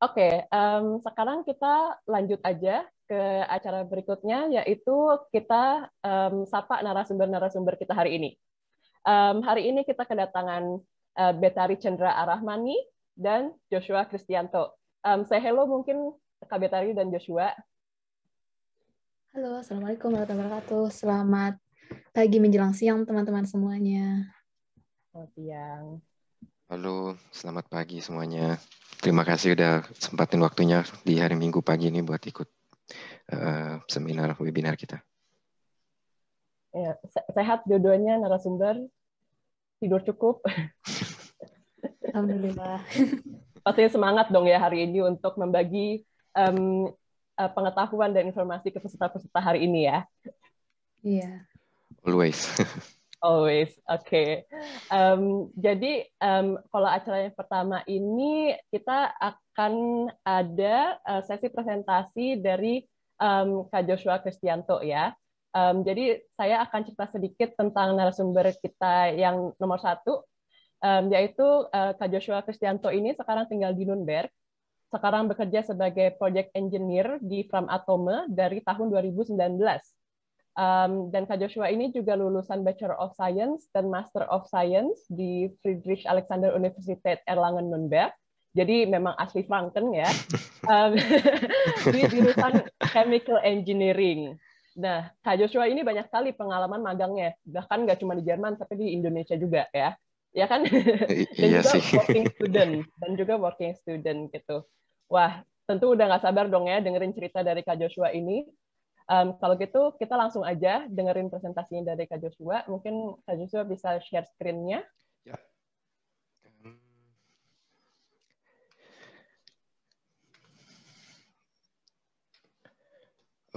Oke, okay, um, sekarang kita lanjut aja ke acara berikutnya, yaitu kita um, sapa narasumber-narasumber kita hari ini. Um, hari ini kita kedatangan uh, Betari Chandra Arahmani dan Joshua Kristianto. Um, saya hello mungkin Kak Betari dan Joshua. Halo, Assalamualaikum warahmatullahi wabarakatuh. Selamat pagi menjelang siang teman-teman semuanya. Selamat siang. Halo, selamat pagi semuanya. Terima kasih sudah sempatin waktunya di hari Minggu pagi ini buat ikut uh, seminar webinar kita. Ya, sehat dua-duanya narasumber, tidur cukup. Alhamdulillah. Pastinya semangat dong ya hari ini untuk membagi um, pengetahuan dan informasi ke peserta-peserta hari ini ya. Iya. Yeah. Always. Always, oke. Okay. Um, jadi um, kalau acara yang pertama ini kita akan ada uh, sesi presentasi dari um, Kak Joshua Kristianto ya. Um, jadi saya akan cerita sedikit tentang narasumber kita yang nomor satu, um, yaitu uh, Kak Joshua Kristianto ini sekarang tinggal di Nunberg, Sekarang bekerja sebagai project engineer di Fram Atome dari tahun 2019 Um, dan Kak Joshua ini juga lulusan Bachelor of Science dan Master of Science di Friedrich Alexander Universität Erlangen-Nürnberg. Jadi memang asli Franken ya. Um, di jurusan Chemical Engineering. Nah, Kak Joshua ini banyak sekali pengalaman magangnya. Bahkan nggak cuma di Jerman, tapi di Indonesia juga ya. Ya kan? dan iya juga working student. Dan juga working student gitu. Wah, tentu udah nggak sabar dong ya dengerin cerita dari Kak Joshua ini. Um, kalau gitu kita langsung aja dengerin presentasinya dari Kak Joshua. Mungkin Kak Joshua bisa share screen-nya. Ya.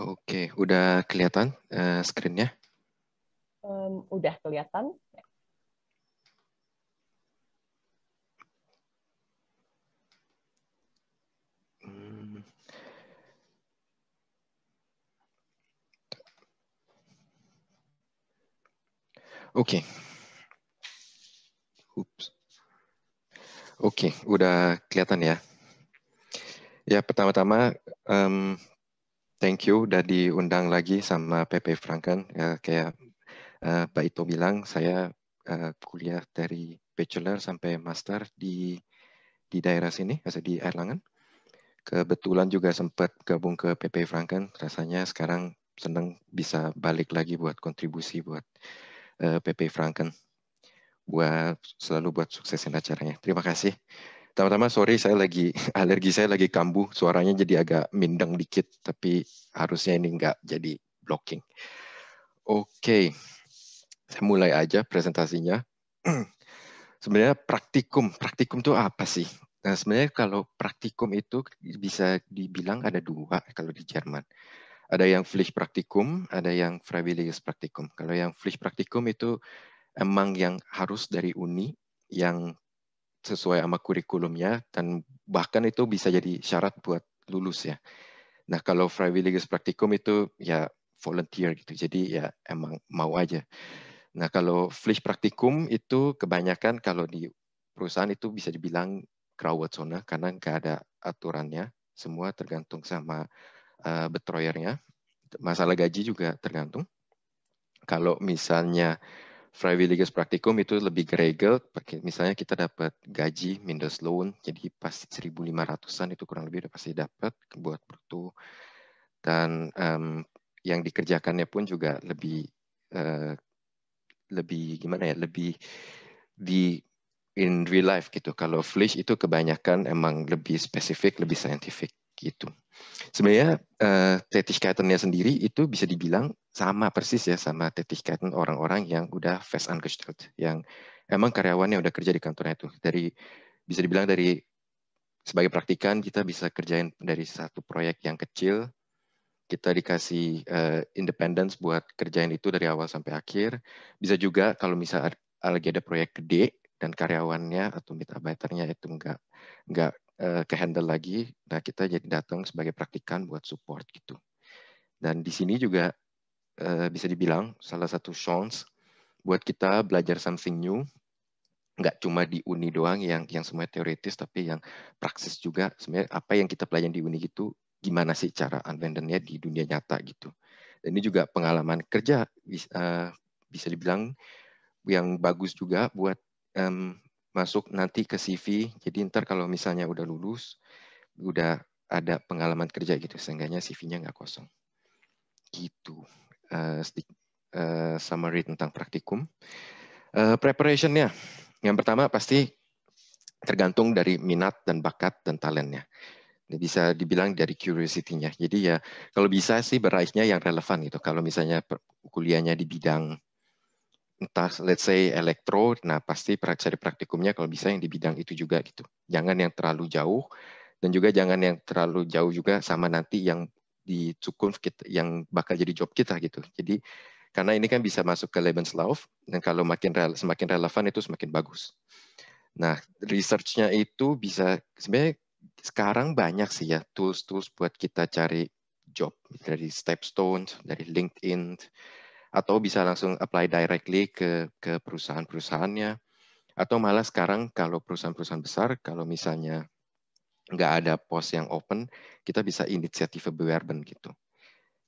Oke, udah kelihatan uh, screen-nya? Um, udah kelihatan. Oke. Oops. Oke, udah kelihatan ya. Ya, pertama-tama um, thank you udah diundang lagi sama PP Franken. Ya, kayak uh, eh, Pak Ito bilang, saya uh, kuliah dari bachelor sampai master di di daerah sini, eh, di Erlangen kebetulan juga sempat gabung ke PP Franken. Rasanya sekarang senang bisa balik lagi buat kontribusi buat PP Franken buat selalu buat suksesin acaranya. Terima kasih. Pertama-tama sorry saya lagi alergi saya lagi kambuh, suaranya jadi agak mindeng dikit, tapi harusnya ini nggak jadi blocking. Oke, okay. saya mulai aja presentasinya. sebenarnya praktikum, praktikum itu apa sih? Nah, sebenarnya kalau praktikum itu bisa dibilang ada dua kalau di Jerman. Ada yang praktikum, ada yang Freiwilliges Praktikum. Kalau yang praktikum itu emang yang harus dari UNI yang sesuai sama kurikulumnya dan bahkan itu bisa jadi syarat buat lulus ya. Nah, kalau Freiwilliges Praktikum itu ya volunteer gitu. Jadi ya emang mau aja. Nah, kalau praktikum itu kebanyakan kalau di perusahaan itu bisa dibilang crowd zona karena nggak ada aturannya. Semua tergantung sama uh, eh, betroyernya. Masalah gaji juga tergantung. Kalau misalnya Freiwilliges Praktikum itu lebih geregel, misalnya kita dapat gaji minus loan, jadi pas 1.500-an itu kurang lebih udah pasti dapat buat bruto. Dan um, yang dikerjakannya pun juga lebih uh, lebih gimana ya, lebih di in real life gitu. Kalau flash itu kebanyakan emang lebih spesifik, lebih scientific gitu. Sebenarnya uh, eh, kaitannya sendiri itu bisa dibilang sama persis ya sama tetis kaitan orang-orang yang udah fast ungestellt, yang emang karyawannya udah kerja di kantornya itu. Dari bisa dibilang dari sebagai praktikan kita bisa kerjain dari satu proyek yang kecil kita dikasih uh, independence buat kerjain itu dari awal sampai akhir bisa juga kalau misal lagi ada proyek gede dan karyawannya atau mitra itu enggak nggak uh, eh, handle lagi. Nah, kita jadi datang sebagai praktikan buat support gitu. Dan di sini juga uh, bisa dibilang salah satu chance buat kita belajar something new. Nggak cuma di uni doang yang yang semua teoritis, tapi yang praksis juga. Sebenarnya apa yang kita pelajari di uni gitu, gimana sih cara unbendernya di dunia nyata gitu. Dan ini juga pengalaman kerja bisa, uh, eh, bisa dibilang yang bagus juga buat um, masuk nanti ke CV. Jadi ntar kalau misalnya udah lulus, udah ada pengalaman kerja gitu, seenggaknya CV-nya nggak kosong. Gitu. Uh, uh, summary tentang praktikum. Uh, Preparation-nya, yang pertama pasti tergantung dari minat dan bakat dan talentnya. Bisa dibilang dari curiosity-nya. Jadi ya kalau bisa sih beraihnya yang relevan gitu. Kalau misalnya kuliahnya di bidang entah let's say elektro, nah pasti cari praktikumnya kalau bisa yang di bidang itu juga gitu. Jangan yang terlalu jauh dan juga jangan yang terlalu jauh juga sama nanti yang di cukup kita, yang bakal jadi job kita gitu. Jadi karena ini kan bisa masuk ke Lebenslauf dan kalau makin semakin relevan itu semakin bagus. Nah, researchnya itu bisa sebenarnya sekarang banyak sih ya tools-tools buat kita cari job dari Stepstone, dari LinkedIn, atau bisa langsung apply directly ke ke perusahaan-perusahaannya atau malah sekarang kalau perusahaan-perusahaan besar kalau misalnya nggak ada pos yang open kita bisa inisiatif bewerben gitu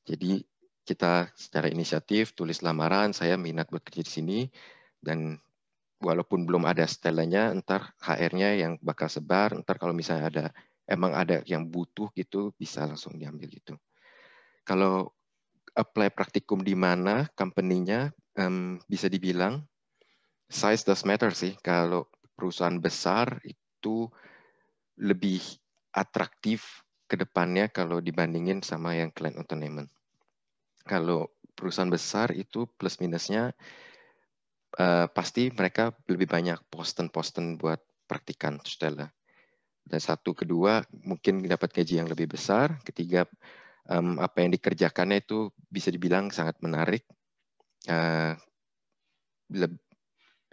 jadi kita secara inisiatif tulis lamaran saya minat buat kerja di sini dan walaupun belum ada setelannya, ntar HR-nya yang bakal sebar, ntar kalau misalnya ada emang ada yang butuh gitu bisa langsung diambil gitu. Kalau apply praktikum di mana company-nya um, bisa dibilang size does matter sih. Kalau perusahaan besar itu lebih atraktif ke depannya kalau dibandingin sama yang client entertainment. Kalau perusahaan besar itu plus minusnya uh, pasti mereka lebih banyak posten-posten buat praktikan setelah Dan satu, kedua mungkin dapat gaji yang lebih besar. Ketiga um, apa yang dikerjakannya itu bisa dibilang sangat menarik uh,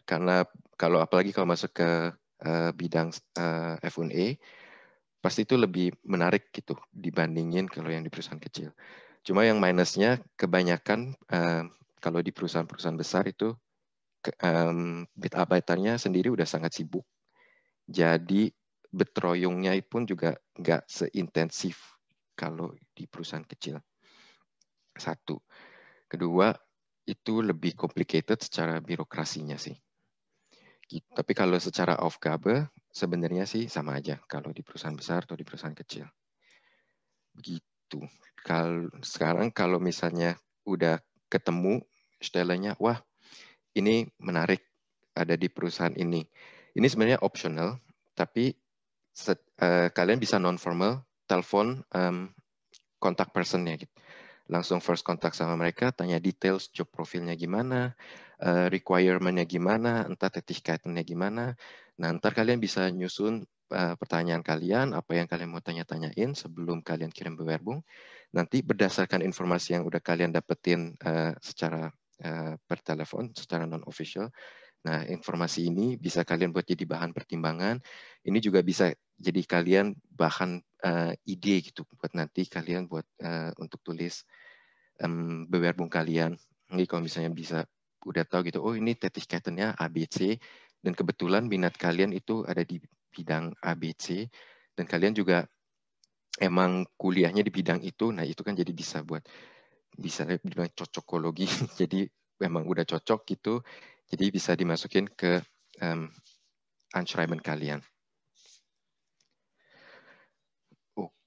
karena kalau apalagi kalau masuk ke uh, bidang uh, eh, F&A pasti itu lebih menarik gitu dibandingin kalau yang di perusahaan kecil. Cuma yang minusnya kebanyakan uh, kalau di perusahaan-perusahaan besar itu um, bit abaitannya sendiri udah sangat sibuk. Jadi betroyongnya pun juga nggak seintensif kalau di perusahaan kecil. Satu. Kedua, itu lebih complicated secara birokrasinya sih. Gitu. Tapi kalau secara off gabe sebenarnya sih sama aja kalau di perusahaan besar atau di perusahaan kecil. Begitu. Kalau sekarang kalau misalnya udah ketemu stelenya, wah ini menarik ada di perusahaan ini. Ini sebenarnya optional, tapi set, uh, kalian bisa non formal telepon um, kontak personnya gitu. Langsung first contact sama mereka, tanya details job profilnya gimana, uh, requirementnya gimana, entah tetih kaitannya gimana. Nah, ntar kalian bisa nyusun uh, pertanyaan kalian, apa yang kalian mau tanya-tanyain sebelum kalian kirim bewerbung. Nanti berdasarkan informasi yang udah kalian dapetin uh, secara uh, per telepon, secara non-official, Nah, informasi ini bisa kalian buat jadi bahan pertimbangan ini juga bisa jadi kalian bahkan uh, eh, ide gitu buat nanti kalian buat uh, untuk tulis um, bewerbung kalian. Ini kalau misalnya bisa udah tahu gitu, oh ini tetis kaitannya ABC dan kebetulan minat kalian itu ada di bidang ABC dan kalian juga emang kuliahnya di bidang itu, nah itu kan jadi bisa buat bisa dibilang cocokologi. jadi emang udah cocok gitu, jadi bisa dimasukin ke um, unschreiben kalian.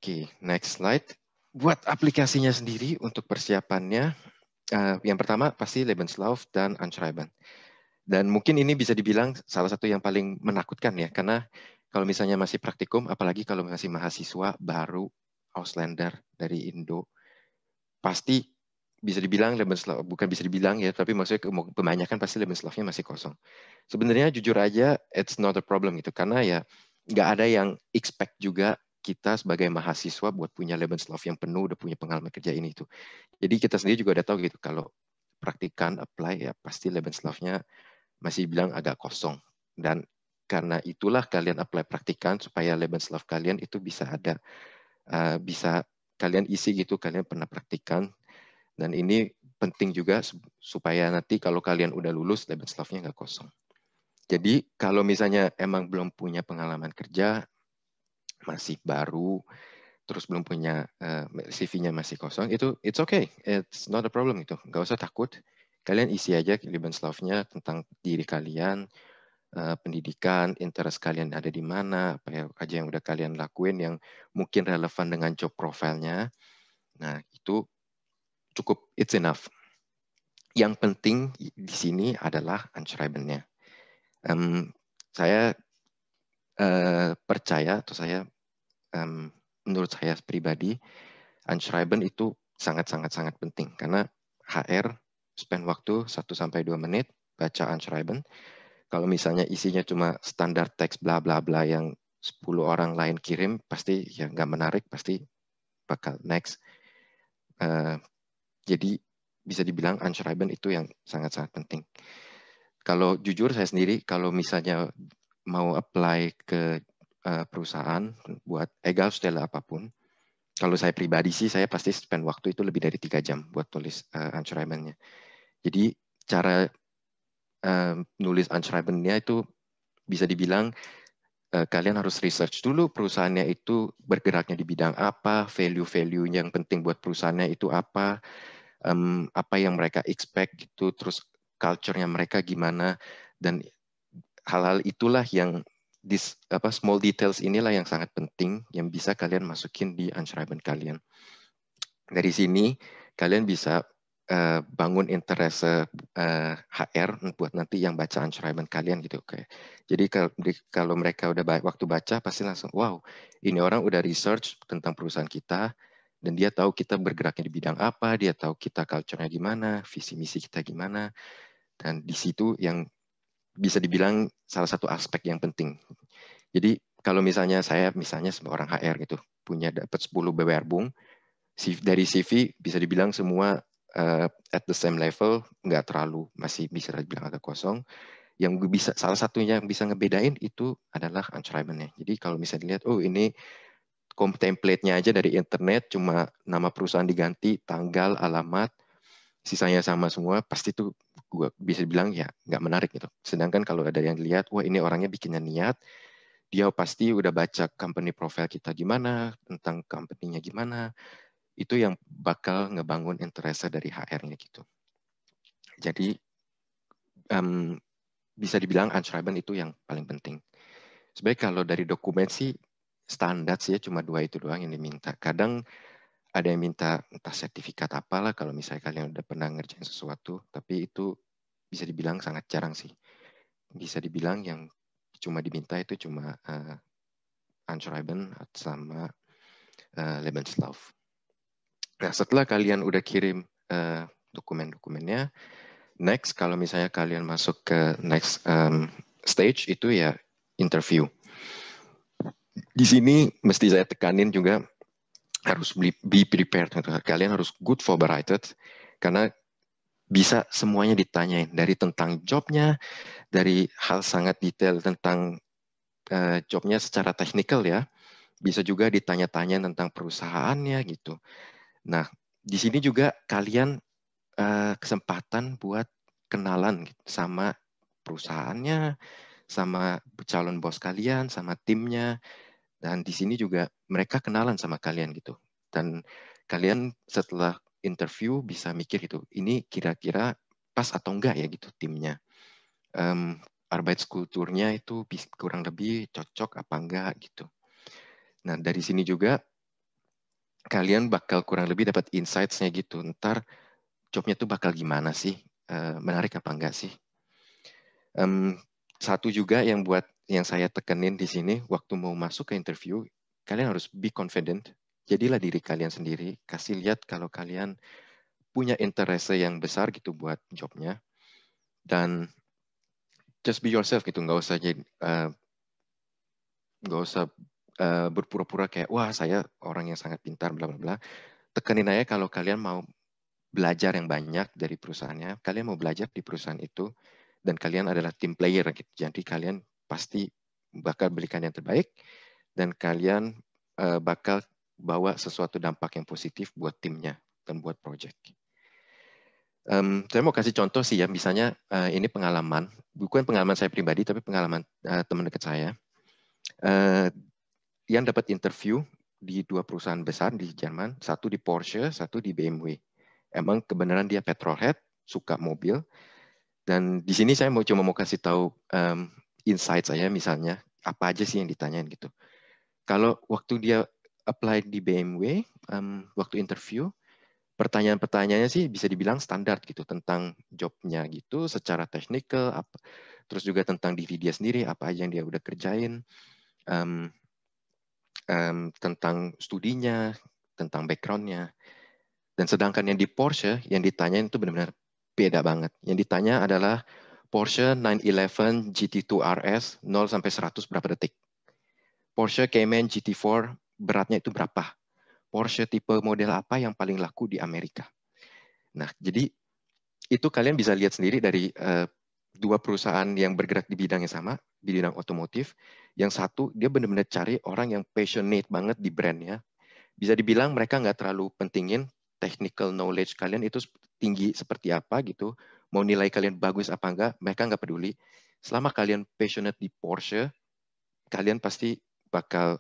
Oke, okay, next slide. Buat aplikasinya sendiri untuk persiapannya, uh, yang pertama pasti Lebenslauf dan Anschreiben. Dan mungkin ini bisa dibilang salah satu yang paling menakutkan ya, karena kalau misalnya masih praktikum, apalagi kalau masih mahasiswa baru Auslander dari Indo, pasti bisa dibilang Lebenslauf, bukan bisa dibilang ya, tapi maksudnya kebanyakan pasti Lebenslaufnya masih kosong. Sebenarnya jujur aja, it's not a problem gitu, karena ya nggak ada yang expect juga kita sebagai mahasiswa buat punya Lebenslauf yang penuh, udah punya pengalaman kerja ini itu. Jadi kita sendiri juga udah tahu gitu kalau praktikan apply ya pasti Lebenslaufnya masih bilang agak kosong dan karena itulah kalian apply praktikan supaya Lebenslauf kalian itu bisa ada uh, bisa kalian isi gitu kalian pernah praktikan dan ini penting juga supaya nanti kalau kalian udah lulus Lebenslaufnya nggak kosong. Jadi kalau misalnya emang belum punya pengalaman kerja, masih baru terus belum punya uh, eh, CV-nya masih kosong itu it's okay it's not a problem itu nggak usah takut kalian isi aja Lebenslauf-nya tentang diri kalian uh, pendidikan interest kalian ada di mana apa ya, aja yang udah kalian lakuin yang mungkin relevan dengan job profilnya nah itu cukup it's enough yang penting di sini adalah anschreiben-nya. um, saya uh, percaya atau saya um, menurut saya pribadi unschreiben itu sangat-sangat-sangat penting karena HR spend waktu 1 2 menit baca unschreiben. Kalau misalnya isinya cuma standar teks bla bla bla yang 10 orang lain kirim pasti ya nggak menarik pasti bakal next. Uh, jadi bisa dibilang unschreiben itu yang sangat-sangat penting. Kalau jujur saya sendiri kalau misalnya mau apply ke Eh, perusahaan buat egal eh, setelah apapun. Kalau saya pribadi sih, saya pasti spend waktu itu lebih dari tiga jam buat tulis uh, Jadi cara uh, nulis unschreibennya itu bisa dibilang kalian harus research dulu perusahaannya itu bergeraknya di bidang apa, value-value yang penting buat perusahaannya itu apa, um, apa yang mereka expect itu terus culture-nya mereka gimana, dan hal-hal itulah yang this, apa, small details inilah yang sangat penting yang bisa kalian masukin di unshriven kalian. Dari sini kalian bisa uh, bangun interest uh, eh, HR buat nanti yang baca unshriven kalian gitu kayak. Jadi kalau, kalau mereka udah baik waktu baca pasti langsung wow, ini orang udah research tentang perusahaan kita dan dia tahu kita bergeraknya di bidang apa, dia tahu kita culture-nya gimana, visi misi kita gimana. Dan di situ yang bisa dibilang salah satu aspek yang penting. Jadi kalau misalnya saya misalnya seorang HR gitu punya dapat 10 BWR Bung dari CV bisa dibilang semua uh, at the same level nggak terlalu masih bisa dibilang agak kosong yang bisa salah satunya yang bisa ngebedain itu adalah enshrinementnya. Jadi kalau misalnya dilihat oh ini template-nya aja dari internet cuma nama perusahaan diganti, tanggal, alamat, sisanya sama semua, pasti itu gue bisa bilang ya nggak menarik gitu. Sedangkan kalau ada yang lihat, wah ini orangnya bikinnya niat, dia pasti udah baca company profile kita gimana, tentang company-nya gimana, itu yang bakal ngebangun interest dari HR-nya gitu. Jadi um, bisa dibilang unscriben itu yang paling penting. Sebenarnya kalau dari dokumen sih standar sih ya cuma dua itu doang yang diminta. Kadang ada yang minta entah sertifikat apalah kalau misalnya kalian udah pernah ngerjain sesuatu, tapi itu bisa dibilang sangat jarang sih. Bisa dibilang yang cuma diminta itu cuma uh, eh, Anschreiben sama uh, eh, Lebenslauf. Nah, setelah kalian udah kirim uh, dokumen-dokumennya, next kalau misalnya kalian masuk ke next um, stage itu ya interview. Di sini mesti saya tekanin juga harus be prepared. Kalian harus good for writer karena bisa semuanya ditanyain dari tentang jobnya, dari hal sangat detail tentang uh, jobnya secara teknikal ya, bisa juga ditanya-tanya tentang perusahaannya gitu. Nah di sini juga kalian uh, kesempatan buat kenalan gitu, sama perusahaannya, sama calon bos kalian, sama timnya, dan di sini juga mereka kenalan sama kalian gitu. Dan kalian setelah interview bisa mikir gitu, ini kira-kira pas atau enggak ya gitu timnya. Um, Arbeitskulturnya itu kurang lebih cocok apa enggak gitu. Nah dari sini juga kalian bakal kurang lebih dapat insights-nya gitu. Ntar jobnya tuh bakal gimana sih? Uh, menarik apa enggak sih? Um, satu juga yang buat yang saya tekenin di sini waktu mau masuk ke interview, kalian harus be confident jadilah diri kalian sendiri, kasih lihat kalau kalian punya interest yang besar gitu buat jobnya. Dan just be yourself gitu, nggak usah jadi uh, nggak usah uh, berpura-pura kayak wah saya orang yang sangat pintar bla bla bla. Tekanin aja kalau kalian mau belajar yang banyak dari perusahaannya, kalian mau belajar di perusahaan itu dan kalian adalah team player gitu. Jadi kalian pasti bakal belikan yang terbaik dan kalian uh, bakal bawa sesuatu dampak yang positif buat timnya dan buat project. Um, saya mau kasih contoh sih ya, misalnya uh, ini pengalaman, bukan pengalaman saya pribadi, tapi pengalaman uh, teman dekat saya. Uh, yang dapat interview di dua perusahaan besar di Jerman, satu di Porsche, satu di BMW. Emang kebenaran dia petrolhead, suka mobil, dan di sini saya mau cuma mau kasih tahu um, insight saya misalnya, apa aja sih yang ditanyain gitu. Kalau waktu dia apply di BMW um, waktu interview pertanyaan-pertanyaannya sih bisa dibilang standar gitu tentang jobnya gitu secara teknikal terus juga tentang DVD dia sendiri apa aja yang dia udah kerjain um, um, tentang studinya tentang backgroundnya dan sedangkan yang di Porsche yang ditanya itu benar-benar beda banget yang ditanya adalah Porsche 911 GT2 RS 0 sampai 100 berapa detik Porsche Cayman GT4 beratnya itu berapa. Porsche tipe model apa yang paling laku di Amerika. Nah, jadi itu kalian bisa lihat sendiri dari uh, dua perusahaan yang bergerak di bidang yang sama, di bidang otomotif. Yang satu, dia benar-benar cari orang yang passionate banget di brandnya. Bisa dibilang mereka nggak terlalu pentingin technical knowledge kalian itu tinggi seperti apa gitu. Mau nilai kalian bagus apa enggak, mereka nggak peduli. Selama kalian passionate di Porsche, kalian pasti bakal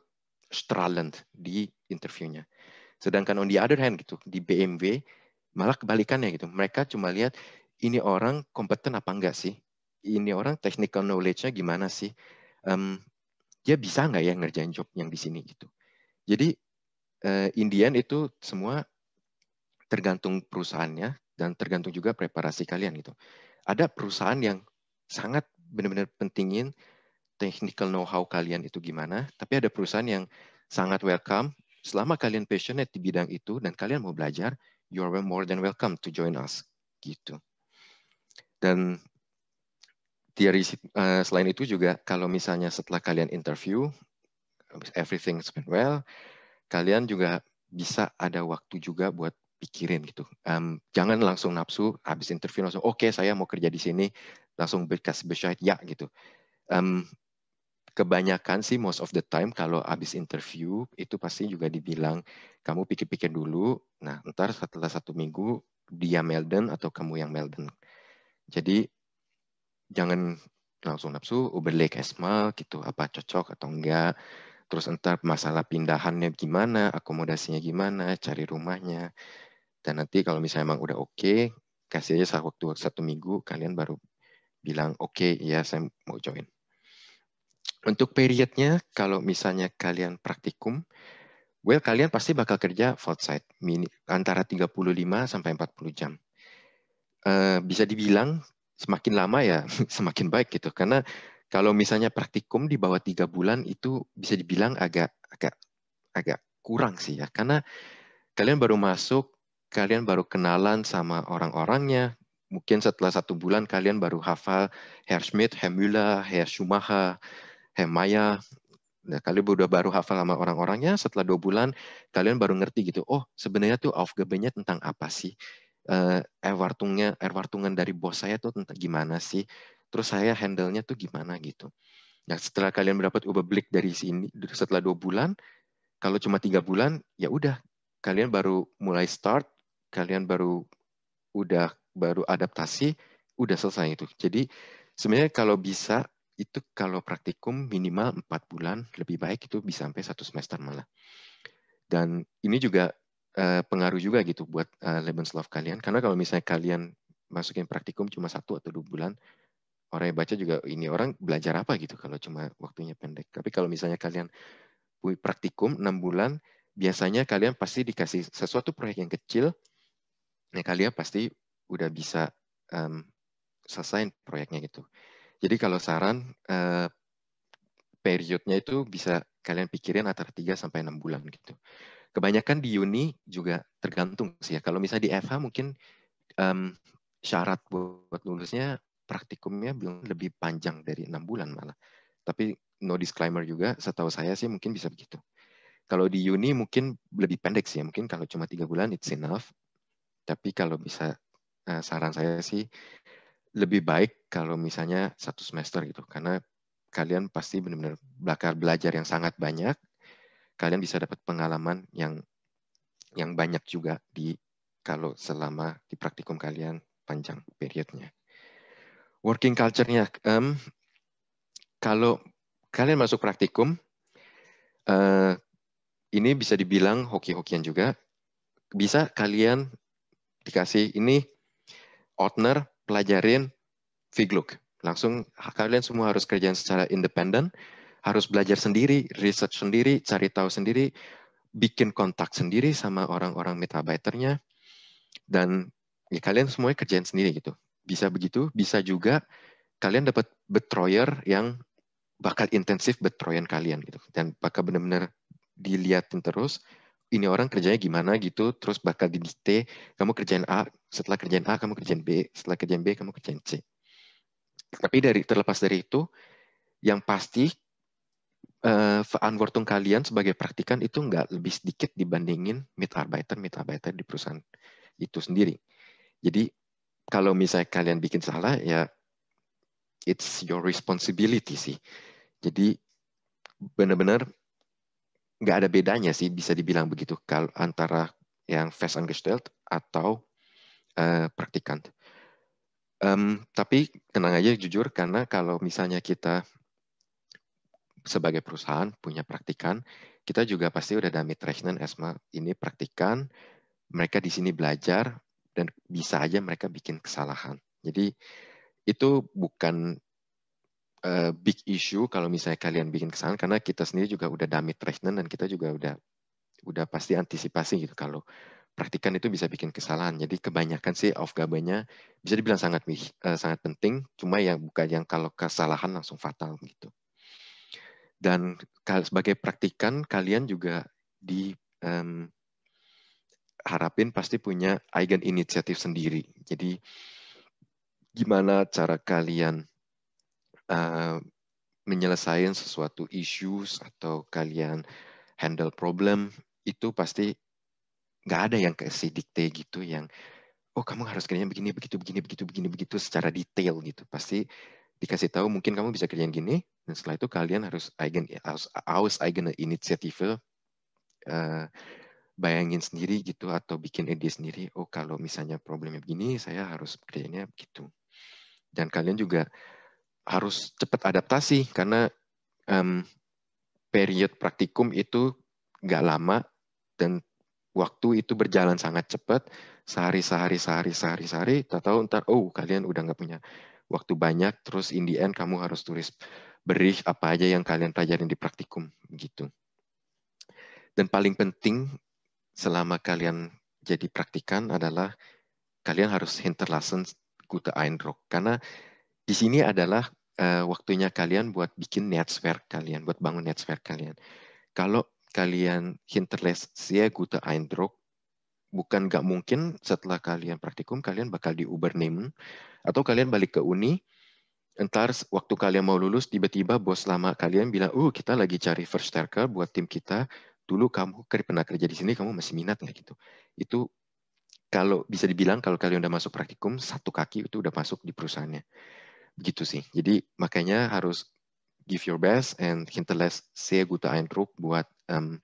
stralend di interviewnya. Sedangkan on the other hand gitu di BMW malah kebalikannya gitu. Mereka cuma lihat ini orang kompeten apa enggak sih? Ini orang technical knowledge-nya gimana sih? Um, dia bisa nggak ya ngerjain job yang di sini gitu. Jadi uh, eh, Indian itu semua tergantung perusahaannya dan tergantung juga preparasi kalian gitu. Ada perusahaan yang sangat benar-benar pentingin technical know-how kalian itu gimana, tapi ada perusahaan yang sangat welcome. Selama kalian passionate di bidang itu dan kalian mau belajar, you are more than welcome to join us. Gitu. Dan teori uh, eh, selain itu juga kalau misalnya setelah kalian interview, everything went well, kalian juga bisa ada waktu juga buat pikirin gitu. Um, jangan langsung nafsu, habis interview langsung, oke okay, saya mau kerja di sini, langsung berkas bersyahid, ya gitu. Um, kebanyakan sih most of the time kalau habis interview itu pasti juga dibilang kamu pikir-pikir dulu. Nah, ntar setelah satu minggu dia Melden atau kamu yang Melden. Jadi jangan langsung nafsu, overlay esma gitu, apa cocok atau enggak. Terus entar masalah pindahannya gimana, akomodasinya gimana, cari rumahnya. Dan nanti kalau misalnya emang udah oke, okay, kasih aja satu waktu satu minggu kalian baru bilang oke okay, ya saya mau join. Untuk periodnya, kalau misalnya kalian praktikum, well kalian pasti bakal kerja outside antara 35 sampai 40 jam. Uh, bisa dibilang semakin lama ya semakin baik gitu karena kalau misalnya praktikum di bawah 3 bulan itu bisa dibilang agak agak agak kurang sih ya karena kalian baru masuk kalian baru kenalan sama orang-orangnya mungkin setelah satu bulan kalian baru hafal Herr Schmidt, Herr Müller, Herr Schumacher Hemaya Nah, kalian udah baru hafal sama orang-orangnya, setelah dua bulan kalian baru ngerti gitu. Oh, sebenarnya tuh Aufgabe-nya tentang apa sih? Uh, erwartungnya, wartungan dari bos saya tuh tentang gimana sih? Terus saya handle-nya tuh gimana gitu. Nah, setelah kalian mendapat overblick dari sini, setelah dua bulan, kalau cuma tiga bulan, ya udah kalian baru mulai start, kalian baru udah baru adaptasi, udah selesai itu. Jadi sebenarnya kalau bisa itu kalau praktikum minimal empat bulan, lebih baik itu bisa sampai satu semester malah. Dan ini juga uh, pengaruh juga gitu buat uh, eh, Lebenslav kalian, karena kalau misalnya kalian masukin praktikum cuma satu atau dua bulan, orang yang baca juga ini orang belajar apa gitu kalau cuma waktunya pendek. Tapi kalau misalnya kalian praktikum enam bulan, biasanya kalian pasti dikasih sesuatu proyek yang kecil, ya kalian pasti udah bisa um, mmm, selesai proyeknya gitu. Jadi kalau saran eh, periodnya itu bisa kalian pikirin antara 3 sampai 6 bulan gitu. Kebanyakan di uni juga tergantung sih ya. Kalau misalnya di FH mungkin um, syarat buat lulusnya praktikumnya belum lebih panjang dari enam bulan malah. Tapi no disclaimer juga, setahu saya sih mungkin bisa begitu. Kalau di uni mungkin lebih pendek sih ya. Mungkin kalau cuma tiga bulan it's enough. Tapi kalau bisa uh, saran saya sih lebih baik kalau misalnya satu semester gitu karena kalian pasti benar-benar belajar belajar yang sangat banyak kalian bisa dapat pengalaman yang yang banyak juga di kalau selama di praktikum kalian panjang periodnya working culture-nya um, kalau kalian masuk praktikum uh, ini bisa dibilang hoki-hokian juga bisa kalian dikasih ini outner pelajarin Figlook. Langsung kalian semua harus kerjaan secara independen, harus belajar sendiri, research sendiri, cari tahu sendiri, bikin kontak sendiri sama orang-orang metabiternya, dan ya, kalian semua kerjaan sendiri gitu. Bisa begitu, bisa juga kalian dapat betroyer yang bakal intensif betroyan kalian gitu, dan bakal benar-benar diliatin terus, ini orang kerjanya gimana gitu, terus bakal didikte kamu kerjain A, setelah kerjaan A kamu kerjaan B, setelah kerjaan B kamu kerjain C. Tapi dari terlepas dari itu, yang pasti uh, kalian sebagai praktikan itu nggak lebih sedikit dibandingin mitarbeiter mitarbeiter di perusahaan itu sendiri. Jadi kalau misalnya kalian bikin salah ya it's your responsibility sih. Jadi benar-benar nggak ada bedanya sih bisa dibilang begitu kalau antara yang fast angestelt atau uh, eh, praktikan. Um, tapi tenang aja jujur karena kalau misalnya kita sebagai perusahaan punya praktikan, kita juga pasti udah ada mitrechnen esma eh, ini praktikan, mereka di sini belajar dan bisa aja mereka bikin kesalahan. Jadi itu bukan Eh, big issue kalau misalnya kalian bikin kesalahan karena kita sendiri juga udah dummy treatment dan kita juga udah udah pasti antisipasi gitu kalau praktikan itu bisa bikin kesalahan. Jadi kebanyakan sih off gabanya bisa dibilang sangat uh, sangat penting, cuma yang bukan yang kalau kesalahan langsung fatal gitu. Dan sebagai praktikan kalian juga di um, harapin pasti punya eigen inisiatif sendiri. Jadi gimana cara kalian uh, eh, menyelesaikan sesuatu issues atau kalian handle problem itu pasti nggak ada yang kasih dikte gitu yang oh kamu harus kerjanya begini begitu begini begitu begini begitu secara detail gitu pasti dikasih tahu mungkin kamu bisa kerjain gini dan setelah itu kalian harus eigen harus aus eigen inisiatif uh, eh, bayangin sendiri gitu atau bikin ide sendiri oh kalau misalnya problemnya begini saya harus kerjanya begitu dan kalian juga harus cepat adaptasi karena um, period praktikum itu nggak lama dan waktu itu berjalan sangat cepat sehari sehari sehari sehari sehari tak tahu ntar oh kalian udah nggak punya waktu banyak terus in the end kamu harus tulis beri apa aja yang kalian pelajarin di praktikum gitu dan paling penting selama kalian jadi praktikan adalah kalian harus hinterlassen gute Eindruck karena di sini adalah uh, waktunya kalian buat bikin network kalian, buat bangun network kalian. Kalau kalian hinterless sehr gute Eindruck, bukan nggak mungkin setelah kalian praktikum, kalian bakal di Uber name, atau kalian balik ke Uni, entar waktu kalian mau lulus, tiba-tiba bos lama kalian bilang, uh kita lagi cari first starter buat tim kita, dulu kamu pernah kerja di sini, kamu masih minat nggak gitu. Itu kalau bisa dibilang kalau kalian udah masuk praktikum, satu kaki itu udah masuk di perusahaannya. Begitu sih. Jadi makanya harus give your best and hinterlass saya gute Eindruck buat um,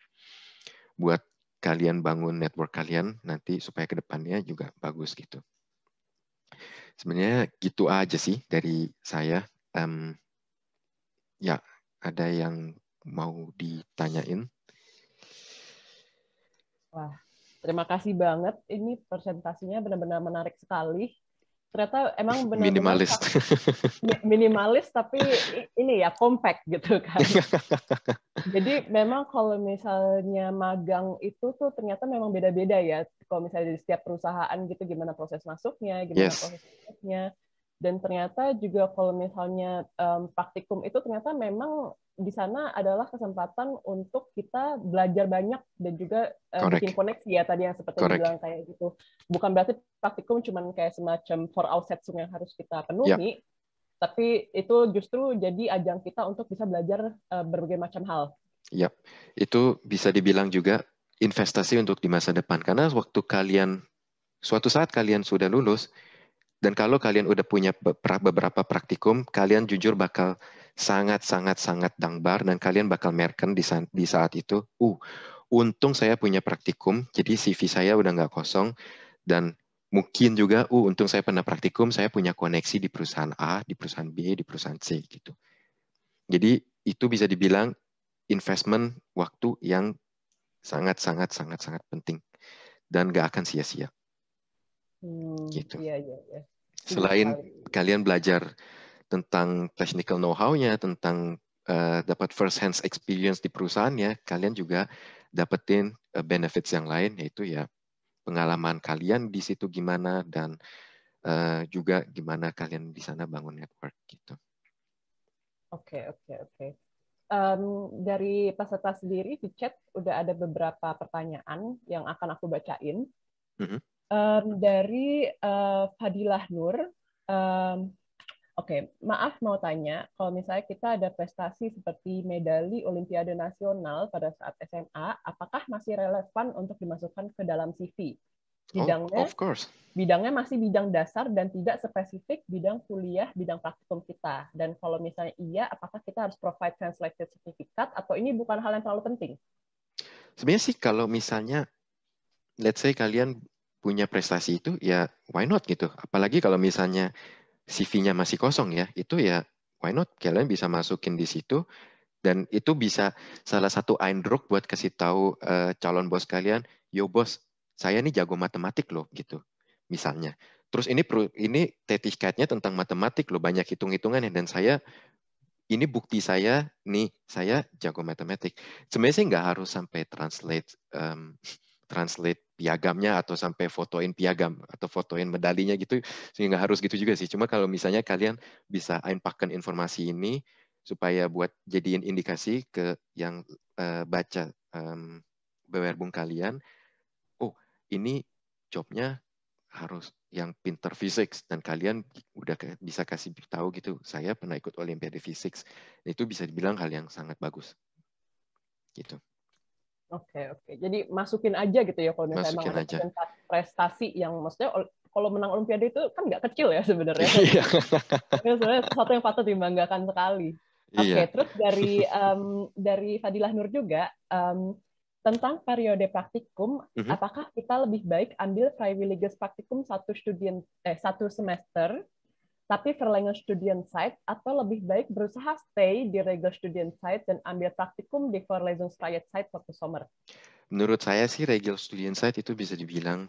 buat kalian bangun network kalian nanti supaya kedepannya juga bagus gitu. Sebenarnya gitu aja sih dari saya. Um, ya ada yang mau ditanyain? Wah, terima kasih banget. Ini presentasinya benar-benar menarik sekali ternyata emang benar minimalis minimalis tapi ini ya compact gitu kan jadi memang kalau misalnya magang itu tuh ternyata memang beda-beda ya kalau misalnya di setiap perusahaan gitu gimana proses masuknya gimana yes. proses masuknya dan ternyata juga kalau misalnya um, praktikum itu ternyata memang di sana adalah kesempatan untuk kita belajar banyak dan juga um, bikin koneksi ya tadi yang seperti Correct. bilang kayak gitu bukan berarti praktikum cuma kayak semacam for out setsung yang harus kita penuhi yeah. tapi itu justru jadi ajang kita untuk bisa belajar uh, berbagai macam hal. Yap, itu bisa dibilang juga investasi untuk di masa depan karena waktu kalian suatu saat kalian sudah lulus dan kalau kalian udah punya beberapa praktikum, kalian jujur bakal sangat-sangat-sangat dangbar dan kalian bakal merken di saat, di saat itu, uh, untung saya punya praktikum, jadi CV saya udah nggak kosong, dan mungkin juga, uh, untung saya pernah praktikum, saya punya koneksi di perusahaan A, di perusahaan B, di perusahaan C, gitu. Jadi itu bisa dibilang investment waktu yang sangat-sangat-sangat-sangat penting dan nggak akan sia-sia. Hmm, gitu. Iya, iya, iya. Iya, Selain kalian belajar tentang technical know-how-nya, tentang uh, dapat first hands experience di perusahaannya, kalian juga dapetin uh, benefits yang lain yaitu ya pengalaman kalian di situ gimana dan uh, juga gimana kalian di sana bangun network gitu. Oke, okay, oke, okay, oke. Okay. Um, dari peserta sendiri di chat udah ada beberapa pertanyaan yang akan aku bacain. Mm -hmm um, dari uh, Fadilah Nur. Um, Oke, okay. maaf mau tanya, kalau misalnya kita ada prestasi seperti medali Olimpiade Nasional pada saat SMA, apakah masih relevan untuk dimasukkan ke dalam CV? Oh, bidangnya, of course. bidangnya masih bidang dasar dan tidak spesifik bidang kuliah, bidang praktikum kita. Dan kalau misalnya iya, apakah kita harus provide translated certificate atau ini bukan hal yang terlalu penting? Sebenarnya sih kalau misalnya, let's say kalian punya prestasi itu ya why not gitu. Apalagi kalau misalnya CV-nya masih kosong ya, itu ya why not kalian bisa masukin di situ dan itu bisa salah satu eindruck buat kasih tahu uh, calon bos kalian, yo bos, saya ini jago matematik loh gitu. Misalnya. Terus ini ini tetikatnya tentang matematik loh, banyak hitung-hitungan dan saya ini bukti saya nih saya jago matematik. Sebenarnya nggak harus sampai translate um, translate piagamnya atau sampai fotoin piagam atau fotoin medalinya gitu sehingga harus gitu juga sih cuma kalau misalnya kalian bisa impactkan informasi ini supaya buat jadiin indikasi ke yang uh, baca um, bewerbung kalian oh ini jobnya harus yang pinter fisik dan kalian udah bisa kasih tahu gitu saya pernah ikut olimpiade fisik itu bisa dibilang hal yang sangat bagus gitu Oke oke. Jadi masukin aja gitu ya kalau misalnya masukin emang aja. prestasi yang maksudnya kalau menang olimpiade itu kan nggak kecil ya sebenarnya. Iya. sebenarnya sesuatu yang patut dibanggakan sekali. Oke, okay, iya. terus dari um, dari Fadilah Nur juga um, tentang periode praktikum, mm -hmm. apakah kita lebih baik ambil privileges praktikum satu studien eh satu semester tapi Student Site atau lebih baik berusaha stay di Student Site dan ambil praktikum di Site waktu summer? Menurut saya sih Student Site itu bisa dibilang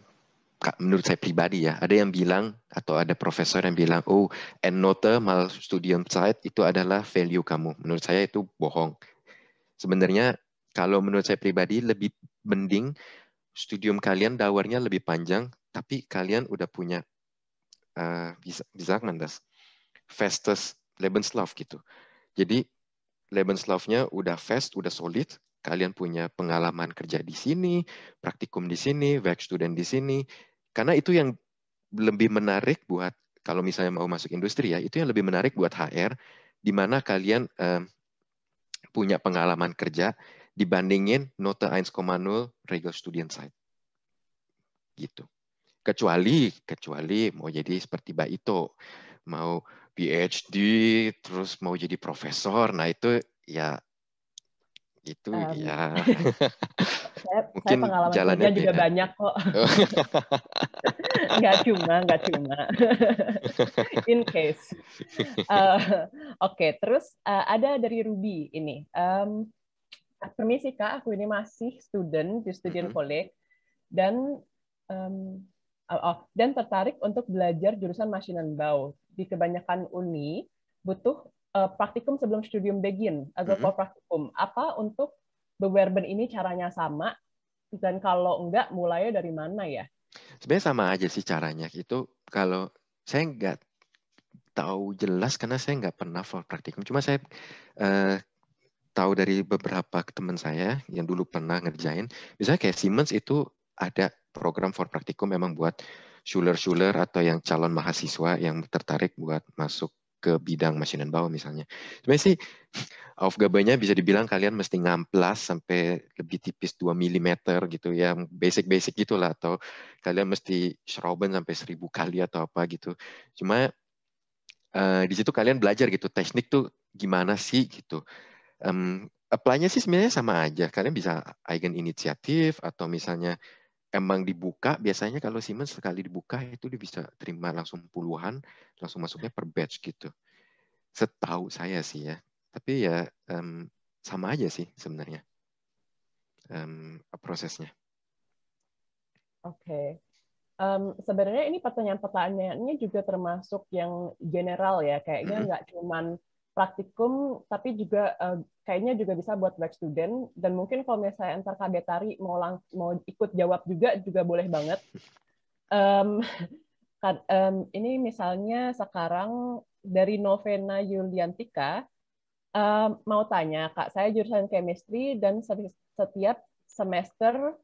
menurut saya pribadi ya, ada yang bilang atau ada profesor yang bilang, oh, Endnote mal Site itu adalah value kamu. Menurut saya itu bohong. Sebenarnya kalau menurut saya pribadi lebih mending studium kalian dawarnya lebih panjang, tapi kalian udah punya uh, eh, wie, wie sagt man das? Festes Lebenslauf gitu. Jadi Lebenslaufnya udah fast, udah solid. Kalian punya pengalaman kerja di sini, praktikum di sini, work student di sini. Karena itu yang lebih menarik buat kalau misalnya mau masuk industri ya, itu yang lebih menarik buat HR, di mana kalian um, punya pengalaman kerja dibandingin nota 1,0 regular student site. Gitu kecuali kecuali mau jadi seperti Mbak Ito mau PhD terus mau jadi profesor nah itu ya itu um, ya saya, mungkin saya pengalaman jalannya juga ya. banyak kok oh. nggak cuma nggak cuma in case uh, oke okay, terus uh, ada dari Ruby ini um, permisi kak aku ini masih student di student mm college dan um, Oh, oh, dan tertarik untuk belajar jurusan dan bau. Di kebanyakan uni butuh uh, praktikum sebelum studium begin atau mm-hmm. praktikum. Apa untuk bewerben ini caranya sama? Dan kalau enggak, mulai dari mana ya? Sebenarnya sama aja sih caranya. Itu kalau saya enggak tahu jelas karena saya nggak pernah for praktikum. Cuma saya uh, tahu dari beberapa teman saya yang dulu pernah ngerjain. Misalnya kayak Siemens itu ada program for praktikum memang buat schuler-schuler atau yang calon mahasiswa yang tertarik buat masuk ke bidang mesin dan bawah misalnya. Sebenarnya sih off gabanya bisa dibilang kalian mesti ngamplas sampai lebih tipis 2 mm gitu ya, basic-basic gitulah atau kalian mesti seroban sampai seribu kali atau apa gitu. Cuma uh, di situ kalian belajar gitu teknik tuh gimana sih gitu. Um, apply-nya sih sebenarnya sama aja. Kalian bisa eigen inisiatif atau misalnya emang dibuka biasanya kalau Siemens sekali dibuka itu dia bisa terima langsung puluhan langsung masuknya per batch gitu setahu saya sih ya tapi ya um, sama aja sih sebenarnya um, prosesnya oke okay. um, sebenarnya ini pertanyaan-pertanyaannya juga termasuk yang general ya kayaknya nggak mm -hmm. cuman praktikum tapi juga uh, kayaknya juga bisa buat back student dan mungkin kalau misalnya antar kadetari mau mau ikut jawab juga juga boleh banget um, kan, um, ini misalnya sekarang dari Novena Yuliantika um, mau tanya kak saya jurusan chemistry dan setiap semester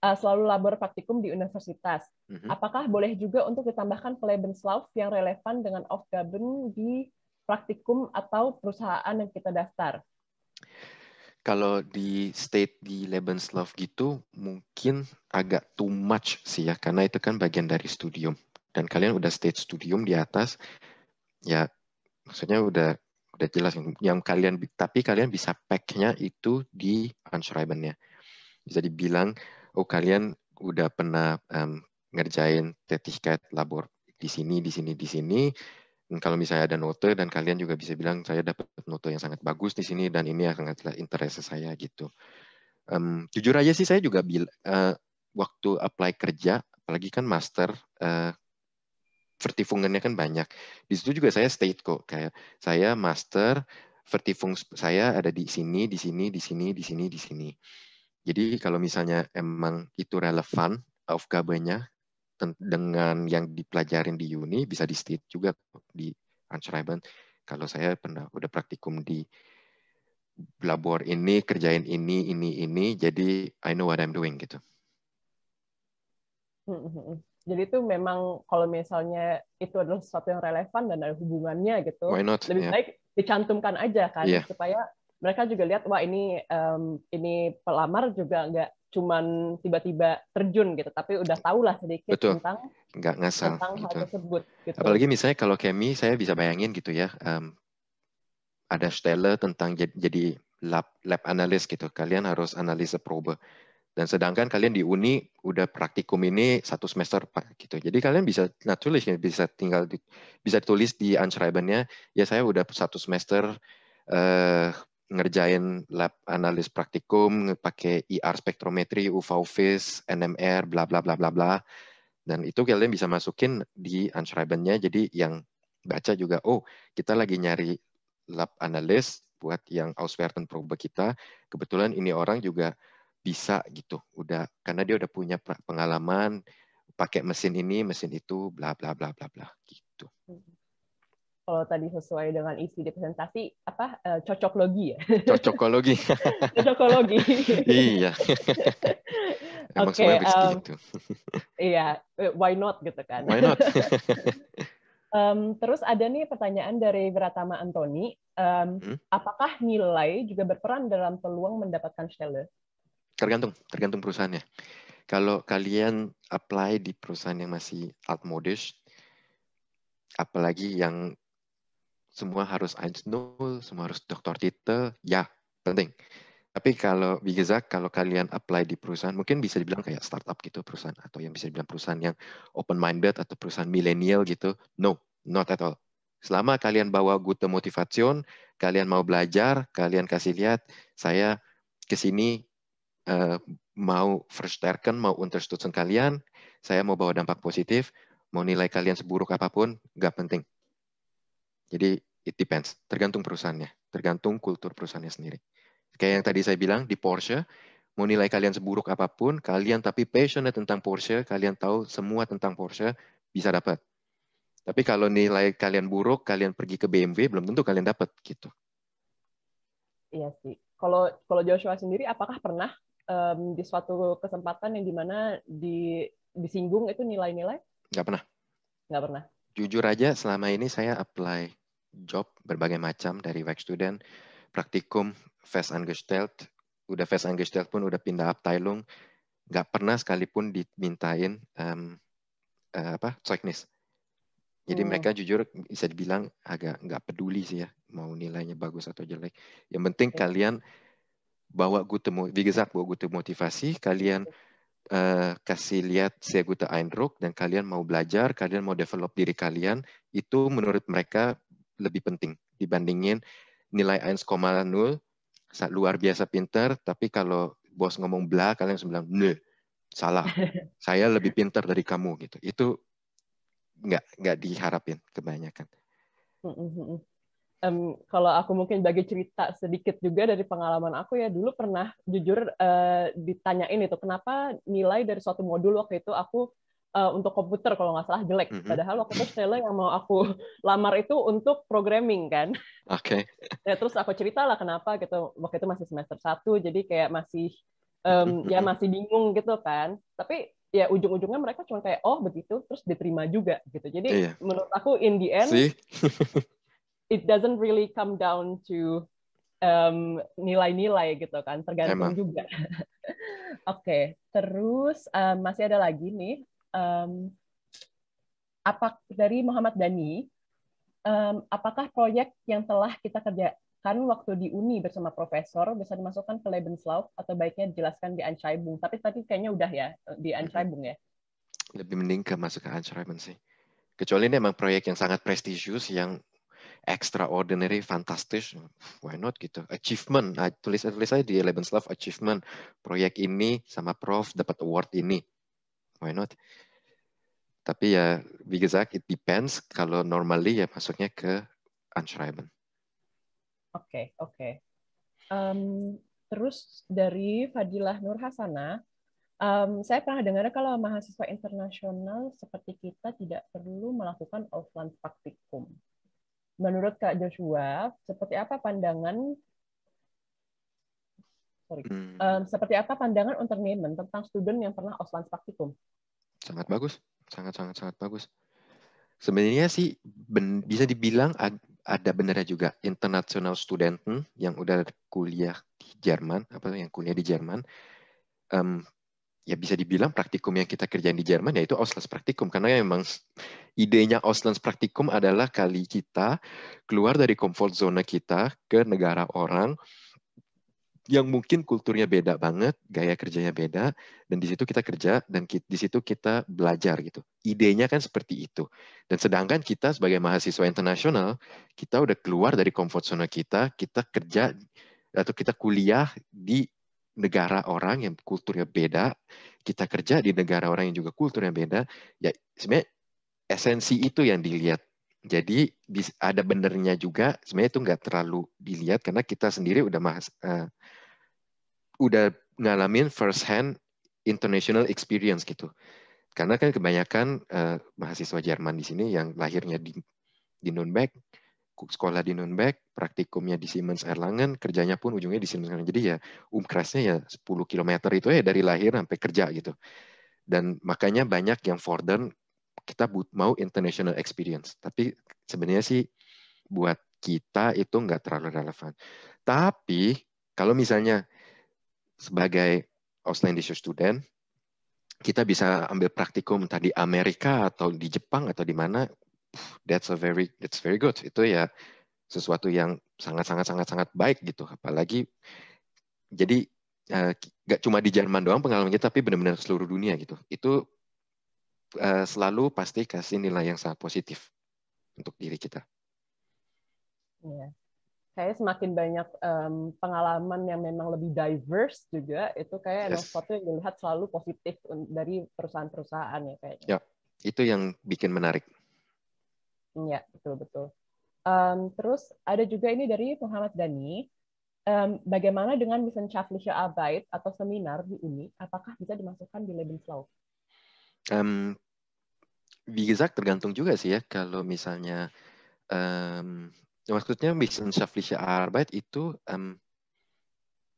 uh, selalu labor praktikum di universitas. Mhm. Apakah boleh juga untuk ditambahkan Lebenslauf yang relevan dengan Aufgaben di praktikum atau perusahaan yang kita daftar? Kalau di state di Lebenslauf gitu mungkin agak too much sih ya karena itu kan bagian dari studium dan kalian udah state studium di atas ya maksudnya udah udah jelas yang kalian tapi kalian bisa packnya itu di anschreibennya bisa dibilang oh kalian udah pernah um, ngerjain tetiket labor di sini di sini di sini Hmm, kalau misalnya ada note dan kalian juga bisa bilang saya dapat note yang sangat bagus di sini dan ini yang sangat interest saya gitu. Um, jujur aja sih saya juga bil, uh, waktu apply kerja, apalagi kan master, uh, vertifungannya kan banyak. Di situ juga saya state kok kayak saya master, vertifung saya ada di sini, di sini, di sini, di sini, di sini. Jadi kalau misalnya emang itu relevan of gabenya dengan yang dipelajarin di uni bisa di state juga di Anschreiben. Kalau saya pernah udah praktikum di labor ini, kerjain ini, ini, ini, jadi I know what I'm doing gitu. Hmm, hmm, hmm. Jadi itu memang kalau misalnya itu adalah sesuatu yang relevan dan ada hubungannya gitu, Why not? lebih yeah. baik dicantumkan aja kan yeah. supaya mereka juga lihat wah ini um, ini pelamar juga nggak cuman tiba-tiba terjun gitu, tapi udah tahu lah sedikit Betul. tentang nggak ngasal tentang gitu. hal tersebut. Gitu. Apalagi misalnya kalau kemi, saya bisa bayangin gitu ya, um, ada Stella tentang jadi lab lab analis gitu. Kalian harus analisa probe. Dan sedangkan kalian di Uni udah praktikum ini satu semester pak gitu. Jadi kalian bisa nah bisa tinggal di, bisa tulis di anschreibennya ya saya udah satu semester uh, ngerjain lab analis praktikum pakai IR e spektrometri, UV face, NMR, bla bla bla bla bla. Dan itu kalian bisa masukin di unscribe-nya. Jadi yang baca juga, oh kita lagi nyari lab analis buat yang Auswerten probe kita. Kebetulan ini orang juga bisa gitu. Udah karena dia udah punya pengalaman pakai mesin ini, mesin itu, bla bla bla bla bla gitu. Hmm kalau tadi sesuai dengan isi di presentasi apa uh, eh, cocoklogi ya cocokologi cocokologi iya emang okay, semua um, gitu iya eh, why not gitu kan why not Um, terus ada nih pertanyaan dari Beratama Antoni, um, hmm? apakah nilai juga berperan dalam peluang mendapatkan Stelle? Tergantung, tergantung perusahaannya. Kalau kalian apply di perusahaan yang masih outmodish, apalagi yang semua harus Einstein, semua harus Dr. Tite, ya penting. Tapi kalau bisa kalau kalian apply di perusahaan, mungkin bisa dibilang kayak startup gitu perusahaan, atau yang bisa dibilang perusahaan yang open-minded, atau perusahaan milenial gitu, no, not at all. Selama kalian bawa gute motivation, kalian mau belajar, kalian kasih lihat, saya ke sini uh, eh, mau untuk mau unterstützen kalian, saya mau bawa dampak positif, mau nilai kalian seburuk apapun, nggak penting. Jadi it depends, tergantung perusahaannya, tergantung kultur perusahaannya sendiri. Kayak yang tadi saya bilang di Porsche, mau nilai kalian seburuk apapun, kalian tapi passionate tentang Porsche, kalian tahu semua tentang Porsche, bisa dapat. Tapi kalau nilai kalian buruk, kalian pergi ke BMW, belum tentu kalian dapat gitu. Iya sih. Kalau kalau Joshua sendiri, apakah pernah um, di suatu kesempatan yang dimana di disinggung itu nilai-nilai? Nggak pernah. Nggak pernah jujur aja selama ini saya apply job berbagai macam dari Weg Student, praktikum, Fest angestelt, udah Fest angestelt pun udah pindah Abteilung, nggak pernah sekalipun dimintain um, uh, apa teknis. Jadi hmm. mereka jujur bisa dibilang agak nggak peduli sih ya mau nilainya bagus atau jelek. Yang penting hmm. kalian bawa gue temu, bawa gue temu motivasi, kalian hmm Eh, kasih lihat saya guta Eindruck dan kalian mau belajar, kalian mau develop diri kalian, itu menurut mereka lebih penting dibandingin nilai 1,0 luar biasa pinter, tapi kalau bos ngomong bla, kalian bilang, ne, salah, saya lebih pinter dari kamu gitu. Itu nggak nggak diharapin kebanyakan um, kalau aku mungkin bagi cerita sedikit juga dari pengalaman aku ya dulu pernah jujur uh, ditanyain itu kenapa nilai dari suatu modul waktu itu aku uh, untuk komputer kalau nggak salah jelek mm -hmm. padahal waktu itu Stella yang mau aku lamar itu untuk programming kan oke okay. ya terus aku cerita lah kenapa gitu waktu itu masih semester satu jadi kayak masih um, ya masih bingung gitu kan tapi ya ujung-ujungnya mereka cuma kayak oh begitu terus diterima juga gitu jadi yeah. menurut aku in the end it doesn't really come down to nilai um, nilai-nilai gitu kan tergantung Emang. juga. Oke, okay. terus um, masih ada lagi nih. Um, apa dari Muhammad Dani? Um, apakah proyek yang telah kita kerjakan waktu di Uni bersama profesor bisa dimasukkan ke Lebenslauf atau baiknya dijelaskan di Anschreibung? Tapi tadi kayaknya udah ya eh, di Anschreibung ya. Lebih mending ke masuk ke Anschreibung sih. Kecuali ini memang proyek yang sangat prestisius yang extraordinary, fantastis, why not gitu. Achievement, nah, tulis tulis saya di Love achievement, proyek ini sama prof dapat award ini, why not? Tapi ya, wie it depends. Kalau normally ya masuknya ke unschreiben. Oke, okay, oke. Okay. Um, terus dari Fadilah Nur Hasana, um, saya pernah dengar kalau mahasiswa internasional seperti kita tidak perlu melakukan offline praktikum menurut Kak Joshua, seperti apa pandangan sorry, um, seperti apa pandangan entertainment tentang student yang pernah Auslands praktikum? Sangat bagus, sangat sangat sangat bagus. Sebenarnya sih ben, bisa dibilang ada benernya juga internasional student yang udah kuliah di Jerman, apa yang kuliah di Jerman, um, ya bisa dibilang praktikum yang kita kerjain di Jerman yaitu Auslands praktikum karena memang idenya Auslands praktikum adalah kali kita keluar dari comfort zone kita ke negara orang yang mungkin kulturnya beda banget, gaya kerjanya beda, dan di situ kita kerja dan di situ kita belajar gitu. Idenya kan seperti itu. Dan sedangkan kita sebagai mahasiswa internasional, kita udah keluar dari comfort zone kita, kita kerja atau kita kuliah di negara orang yang kulturnya beda, kita kerja di negara orang yang juga kulturnya beda, ya sebenarnya esensi itu yang dilihat. Jadi ada benernya juga, sebenarnya itu nggak terlalu dilihat karena kita sendiri udah mas, uh, udah ngalamin first hand international experience gitu. Karena kan kebanyakan uh, mahasiswa Jerman di sini yang lahirnya di di Nuremberg, sekolah di Nunbek, praktikumnya di Siemens Erlangen, kerjanya pun ujungnya di Siemens Erlangen. Jadi ya umkrasnya ya 10 km itu ya dari lahir sampai kerja gitu. Dan makanya banyak yang Fordern kita mau international experience. Tapi sebenarnya sih buat kita itu nggak terlalu relevan. Tapi kalau misalnya sebagai Auslandish student, kita bisa ambil praktikum tadi Amerika atau di Jepang atau di mana that's a very that's very good itu ya sesuatu yang sangat sangat sangat sangat baik gitu apalagi jadi eh, nggak uh, cuma di Jerman doang pengalaman kita tapi benar-benar seluruh dunia gitu itu uh, selalu pasti kasih nilai yang sangat positif untuk diri kita. Ya, Kayak semakin banyak um, pengalaman yang memang lebih diverse juga itu kayak yes. sesuatu yang dilihat selalu positif dari perusahaan-perusahaan ya kayaknya. Ya, itu yang bikin menarik. Iya, betul-betul. Um, terus ada juga ini dari Muhammad Dani. Um, bagaimana dengan Wissenschaftliche Arbeit atau seminar di UNI? Apakah bisa dimasukkan di Lebenslauf? Um, wie gesagt, tergantung juga sih ya. Kalau misalnya, um, maksudnya Wissenschaftliche Arbeit itu um,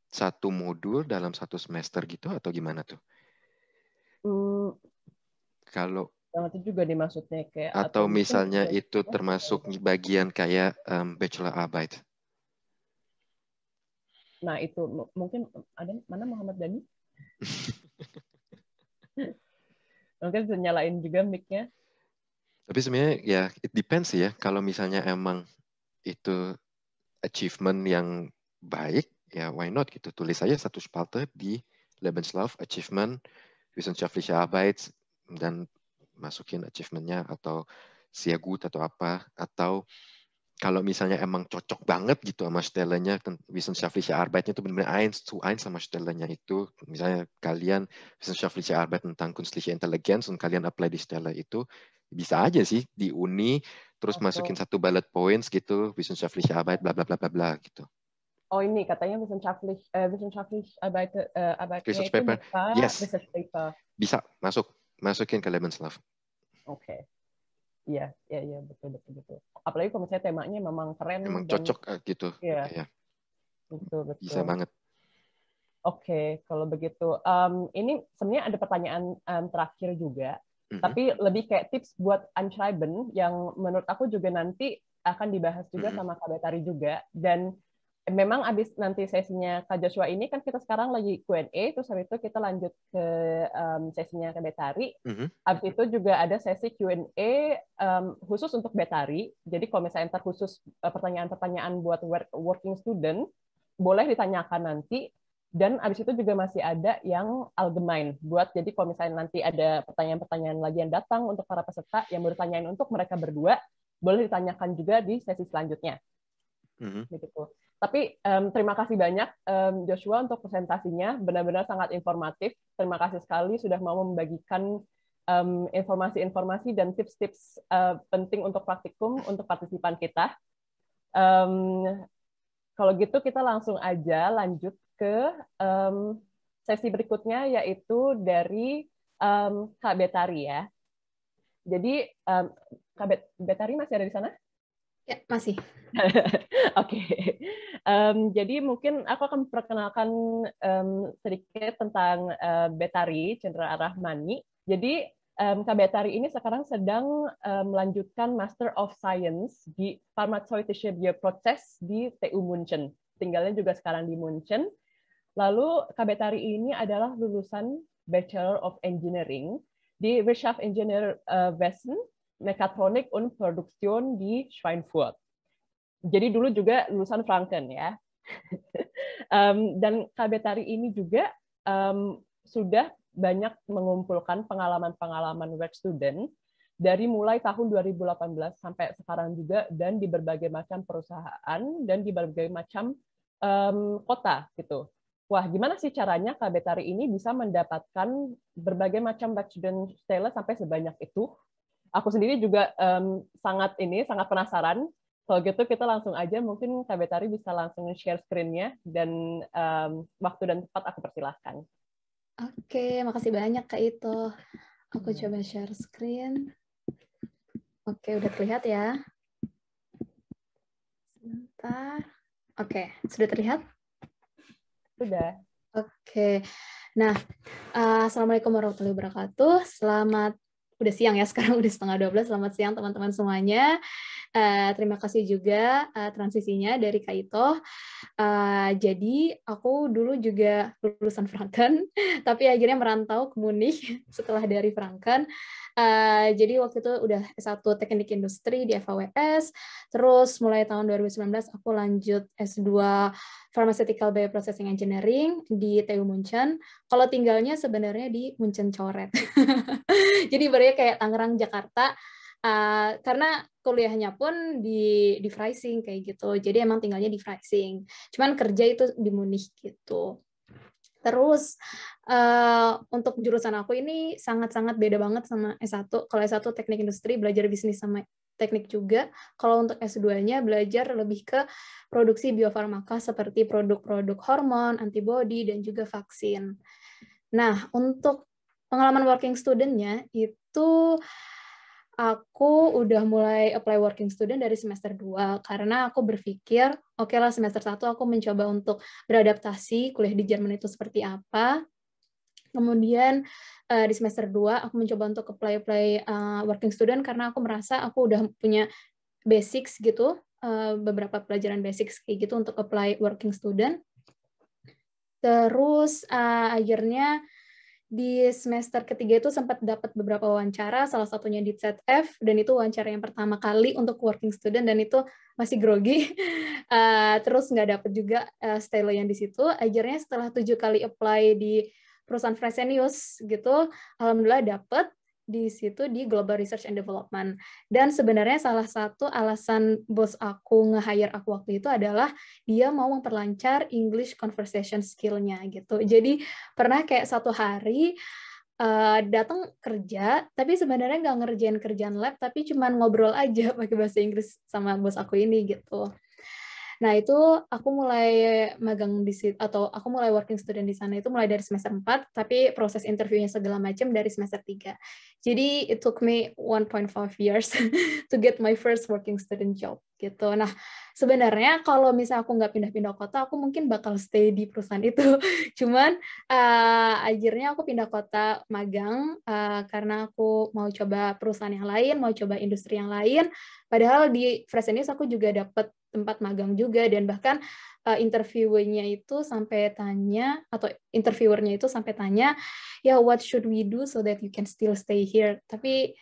satu modul dalam satu semester gitu atau gimana tuh? Mm. Kalau yang nah, itu juga dimaksudnya kayak atau, misalnya itu, itu termasuk bagian kayak um, bachelor arbeit. Nah, itu mungkin ada mana Muhammad Dani? mungkin bisa nyalain juga mic-nya. Tapi sebenarnya ya it depends ya kalau misalnya emang itu achievement yang baik ya why not gitu tulis saya satu spalter di Lebenslauf achievement wissenschaftliche Arbeit dan masukin achievementnya atau siagut atau apa atau kalau misalnya emang cocok banget gitu sama Stellanya, wissenschaftliche Arbeitnya itu benar-benar eins zu eins sama Stellanya itu, misalnya kalian wissenschaftliche Arbeit tentang künstliche Intelligenz dan kalian apply di Stella itu, bisa aja sih di uni terus okay. masukin satu bullet points gitu wissenschaftliche Arbeit bla bla bla bla bla gitu. Oh ini katanya wissenschaftlich äh, eh, wissenschaftlich Arbeit äh, eh, Arbeit Research paper. yes. Research paper. Bisa masuk masukin ke Lebenslauf. Oke. Okay. Iya, iya, iya, betul, betul, betul. Apalagi kalau misalnya temanya memang keren. Memang cocok dan, eh, gitu. Iya. Ya. Betul, betul. Bisa banget. Oke, okay, kalau begitu. Um, ini sebenarnya ada pertanyaan um, terakhir juga. Mm -hmm. Tapi lebih kayak tips buat unschreiben yang menurut aku juga nanti akan dibahas juga mm -hmm. sama Kabetari juga. Dan memang abis nanti sesinya Kak Joshua ini kan kita sekarang lagi Q&A, terus habis itu kita lanjut ke um, sesinya ke Betari. Mm-hmm. Habis itu juga ada sesi Q&A um, khusus untuk Betari. Jadi kalau misalnya ntar khusus eh, pertanyaan-pertanyaan buat working student, boleh ditanyakan nanti. Dan abis itu juga masih ada yang algemain buat jadi kalau misalnya nanti ada pertanyaan-pertanyaan lagi yang datang untuk para peserta yang baru ditanyain untuk mereka berdua, boleh ditanyakan juga di sesi selanjutnya. Mm-hmm. Begitu. Tapi um, terima kasih banyak um, Joshua untuk presentasinya, benar-benar sangat informatif. Terima kasih sekali sudah mau membagikan informasi-informasi um, dan tips-tips uh, penting untuk praktikum untuk partisipan kita. Um, kalau gitu kita langsung aja lanjut ke um, sesi berikutnya yaitu dari um, Kak Betari ya. Jadi um, Kak Bet Betari masih ada di sana? Ya, masih. Oke. okay. um, jadi mungkin aku akan perkenalkan um, sedikit tentang uh, Betari Chandra Rahmani. Jadi um, Kak Betari ini sekarang sedang um, melanjutkan Master of Science di Pharmaceutische Bioprocess di TU München. Tinggalnya juga sekarang di München. Lalu Kak Betari ini adalah lulusan Bachelor of Engineering di Wirtschaft Engineer eh, Wesen Mekatronik und Produktion di Schweinfurt. Jadi dulu juga lulusan Franken ya. um, dan KB Tari ini juga um, sudah banyak mengumpulkan pengalaman-pengalaman web student dari mulai tahun 2018 sampai sekarang juga dan di berbagai macam perusahaan dan di berbagai macam um, kota gitu. Wah, gimana sih caranya KB Tari ini bisa mendapatkan berbagai macam back student style sampai sebanyak itu aku sendiri juga um, sangat ini sangat penasaran. Kalau gitu kita langsung aja mungkin Kak Betari bisa langsung share screen-nya dan um, waktu dan tempat aku persilahkan. Oke, makasih banyak Kak Ito. Aku iya. coba share screen. Oke, udah terlihat ya. Sebentar. Oke, sudah terlihat? Sudah. Oke. Nah, uh, Assalamualaikum warahmatullahi wabarakatuh. Selamat udah siang ya sekarang udah setengah 12 selamat siang teman-teman semuanya Eh, terima kasih juga uh, transisinya dari Kaito. Uh, eh, jadi aku dulu juga lulusan Franken, tapi akhirnya merantau ke Munich setelah dari Franken. Uh, jadi waktu itu udah S1 Teknik Industri di FAWS, terus mulai tahun 2019 aku lanjut S2 Pharmaceutical Bioprocessing Engineering di TU Munchen. Kalau tinggalnya sebenarnya di Munchen Coret. jadi berarti kayak Tangerang, Jakarta, Uh, karena kuliahnya pun di di Freising kayak gitu. Jadi emang tinggalnya di Freising. Cuman kerja itu di Munich gitu. Terus uh, untuk jurusan aku ini sangat-sangat beda banget sama S1. Kalau S1 teknik industri belajar bisnis sama teknik juga. Kalau untuk S2-nya belajar lebih ke produksi biofarmaka seperti produk-produk hormon, antibody dan juga vaksin. Nah, untuk pengalaman working studentnya nya itu aku udah mulai apply working student dari semester 2 karena aku berpikir oke okay lah semester 1 aku mencoba untuk beradaptasi kuliah di Jerman itu seperti apa kemudian uh, di semester 2 aku mencoba untuk apply apply uh, working student karena aku merasa aku udah punya basics gitu uh, beberapa pelajaran basics kayak gitu untuk apply working student terus uh, akhirnya di semester ketiga itu sempat dapat beberapa wawancara, salah satunya di ZF, dan itu wawancara yang pertama kali untuk working student, dan itu masih grogi. Uh, terus nggak dapat juga uh, eh, style yang di situ. Akhirnya setelah tujuh kali apply di perusahaan Fresenius gitu, alhamdulillah dapat di situ di Global Research and Development. Dan sebenarnya salah satu alasan bos aku nge-hire aku waktu itu adalah dia mau memperlancar English conversation skill-nya gitu. Jadi pernah kayak satu hari Uh, eh, datang kerja tapi sebenarnya nggak ngerjain kerjaan lab tapi cuman ngobrol aja pakai bahasa Inggris sama bos aku ini gitu Nah, itu aku mulai magang di situ atau aku mulai working student di sana itu mulai dari semester 4, tapi proses interviewnya segala macam dari semester 3. Jadi it took me 1.5 years to get my first working student job gitu. Nah, sebenarnya kalau misal aku nggak pindah-pindah kota, aku mungkin bakal stay di perusahaan itu. Cuman uh, akhirnya aku pindah kota magang uh, karena aku mau coba perusahaan yang lain, mau coba industri yang lain. Padahal di Fresh News aku juga dapat tempat magang juga dan bahkan uh, eh, interviewernya itu sampai tanya atau interviewernya itu sampai tanya ya what should we do so that you can still stay here tapi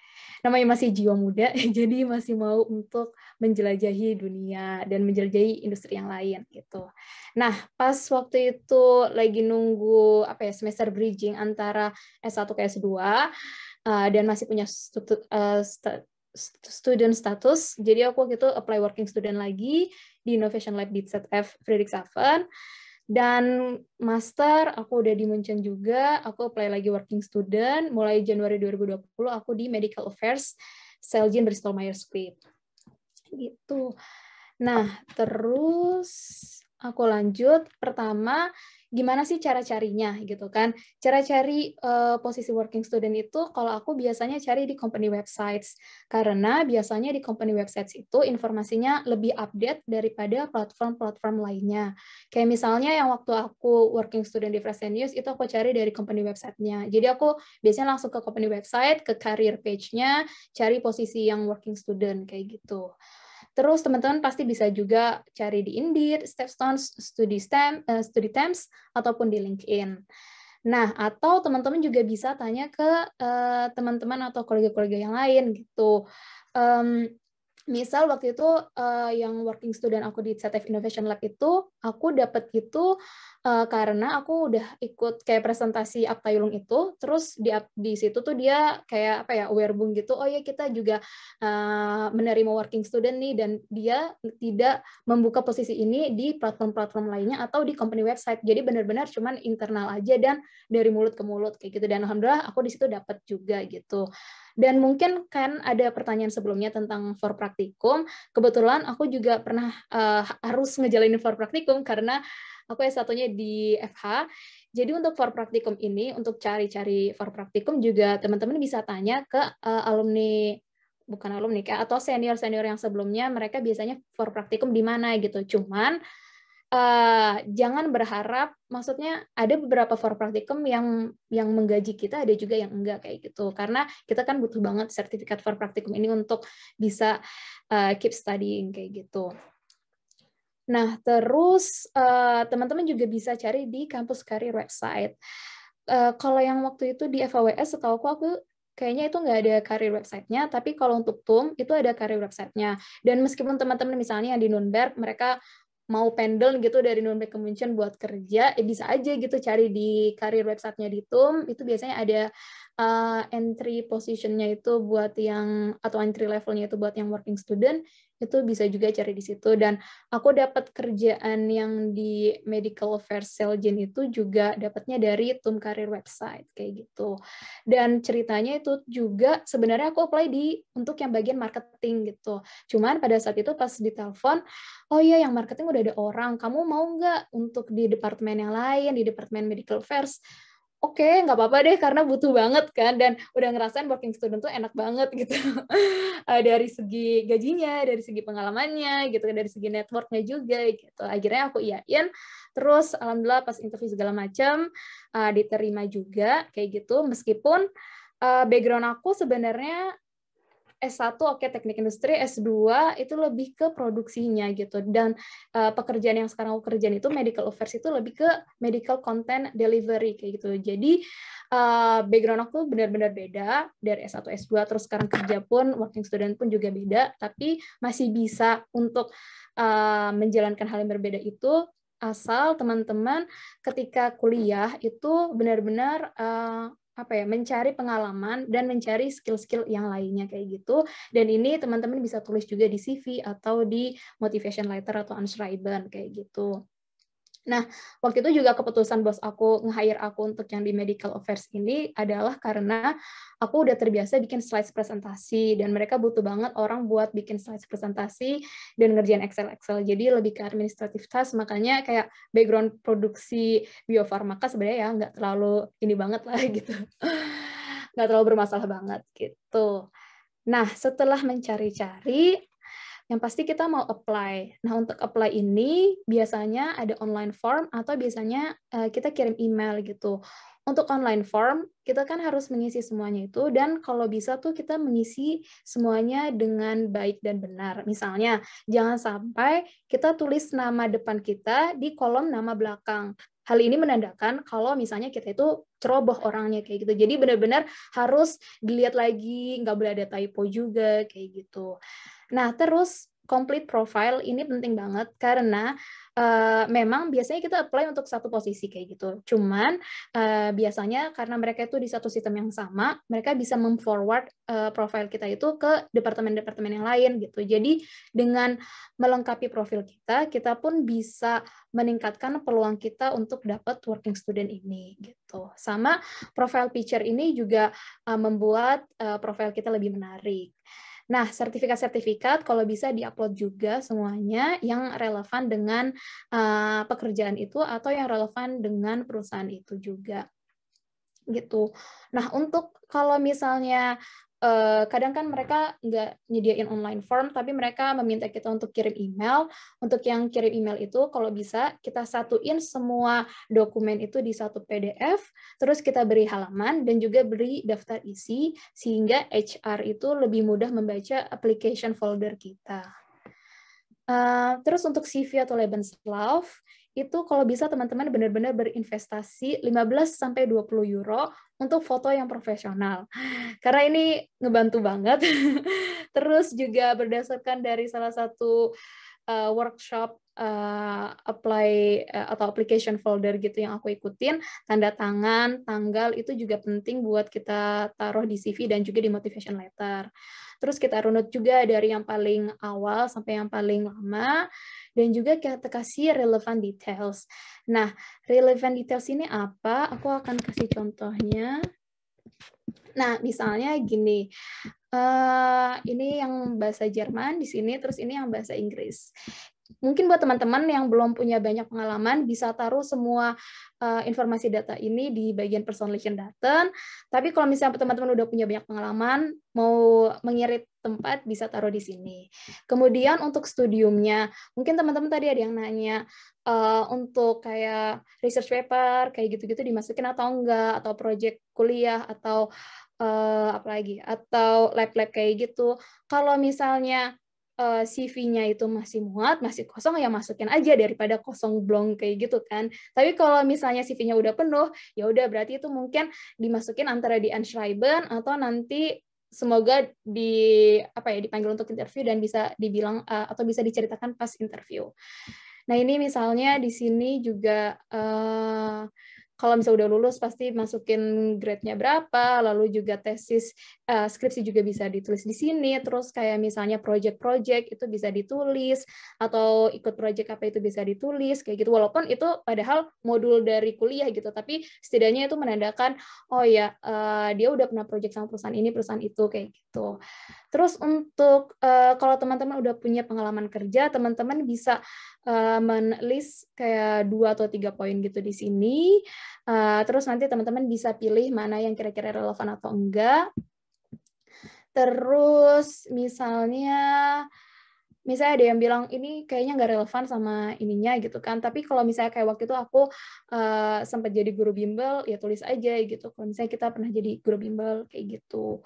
namanya masih jiwa muda jadi masih mau untuk menjelajahi dunia dan menjelajahi industri yang lain gitu nah pas waktu itu lagi nunggu apa ya semester bridging antara S1 ke S2 uh, eh, dan masih punya struktur, uh, student status. Jadi aku waktu itu apply working student lagi di Innovation Lab di ZF Friedrichshafen. Dan master aku udah di Munchen juga, aku apply lagi working student. Mulai Januari 2020 aku di Medical Affairs Celgene Bristol Myers Squibb. Gitu. Nah, terus aku lanjut. Pertama, gimana sih cara carinya gitu kan cara cari uh, posisi working student itu kalau aku biasanya cari di company websites karena biasanya di company websites itu informasinya lebih update daripada platform-platform lainnya kayak misalnya yang waktu aku working student di Fresh News itu aku cari dari company websitenya jadi aku biasanya langsung ke company website ke career page-nya cari posisi yang working student kayak gitu Terus teman-teman pasti bisa juga cari di Indeed, Stepstone, Studi STEM, uh, eh, Study Temps, ataupun di LinkedIn. Nah, atau teman-teman juga bisa tanya ke eh, teman-teman uh, atau kolega-kolega yang lain gitu. Um, misal waktu itu uh, yang working student aku di ZF Innovation Lab itu, aku dapat itu uh, karena aku udah ikut kayak presentasi Aptayulung itu terus di di situ tuh dia kayak apa ya werbung gitu oh ya kita juga uh, menerima working student nih dan dia tidak membuka posisi ini di platform-platform lainnya atau di company website jadi benar-benar cuman internal aja dan dari mulut ke mulut kayak gitu dan alhamdulillah aku di situ dapat juga gitu dan mungkin kan ada pertanyaan sebelumnya tentang for praktikum kebetulan aku juga pernah uh, harus ngejalanin for praktikum karena aku s 1 di FH. Jadi untuk for praktikum ini, untuk cari-cari for praktikum juga teman-teman bisa tanya ke uh, alumni bukan alumni atau senior-senior yang sebelumnya mereka biasanya for praktikum di mana gitu. Cuman uh, jangan berharap maksudnya ada beberapa for praktikum yang yang menggaji kita ada juga yang enggak kayak gitu karena kita kan butuh banget sertifikat for praktikum ini untuk bisa uh, keep studying kayak gitu. Nah, terus eh, teman-teman juga bisa cari di kampus karir website. Eh, kalau yang waktu itu di FAWS, setahu aku, aku kayaknya itu nggak ada karir websitenya, tapi kalau untuk TUM itu ada karir websitenya. Dan meskipun teman-teman misalnya di Nuremberg, mereka mau pendel gitu dari Nuremberg ke München buat kerja, eh, bisa aja gitu cari di karir websitenya di TUM, itu biasanya ada uh, entry positionnya itu buat yang, atau entry levelnya itu buat yang working student, itu bisa juga cari di situ dan aku dapat kerjaan yang di medical affairs Seljen itu juga dapatnya dari Tum Karir website kayak gitu dan ceritanya itu juga sebenarnya aku apply di untuk yang bagian marketing gitu cuman pada saat itu pas ditelepon oh iya yang marketing udah ada orang kamu mau nggak untuk di departemen yang lain di departemen medical affairs oke okay, nggak apa-apa deh karena butuh banget kan dan udah ngerasain working student tuh enak banget gitu eh, dari segi gajinya dari segi pengalamannya gitu dari segi networknya juga gitu akhirnya aku iyain terus alhamdulillah pas interview segala macam eh, diterima juga kayak gitu meskipun eh, background aku sebenarnya S1 oke okay, teknik industri, S2 itu lebih ke produksinya gitu. Dan uh, pekerjaan yang sekarang aku kerjain itu medical affairs itu lebih ke medical content delivery kayak gitu. Jadi uh, background aku benar-benar beda dari S1 S2 terus sekarang kerja pun working student pun juga beda, tapi masih bisa untuk uh, menjalankan hal yang berbeda itu asal teman-teman ketika kuliah itu benar-benar uh, apa ya mencari pengalaman dan mencari skill-skill yang lainnya kayak gitu dan ini teman-teman bisa tulis juga di CV atau di motivation letter atau unschreiben kayak gitu Nah, waktu itu juga keputusan bos aku nge-hire aku untuk yang di medical affairs ini adalah karena aku udah terbiasa bikin slides presentasi dan mereka butuh banget orang buat bikin slides presentasi dan ngerjain Excel-Excel. Jadi lebih ke administratif task, makanya kayak background produksi biofarmaka sebenarnya ya nggak terlalu ini banget lah gitu. Nggak terlalu bermasalah banget gitu. Nah, setelah mencari-cari, yang pasti kita mau apply. Nah, untuk apply ini biasanya ada online form atau biasanya eh, kita kirim email gitu. Untuk online form, kita kan harus mengisi semuanya itu dan kalau bisa tuh kita mengisi semuanya dengan baik dan benar. Misalnya, jangan sampai kita tulis nama depan kita di kolom nama belakang. Hal ini menandakan kalau misalnya kita itu ceroboh orangnya kayak gitu. Jadi benar-benar harus dilihat lagi, nggak boleh ada typo juga kayak gitu. Nah, terus complete profile ini penting banget karena uh, memang biasanya kita apply untuk satu posisi kayak gitu. Cuman uh, biasanya karena mereka itu di satu sistem yang sama, mereka bisa memforward uh, profile kita itu ke departemen-departemen yang lain gitu. Jadi dengan melengkapi profil kita, kita pun bisa meningkatkan peluang kita untuk dapat working student ini gitu. Sama profile picture ini juga uh, membuat uh, profil kita lebih menarik. Nah, sertifikat-sertifikat kalau bisa diupload juga semuanya yang relevan dengan uh, pekerjaan itu atau yang relevan dengan perusahaan itu juga gitu. Nah, untuk kalau misalnya Eh, kadang kan mereka nggak nyediain online form, tapi mereka meminta kita untuk kirim email. Untuk yang kirim email itu, kalau bisa kita satuin semua dokumen itu di satu PDF, terus kita beri halaman dan juga beri daftar isi, sehingga HR itu lebih mudah membaca application folder kita. Uh, terus untuk CV atau Lebenslauf, itu kalau bisa teman-teman benar-benar berinvestasi 15 sampai 20 euro untuk foto yang profesional. Karena ini ngebantu banget. Terus juga berdasarkan dari salah satu uh, workshop uh, apply uh, atau application folder gitu yang aku ikutin, tanda tangan, tanggal itu juga penting buat kita taruh di CV dan juga di motivation letter. Terus kita runut juga dari yang paling awal sampai yang paling lama dan juga kita kasih relevant details. Nah, relevant details ini apa? Aku akan kasih contohnya. Nah, misalnya gini, Eh, ini yang bahasa Jerman di sini, terus ini yang bahasa Inggris. Mungkin buat teman-teman yang belum punya banyak pengalaman bisa taruh semua uh, informasi data ini di bagian personalization data. Tapi kalau misalnya teman-teman udah punya banyak pengalaman, mau mengirit tempat bisa taruh di sini. Kemudian untuk studiumnya, mungkin teman-teman tadi ada yang nanya uh, untuk kayak research paper kayak gitu-gitu dimasukin atau enggak atau project kuliah atau uh, eh, apalagi atau lab-lab kayak gitu. Kalau misalnya uh, eh, CV-nya itu masih muat, masih kosong ya masukin aja daripada kosong blong kayak gitu kan. Tapi kalau misalnya CV-nya udah penuh, ya udah berarti itu mungkin dimasukin antara di unschreiben atau nanti semoga di apa ya dipanggil untuk interview dan bisa dibilang uh, atau bisa diceritakan pas interview. Nah, ini misalnya di sini juga uh, kalau misalnya udah lulus pasti masukin grade-nya berapa, lalu juga tesis uh, skripsi juga bisa ditulis di sini, terus kayak misalnya project-project itu bisa ditulis atau ikut project apa itu bisa ditulis kayak gitu. Walaupun itu padahal modul dari kuliah gitu, tapi setidaknya itu menandakan oh ya uh, dia udah pernah project sama perusahaan ini, perusahaan itu kayak gitu. Terus untuk uh, kalau teman-teman udah punya pengalaman kerja, teman-teman bisa uh, menlist kayak dua atau tiga poin gitu di sini. Uh, terus nanti teman-teman bisa pilih mana yang kira-kira relevan atau enggak. Terus misalnya misalnya ada yang bilang ini kayaknya nggak relevan sama ininya gitu kan tapi kalau misalnya kayak waktu itu aku uh, eh, sempat jadi guru bimbel ya tulis aja gitu kalau misalnya kita pernah jadi guru bimbel kayak gitu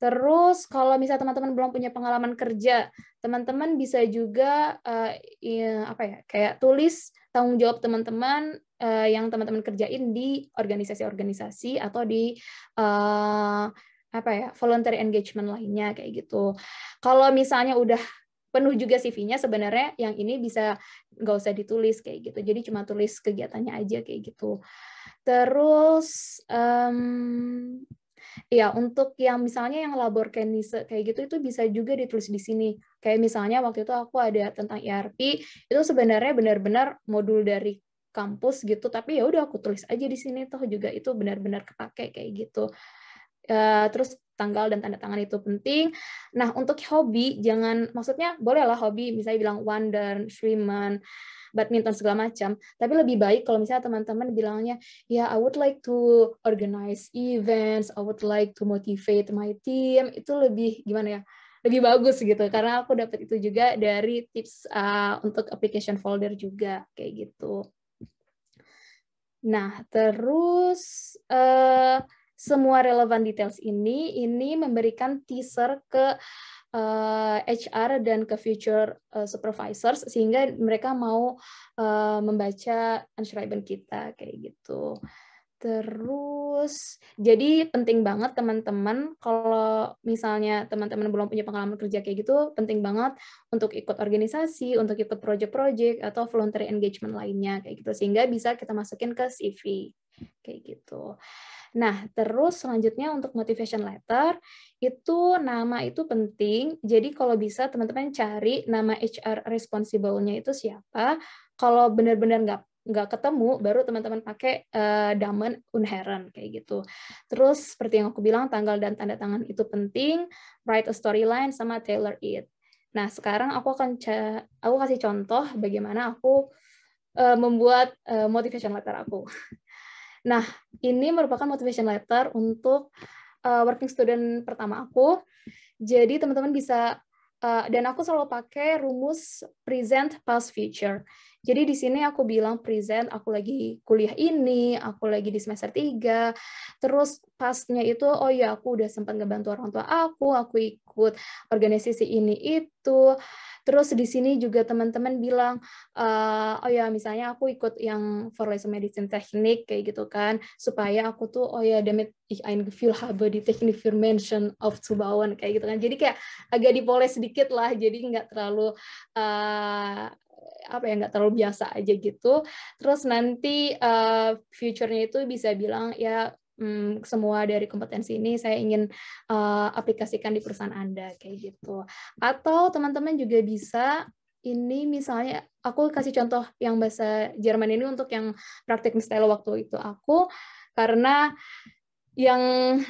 terus kalau misalnya teman-teman belum punya pengalaman kerja teman-teman bisa juga uh, ya, apa ya kayak tulis tanggung jawab teman-teman uh, yang teman-teman kerjain di organisasi-organisasi atau di uh, apa ya voluntary engagement lainnya kayak gitu. Kalau misalnya udah penuh juga CV-nya sebenarnya yang ini bisa nggak usah ditulis kayak gitu jadi cuma tulis kegiatannya aja kayak gitu terus um, ya untuk yang misalnya yang labor kenis kayak gitu itu bisa juga ditulis di sini kayak misalnya waktu itu aku ada tentang ERP itu sebenarnya benar-benar modul dari kampus gitu tapi ya udah aku tulis aja di sini toh juga itu benar-benar kepake kayak gitu uh, terus tanggal dan tanda tangan itu penting. Nah, untuk hobi, jangan, maksudnya bolehlah hobi, misalnya bilang wonder, swimming, badminton segala macam. Tapi lebih baik kalau misalnya teman-teman bilangnya, ya yeah, I would like to organize events, I would like to motivate my team. Itu lebih gimana ya? Lebih bagus gitu karena aku dapat itu juga dari tips uh, untuk application folder juga kayak gitu. Nah, terus uh, semua relevan details ini ini memberikan teaser ke uh, eh, HR dan ke future uh, supervisors sehingga mereka mau uh, membaca unschreiben kita kayak gitu. Terus, jadi penting banget teman-teman kalau misalnya teman-teman belum punya pengalaman kerja kayak gitu, penting banget untuk ikut organisasi, untuk ikut project-project atau voluntary engagement lainnya kayak gitu sehingga bisa kita masukin ke CV kayak gitu. Nah, terus selanjutnya untuk motivation letter, itu nama itu penting. Jadi kalau bisa teman-teman cari nama HR responsible-nya itu siapa. Kalau benar-benar nggak nggak ketemu, baru teman-teman pakai uh, eh, damen unheren kayak gitu. Terus seperti yang aku bilang, tanggal dan tanda tangan itu penting. Write a storyline sama tailor it. Nah sekarang aku akan aku kasih contoh bagaimana aku uh, membuat uh, motivation letter aku. Nah, ini merupakan motivation letter untuk uh, working student pertama aku. Jadi teman-teman bisa uh, dan aku selalu pakai rumus present past future. Jadi di sini aku bilang present, aku lagi kuliah ini, aku lagi di semester 3. Terus pasnya itu, oh ya aku udah sempat ngebantu orang tua aku, aku ikut organisasi ini itu. Terus di sini juga teman-teman bilang, uh, oh ya misalnya aku ikut yang formalism medicine teknik kayak gitu kan, supaya aku tuh oh ya damit ich ein Gefühl habe die Technik für Menschen auf Zubauen kayak gitu kan. Jadi kayak agak dipoles sedikit lah, jadi nggak terlalu uh, apa ya nggak terlalu biasa aja gitu terus nanti uh, future-nya itu bisa bilang ya hmm, semua dari kompetensi ini saya ingin uh, aplikasikan di perusahaan Anda kayak gitu. Atau teman-teman juga bisa ini misalnya aku kasih contoh yang bahasa Jerman ini untuk yang praktik mistela waktu itu aku karena yang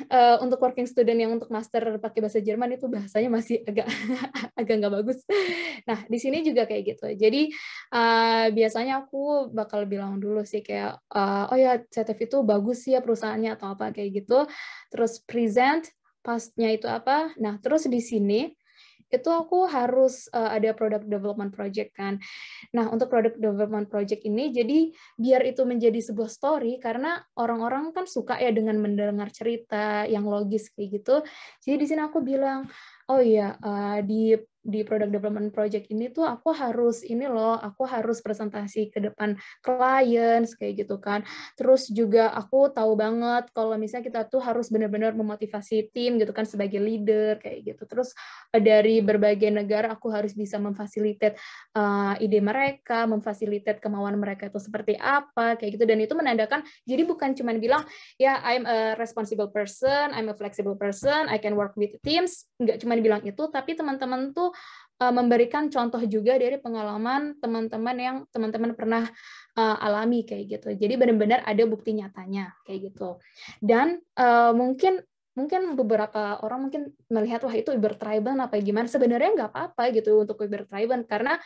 uh, untuk working student yang untuk master pakai bahasa Jerman itu bahasanya masih agak agak nggak bagus. Nah di sini juga kayak gitu. Jadi uh, biasanya aku bakal bilang dulu sih kayak uh, oh ya CTF itu bagus sih ya perusahaannya atau apa kayak gitu. Terus present pastnya itu apa? Nah terus di sini itu aku harus uh, ada product development project kan. Nah, untuk product development project ini jadi biar itu menjadi sebuah story karena orang-orang kan suka ya dengan mendengar cerita yang logis kayak gitu. Jadi di sini aku bilang oh iya uh, di di product development project ini tuh aku harus ini loh, aku harus presentasi ke depan klien kayak gitu kan. Terus juga aku tahu banget kalau misalnya kita tuh harus benar-benar memotivasi tim gitu kan sebagai leader kayak gitu. Terus eh, dari berbagai negara aku harus bisa memfasilitet uh, eh, ide mereka, memfasilitet kemauan mereka itu seperti apa kayak gitu dan itu menandakan jadi bukan cuma bilang ya I'm a responsible person, I'm a flexible person, I can work with teams, nggak cuma teman bilang itu, tapi teman-teman tuh eh, memberikan contoh juga dari pengalaman teman-teman yang teman-teman pernah uh, alami kayak gitu. Jadi benar-benar ada bukti nyatanya kayak gitu. Dan uh, mungkin mungkin beberapa orang mungkin melihat wah itu cyber tribal apa ya? gimana sebenarnya nggak apa-apa gitu untuk cyber tribal karena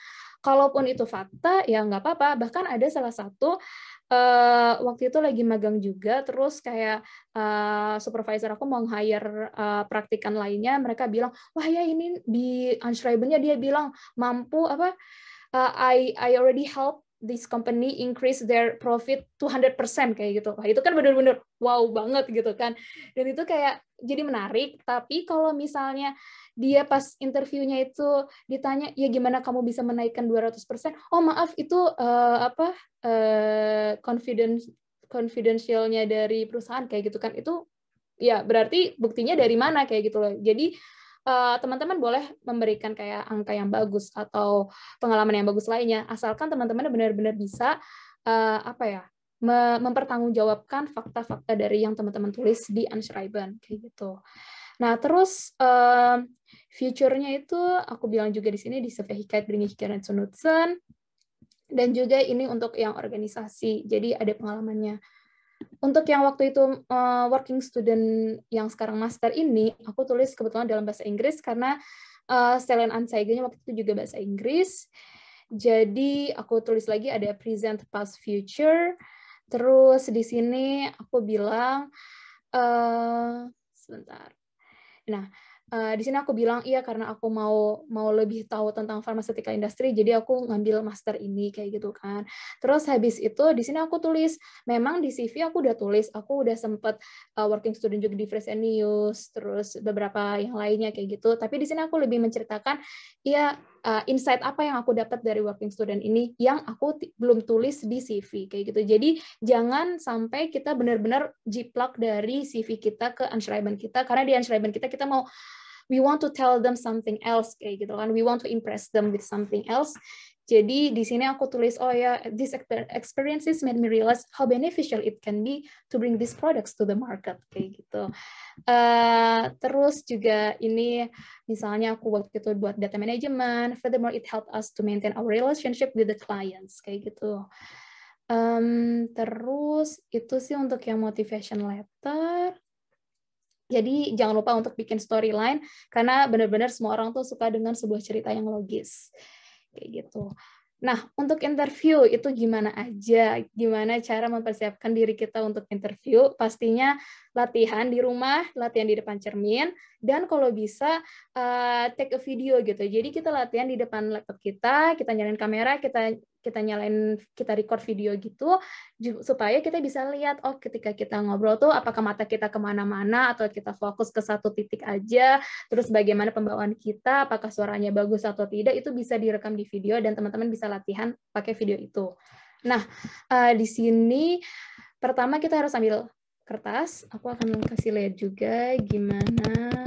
Kalaupun itu fakta, ya nggak apa-apa. Bahkan ada salah satu uh, waktu itu lagi magang juga, terus kayak uh, supervisor aku mau hire uh, praktikan lainnya, mereka bilang, wah ya ini di unscribe-nya dia bilang mampu apa? Uh, I I already help this company increase their profit 200% kayak gitu. Wah, itu kan benar-benar wow banget gitu kan. Dan itu kayak jadi menarik, tapi kalau misalnya dia pas interviewnya itu ditanya, ya gimana kamu bisa menaikkan 200%? Oh maaf, itu uh, apa uh, confidence confidentialnya dari perusahaan kayak gitu kan. Itu ya berarti buktinya dari mana kayak gitu loh. Jadi Eh, teman-teman uh, boleh memberikan kayak angka yang bagus atau pengalaman yang bagus lainnya asalkan teman-teman benar-benar bisa uh, apa ya mempertanggungjawabkan fakta-fakta dari yang teman-teman tulis di Unscriben kayak gitu. Nah, terus uh, future-nya itu aku bilang juga di sini di Sefehikait sunut sun dan juga ini untuk yang organisasi. Jadi ada pengalamannya. Untuk yang waktu itu uh, working student yang sekarang master ini, aku tulis kebetulan dalam bahasa Inggris karena uh, eh, Stellen Anzeige-nya waktu itu juga bahasa Inggris. Jadi aku tulis lagi ada present, past, future. Terus di sini aku bilang uh, sebentar. Nah, uh, di sini aku bilang iya karena aku mau mau lebih tahu tentang pharmaceutical industry jadi aku ngambil master ini kayak gitu kan terus habis itu di sini aku tulis memang di CV aku udah tulis aku udah sempet uh, working student juga di Fresh News terus beberapa yang lainnya kayak gitu tapi di sini aku lebih menceritakan iya uh, insight apa yang aku dapat dari working student ini yang aku belum tulis di CV kayak gitu jadi jangan sampai kita benar-benar jiplak dari CV kita ke unshriven kita karena di unshriven kita kita mau we want to tell them something else kayak gitu kan we want to impress them with something else jadi di sini aku tulis, oh ya, yeah, these experiences made me realize how beneficial it can be to bring these products to the market, kayak gitu. Uh, terus juga ini, misalnya aku waktu itu buat data management, furthermore it helped us to maintain our relationship with the clients, kayak gitu. Um, terus itu sih untuk yang motivation letter. Jadi jangan lupa untuk bikin storyline karena benar-benar semua orang tuh suka dengan sebuah cerita yang logis. Kayak gitu. Nah, untuk interview itu gimana aja? Gimana cara mempersiapkan diri kita untuk interview? Pastinya latihan di rumah, latihan di depan cermin, dan kalau bisa uh, take a video gitu. Jadi kita latihan di depan laptop kita, kita nyalain kamera, kita kita nyalain kita record video gitu supaya kita bisa lihat oh ketika kita ngobrol tuh apakah mata kita kemana-mana atau kita fokus ke satu titik aja terus bagaimana pembawaan kita apakah suaranya bagus atau tidak itu bisa direkam di video dan teman-teman bisa latihan pakai video itu nah uh, di sini pertama kita harus ambil kertas aku akan kasih lihat juga gimana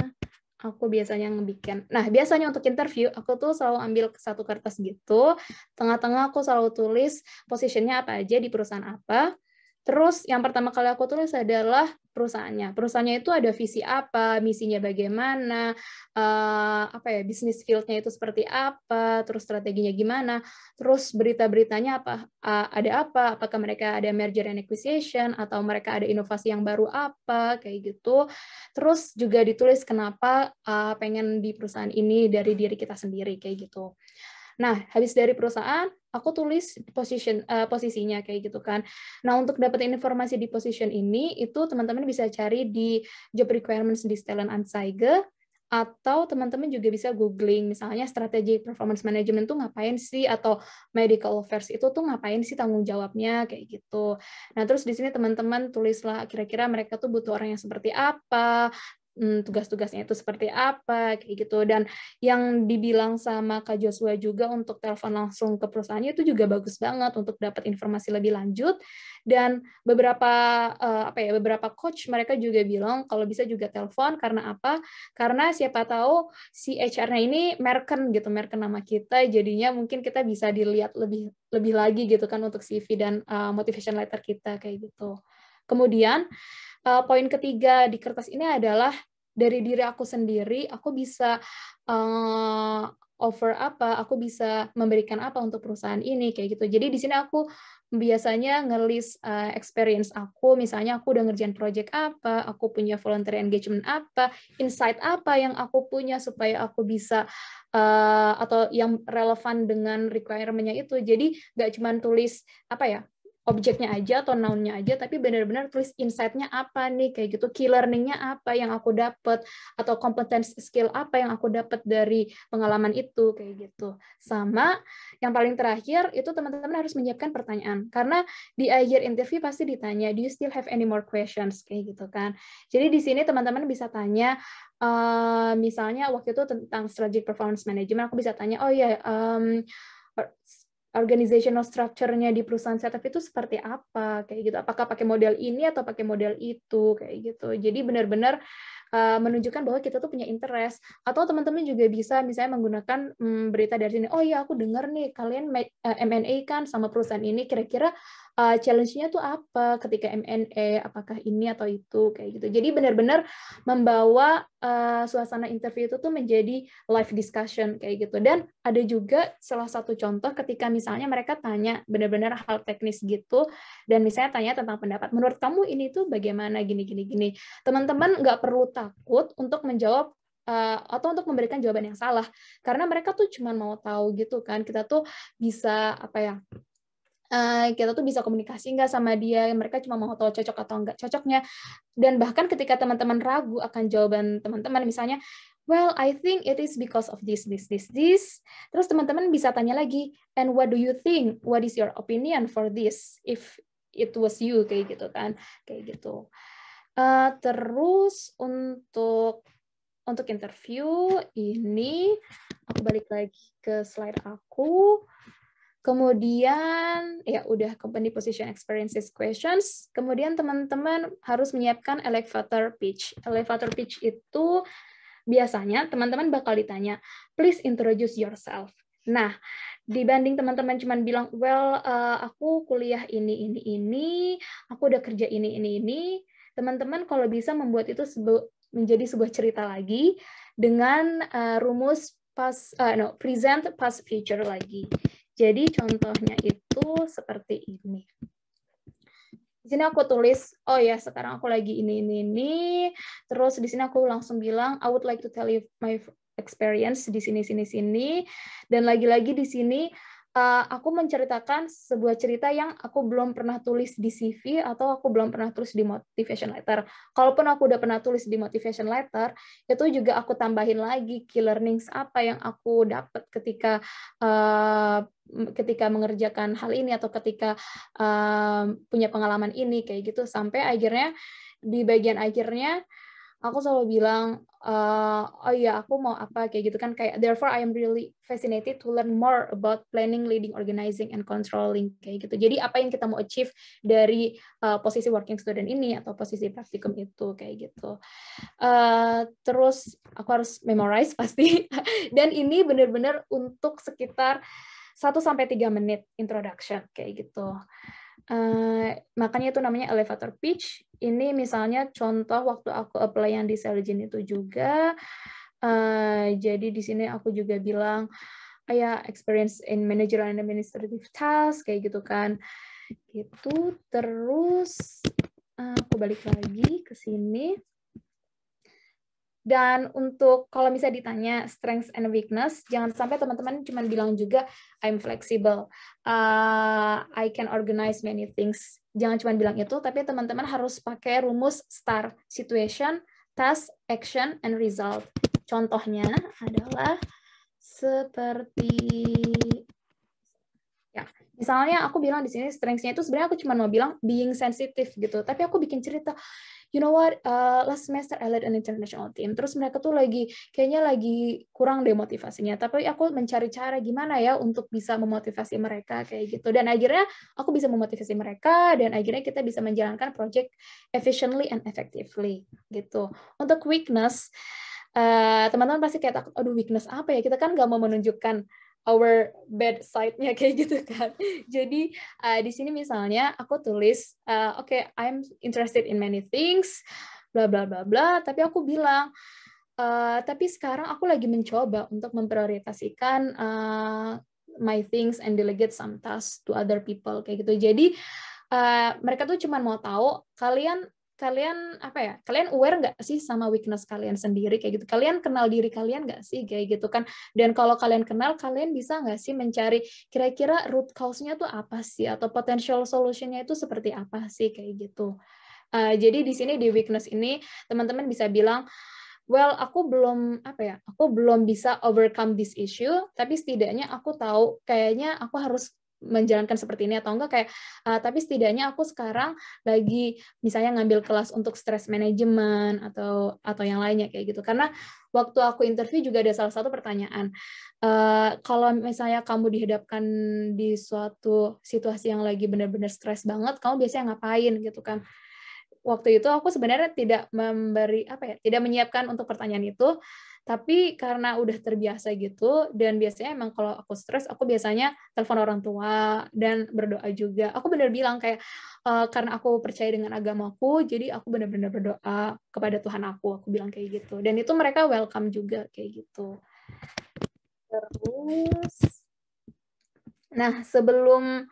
aku biasanya ngebikin. Nah, biasanya untuk interview, aku tuh selalu ambil satu kertas gitu. Tengah-tengah aku selalu tulis posisinya apa aja di perusahaan apa. Terus yang pertama kali aku tulis adalah perusahaannya. Perusahaannya itu ada visi apa, misinya bagaimana, uh, apa ya bisnis fieldnya itu seperti apa, terus strateginya gimana, terus berita-beritanya apa, uh, ada apa, apakah mereka ada merger and acquisition atau mereka ada inovasi yang baru apa, kayak gitu. Terus juga ditulis kenapa uh, pengen di perusahaan ini dari diri kita sendiri, kayak gitu. Nah, habis dari perusahaan, aku tulis position uh, posisinya kayak gitu kan. Nah, untuk dapat informasi di position ini itu teman-teman bisa cari di job requirements di Stellan Anzeige atau teman-teman juga bisa googling misalnya strategi performance management itu ngapain sih atau medical affairs itu tuh ngapain sih tanggung jawabnya kayak gitu. Nah, terus di sini teman-teman tulislah kira-kira mereka tuh butuh orang yang seperti apa, Mm, tugas-tugasnya itu seperti apa kayak gitu dan yang dibilang sama Kak Joshua juga untuk telepon langsung ke perusahaannya itu juga bagus banget untuk dapat informasi lebih lanjut dan beberapa eh, apa ya beberapa coach mereka juga bilang kalau bisa juga telepon karena apa karena siapa tahu si HR-nya ini merken gitu merken nama kita jadinya mungkin kita bisa dilihat lebih lebih lagi gitu kan untuk CV dan eh, motivation letter kita kayak gitu. Kemudian uh, poin ketiga di kertas ini adalah dari diri aku sendiri, aku bisa uh, offer apa, aku bisa memberikan apa untuk perusahaan ini kayak gitu. Jadi di sini aku biasanya ngelis uh, eh, experience aku, misalnya aku udah ngerjain project apa, aku punya volunteer engagement apa, insight apa yang aku punya supaya aku bisa uh, atau yang relevan dengan requirement-nya itu. Jadi nggak cuma tulis apa ya objeknya aja atau noun-nya aja, tapi benar-benar tulis insight-nya apa nih, kayak gitu, key learning-nya apa yang aku dapat, atau competence skill apa yang aku dapat dari pengalaman itu, kayak gitu. Sama, yang paling terakhir, itu teman-teman harus menyiapkan pertanyaan, karena di akhir interview pasti ditanya, do you still have any more questions, kayak gitu kan. Jadi di sini teman-teman bisa tanya, uh, misalnya waktu itu tentang strategic performance management, aku bisa tanya, oh iya, yeah, um, organizational structure-nya di perusahaan startup itu seperti apa kayak gitu apakah pakai model ini atau pakai model itu kayak gitu jadi benar-benar eh, menunjukkan bahwa kita tuh punya interest atau teman-teman juga bisa misalnya menggunakan hmm, berita dari sini oh iya aku dengar nih kalian M&A eh, kan sama perusahaan ini kira-kira uh, challenge-nya tuh apa ketika M&A apakah ini atau itu kayak gitu jadi benar-benar membawa uh, suasana interview itu tuh menjadi live discussion kayak gitu. Dan ada juga salah satu contoh ketika misalnya mereka tanya benar-benar hal teknis gitu dan misalnya tanya tentang pendapat. Menurut kamu ini tuh bagaimana gini gini gini. Teman-teman nggak perlu takut untuk menjawab uh, atau untuk memberikan jawaban yang salah karena mereka tuh cuma mau tahu gitu kan kita tuh bisa apa ya Eh, kita tuh bisa komunikasi nggak sama dia, mereka cuma mau tahu cocok atau nggak cocoknya. Dan bahkan ketika teman-teman ragu akan jawaban teman-teman, misalnya, well, I think it is because of this, this, this, this. Terus teman-teman bisa tanya lagi, and what do you think? What is your opinion for this? If it was you, kayak gitu kan, kayak gitu. Uh, terus untuk untuk interview ini, aku balik lagi ke slide aku. Kemudian ya udah company position experiences questions. Kemudian teman-teman harus menyiapkan elevator pitch. Elevator pitch itu biasanya teman-teman bakal ditanya, please introduce yourself. Nah, dibanding teman-teman cuma bilang, well uh, aku kuliah ini ini ini, aku udah kerja ini ini ini, teman-teman kalau bisa membuat itu sebu menjadi sebuah cerita lagi dengan uh, rumus past uh, eh, no present past future lagi. Jadi contohnya itu seperti ini. Di sini aku tulis, oh ya sekarang aku lagi ini, ini, ini. Terus di sini aku langsung bilang, I would like to tell you my experience di sini, sini, sini. Dan lagi-lagi di sini uh, aku menceritakan sebuah cerita yang aku belum pernah tulis di CV atau aku belum pernah tulis di motivation letter. Kalaupun aku udah pernah tulis di motivation letter, itu juga aku tambahin lagi key learnings apa yang aku dapat ketika uh, ketika mengerjakan hal ini atau ketika uh, punya pengalaman ini kayak gitu sampai akhirnya di bagian akhirnya aku selalu bilang uh, oh iya aku mau apa kayak gitu kan kayak therefore I am really fascinated to learn more about planning leading organizing and controlling kayak gitu jadi apa yang kita mau achieve dari uh, posisi working student ini atau posisi praktikum itu kayak gitu uh, terus aku harus memorize pasti dan ini benar-benar untuk sekitar 1 sampai tiga menit introduction kayak gitu Uh, makanya itu namanya elevator pitch. Ini misalnya contoh waktu aku apply yang di Selgin itu juga. Uh, jadi di sini aku juga bilang, oh ya experience in managerial and administrative task kayak gitu kan. Gitu terus uh, aku balik lagi ke sini. Dan untuk kalau misalnya ditanya strengths and weakness, jangan sampai teman-teman cuma bilang juga I'm flexible, uh, I can organize many things. Jangan cuma bilang itu, tapi teman-teman harus pakai rumus STAR, situation, task, action, and result. Contohnya adalah seperti ya misalnya aku bilang di sini strengths itu sebenarnya aku cuma mau bilang being sensitive gitu tapi aku bikin cerita you know what, uh, last semester I led an international team. Terus mereka tuh lagi, kayaknya lagi kurang demotivasinya. Tapi aku mencari cara gimana ya untuk bisa memotivasi mereka kayak gitu. Dan akhirnya aku bisa memotivasi mereka dan akhirnya kita bisa menjalankan project efficiently and effectively gitu. Untuk weakness, uh, teman-teman uh, pasti kayak aduh weakness apa ya? Kita kan nggak mau menunjukkan our bad side-nya kayak gitu kan. Jadi uh, di sini misalnya aku tulis uh, oke okay, I'm interested in many things bla bla bla bla tapi aku bilang uh, tapi sekarang aku lagi mencoba untuk memprioritaskan uh, my things and delegate some tasks to other people kayak gitu. Jadi uh, mereka tuh cuma mau tahu kalian kalian apa ya kalian aware nggak sih sama weakness kalian sendiri kayak gitu kalian kenal diri kalian nggak sih kayak gitu kan dan kalau kalian kenal kalian bisa nggak sih mencari kira-kira root cause-nya tuh apa sih atau potential solution-nya itu seperti apa sih kayak gitu uh, jadi di sini di weakness ini teman-teman bisa bilang well aku belum apa ya aku belum bisa overcome this issue tapi setidaknya aku tahu kayaknya aku harus menjalankan seperti ini atau enggak kayak uh, tapi setidaknya aku sekarang lagi misalnya ngambil kelas untuk stress management atau atau yang lainnya kayak gitu karena waktu aku interview juga ada salah satu pertanyaan uh, kalau misalnya kamu dihadapkan di suatu situasi yang lagi benar-benar stres banget kamu biasanya ngapain gitu kan waktu itu aku sebenarnya tidak memberi apa ya tidak menyiapkan untuk pertanyaan itu tapi karena udah terbiasa gitu dan biasanya emang kalau aku stres aku biasanya telepon orang tua dan berdoa juga aku bener bilang kayak e, karena aku percaya dengan agamaku jadi aku bener-bener berdoa kepada Tuhan aku aku bilang kayak gitu dan itu mereka welcome juga kayak gitu terus nah sebelum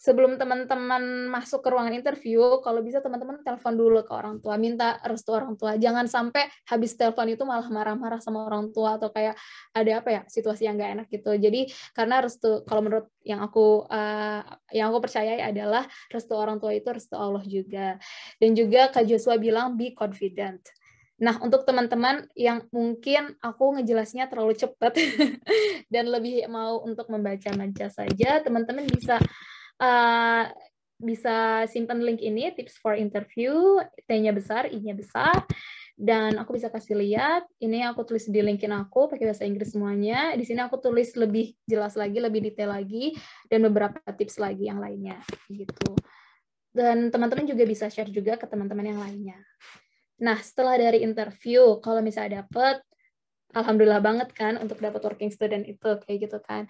sebelum teman-teman masuk ke ruangan interview, kalau bisa teman-teman telepon dulu ke orang tua, minta restu orang tua. Jangan sampai habis telepon itu malah marah-marah sama orang tua atau kayak ada apa ya situasi yang nggak enak gitu. Jadi karena restu, kalau menurut yang aku uh, yang aku percayai adalah restu orang tua itu restu Allah juga. Dan juga Kak Joshua bilang be confident. Nah, untuk teman-teman yang mungkin aku ngejelasnya terlalu cepat dan lebih mau untuk membaca-baca saja, teman-teman bisa Eh, bisa simpan link ini tips for interview T-nya besar I-nya besar dan aku bisa kasih lihat ini aku tulis di linkin aku pakai bahasa Inggris semuanya di sini aku tulis lebih jelas lagi lebih detail lagi dan beberapa tips lagi yang lainnya gitu dan teman-teman juga bisa share juga ke teman-teman yang lainnya nah setelah dari interview kalau misalnya dapet alhamdulillah banget kan untuk dapat working student itu kayak gitu kan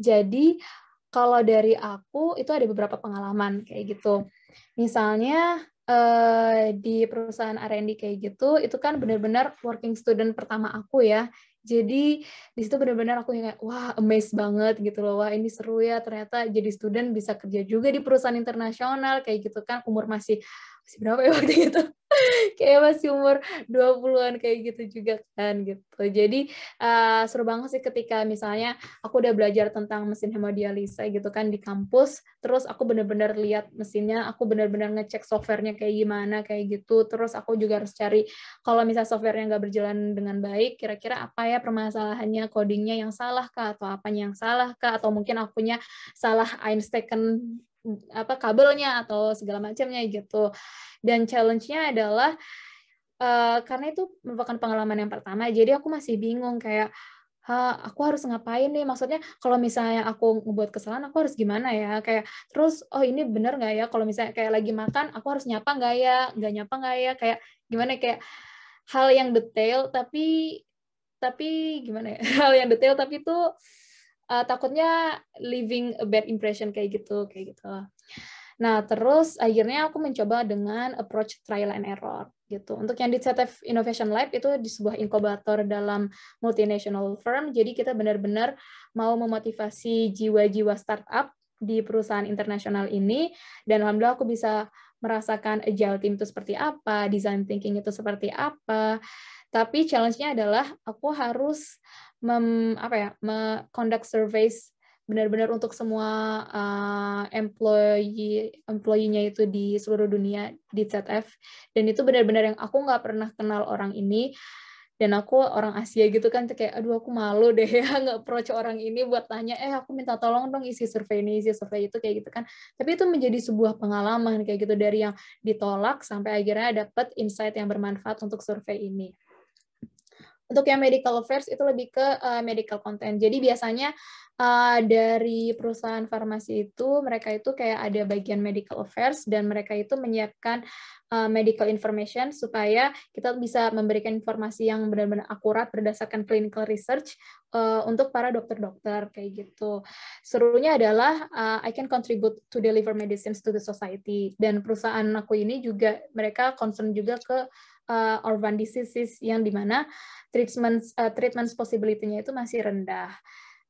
jadi kalau dari aku itu ada beberapa pengalaman kayak gitu. Misalnya eh, di perusahaan R&D kayak gitu, itu kan benar-benar working student pertama aku ya. Jadi di situ benar-benar aku yang kayak wah amazed banget gitu loh. Wah ini seru ya ternyata jadi student bisa kerja juga di perusahaan internasional kayak gitu kan umur masih masih berapa ya waktu itu kayak masih umur 20-an kayak gitu juga kan gitu. Jadi uh, seru banget sih ketika misalnya aku udah belajar tentang mesin hemodialisa gitu kan di kampus, terus aku bener-bener lihat mesinnya, aku bener-bener ngecek softwarenya kayak gimana kayak gitu, terus aku juga harus cari kalau misalnya softwarenya nggak berjalan dengan baik, kira-kira apa ya permasalahannya, codingnya yang salah kah, atau apanya yang salah kah, atau mungkin akunya salah Einstein apa kabelnya atau segala macamnya gitu. Dan challenge-nya adalah uh, karena itu merupakan pengalaman yang pertama, jadi aku masih bingung kayak ha, aku harus ngapain nih maksudnya kalau misalnya aku ngebuat kesalahan aku harus gimana ya kayak terus oh ini bener nggak ya kalau misalnya kayak lagi makan aku harus nyapa nggak ya nggak nyapa nggak ya kayak gimana ya? kayak hal yang detail tapi tapi gimana ya hal yang detail tapi tuh uh, takutnya leaving a bad impression kayak gitu kayak gitu nah terus akhirnya aku mencoba dengan approach trial and error gitu. Untuk yang di CTF Innovation Lab itu di sebuah inkubator dalam multinational firm. Jadi kita benar-benar mau memotivasi jiwa-jiwa startup di perusahaan internasional ini dan alhamdulillah aku bisa merasakan agile team itu seperti apa, design thinking itu seperti apa. Tapi challenge-nya adalah aku harus mem, apa ya, me conduct surveys benar-benar untuk semua uh, employee employee-nya itu di seluruh dunia di ZF dan itu benar-benar yang aku nggak pernah kenal orang ini dan aku orang Asia gitu kan kayak aduh aku malu deh ya nggak approach orang ini buat tanya eh aku minta tolong dong isi survei ini isi survei itu kayak gitu kan tapi itu menjadi sebuah pengalaman kayak gitu dari yang ditolak sampai akhirnya dapat insight yang bermanfaat untuk survei ini untuk yang medical affairs itu lebih ke uh, medical content. Jadi biasanya uh, dari perusahaan farmasi itu mereka itu kayak ada bagian medical affairs dan mereka itu menyiapkan uh, medical information supaya kita bisa memberikan informasi yang benar-benar akurat berdasarkan clinical research uh, untuk para dokter-dokter kayak gitu. Serunya adalah uh, I can contribute to deliver medicines to the society dan perusahaan aku ini juga mereka concern juga ke uh, eh, orphan diseases yang dimana treatment uh, eh, treatment possibility-nya itu masih rendah.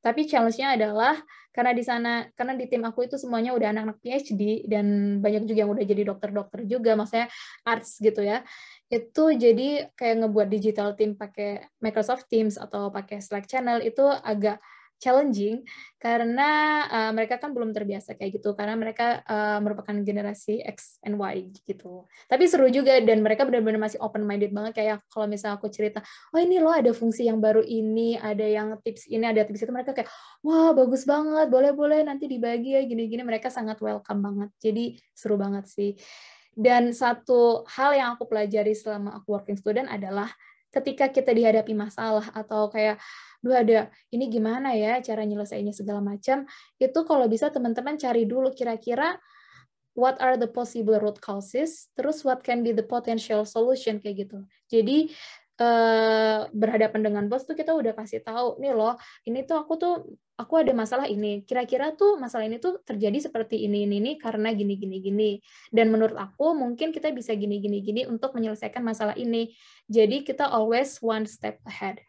Tapi challenge-nya adalah karena di sana karena di tim aku itu semuanya udah anak-anak PhD dan banyak juga yang udah jadi dokter-dokter juga, maksudnya arts gitu ya. Itu jadi kayak ngebuat digital team pakai Microsoft Teams atau pakai Slack channel itu agak challenging karena uh, mereka kan belum terbiasa kayak gitu karena mereka uh, merupakan generasi X and Y gitu. Tapi seru juga dan mereka benar-benar masih open minded banget kayak kalau misalnya aku cerita, "Oh, ini loh ada fungsi yang baru ini, ada yang tips ini, ada tips itu." Mereka kayak, "Wah, bagus banget. Boleh-boleh nanti dibagi ya gini-gini." Mereka sangat welcome banget. Jadi seru banget sih. Dan satu hal yang aku pelajari selama aku working student adalah ketika kita dihadapi masalah atau kayak lu ada ini gimana ya cara nyelesainnya segala macam, itu kalau bisa teman-teman cari dulu kira-kira what are the possible root causes, terus what can be the potential solution kayak gitu. Jadi eh, berhadapan dengan bos tuh kita udah kasih tahu nih loh, ini tuh aku tuh aku ada masalah ini. Kira-kira tuh masalah ini tuh terjadi seperti ini, ini, ini karena gini, gini, gini. Dan menurut aku mungkin kita bisa gini, gini, gini untuk menyelesaikan masalah ini. Jadi kita always one step ahead.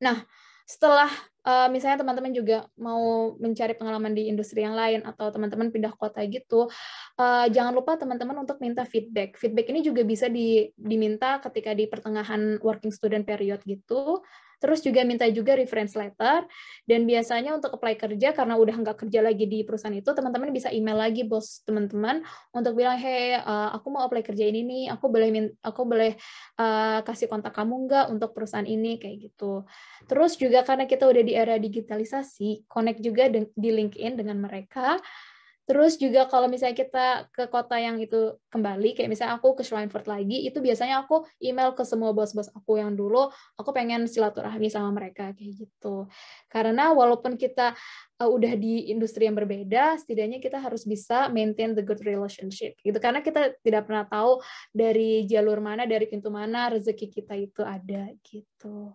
Nah, setelah uh, misalnya teman-teman juga mau mencari pengalaman di industri yang lain atau teman-teman pindah kota gitu, uh, jangan lupa teman-teman untuk minta feedback. Feedback ini juga bisa di, diminta ketika di pertengahan working student period gitu Terus juga minta juga reference letter dan biasanya untuk apply kerja karena udah nggak kerja lagi di perusahaan itu, teman-teman bisa email lagi bos teman-teman untuk bilang, "Hey, uh, aku mau apply kerja ini nih, aku boleh aku boleh uh, kasih kontak kamu nggak untuk perusahaan ini?" kayak gitu. Terus juga karena kita udah di era digitalisasi, connect juga di LinkedIn dengan mereka Terus juga kalau misalnya kita ke kota yang itu kembali, kayak misalnya aku ke Schweinfurt lagi, itu biasanya aku email ke semua bos-bos aku yang dulu, aku pengen silaturahmi sama mereka, kayak gitu. Karena walaupun kita eh, udah di industri yang berbeda, setidaknya kita harus bisa maintain the good relationship, gitu. Karena kita tidak pernah tahu dari jalur mana, dari pintu mana rezeki kita itu ada, gitu.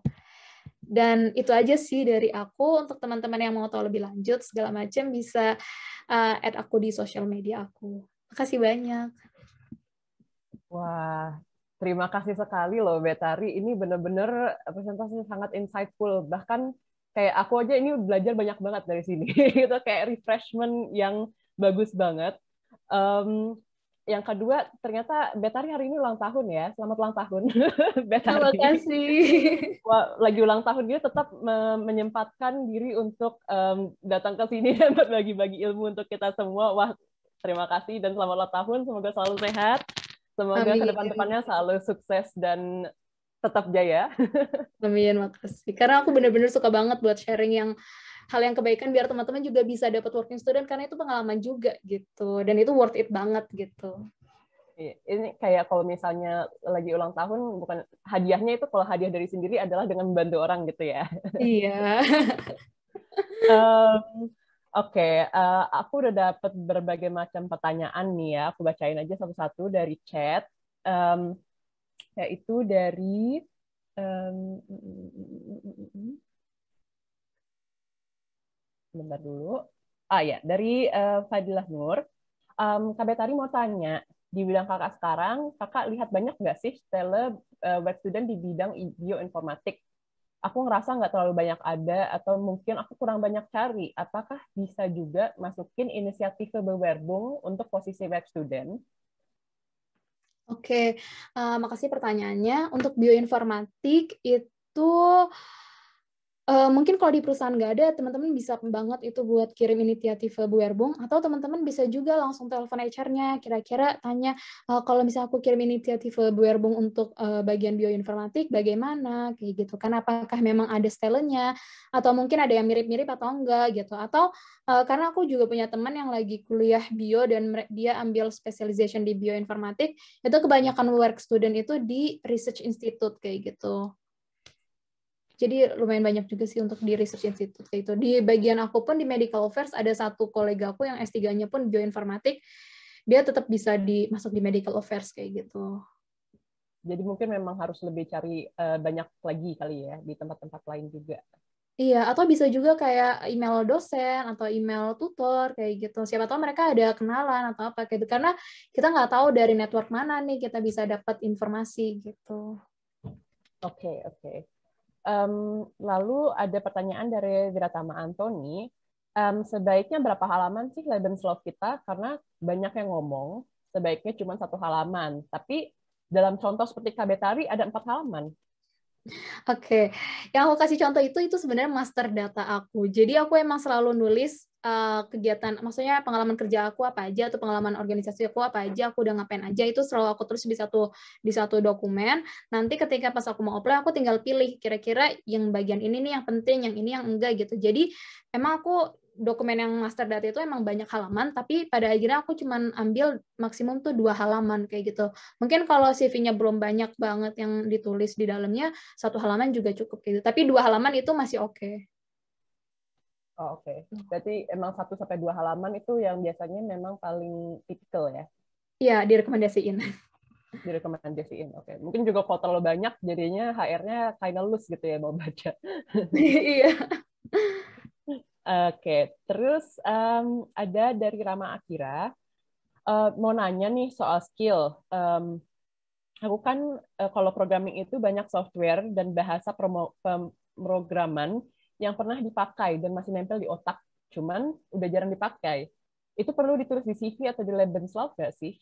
Dan itu aja sih dari aku untuk teman-teman yang mau tahu lebih lanjut segala macam bisa uh, add aku di sosial media aku. Makasih banyak. Wah, terima kasih sekali loh Betari. Ini benar-benar presentasinya sangat insightful. Bahkan kayak aku aja ini belajar banyak banget dari sini. itu kayak refreshment yang bagus banget. Um, yang kedua ternyata Betari hari ini ulang tahun ya. Selamat ulang tahun. Betari. Terima kasih. Wah, lagi ulang tahun dia gitu, tetap menyempatkan diri untuk um, datang ke sini dan berbagi-bagi ilmu untuk kita semua. Wah, terima kasih dan selamat ulang tahun. Semoga selalu sehat. Semoga ke depan-depannya selalu sukses dan tetap jaya. Amin, makasih. Karena aku benar-benar suka banget buat sharing yang hal yang kebaikan biar teman-teman juga bisa dapat working student karena itu pengalaman juga gitu dan itu worth it banget gitu iya, ini kayak kalau misalnya lagi ulang tahun bukan hadiahnya itu kalau hadiah dari sendiri adalah dengan membantu orang gitu ya iya um, Oke, okay, uh, eh, aku udah dapat berbagai macam pertanyaan nih ya. Aku bacain aja satu-satu dari chat. Um, yaitu dari mm, mm, mm, sebentar dulu. Ah ya, dari uh, eh, Fadilah Nur. Um, Kak mau tanya, di bidang kakak sekarang, kakak lihat banyak nggak sih tele uh, eh, web student di bidang bioinformatik? Aku ngerasa nggak terlalu banyak ada, atau mungkin aku kurang banyak cari. Apakah bisa juga masukin inisiatif ke Bewerbung untuk posisi web student? Oke, okay. uh, eh, makasih pertanyaannya. Untuk bioinformatik itu Uh, mungkin kalau di perusahaan nggak ada, teman-teman bisa banget itu buat kirim inisiatif eh, Bu Erbung, atau teman-teman bisa juga langsung telepon HR-nya, kira-kira tanya, uh, kalau misalnya aku kirim inisiatif Bu Erbung untuk uh, bagian bioinformatik, bagaimana, kayak gitu kan, apakah memang ada stylenya, atau mungkin ada yang mirip-mirip atau enggak, gitu, atau uh, karena aku juga punya teman yang lagi kuliah bio, dan dia ambil specialization di bioinformatik, itu kebanyakan work student itu di research institute, kayak gitu jadi lumayan banyak juga sih untuk di research institute itu di bagian aku pun di medical affairs ada satu kolega aku yang S3-nya pun bioinformatik dia tetap bisa dimasuk di medical affairs kayak gitu jadi mungkin memang harus lebih cari uh, banyak lagi kali ya di tempat-tempat lain juga Iya, atau bisa juga kayak email dosen atau email tutor kayak gitu. Siapa tahu mereka ada kenalan atau apa kayak gitu. Karena kita nggak tahu dari network mana nih kita bisa dapat informasi gitu. Oke, okay, oke. Okay. Um, lalu ada pertanyaan dari Wiratama Antoni, um, sebaiknya berapa halaman sih love kita? Karena banyak yang ngomong, sebaiknya cuma satu halaman. Tapi dalam contoh seperti KB Tari ada empat halaman. Oke, okay. yang aku kasih contoh itu itu sebenarnya master data aku. Jadi aku emang selalu nulis Eh, kegiatan, maksudnya pengalaman kerja aku apa aja atau pengalaman organisasi aku apa aja, aku udah ngapain aja itu selalu aku terus di satu di satu dokumen. Nanti ketika pas aku mau apply, aku tinggal pilih kira-kira yang bagian ini nih yang penting, yang ini yang enggak gitu. Jadi emang aku dokumen yang master data itu emang banyak halaman, tapi pada akhirnya aku cuman ambil maksimum tuh dua halaman kayak gitu. Mungkin kalau CV-nya belum banyak banget yang ditulis di dalamnya, satu halaman juga cukup gitu. Tapi dua halaman itu masih oke. Okay. Oh, Oke, okay. Hmm. berarti emang satu sampai dua halaman itu yang biasanya memang paling tipikal ya? Iya, direkomendasiin. direkomendasiin, oke. Okay. Mungkin juga foto lo banyak, jadinya HR-nya kinda loose gitu ya mau baca. iya. oke, okay. terus um, ada dari Rama Akira, uh, mau nanya nih soal skill. Um, aku kan uh, kalau programming itu banyak software dan bahasa promo, pem, programan yang pernah dipakai dan masih nempel di otak, cuman udah jarang dipakai. Itu perlu ditulis di CV atau di Lebenslauf nggak sih?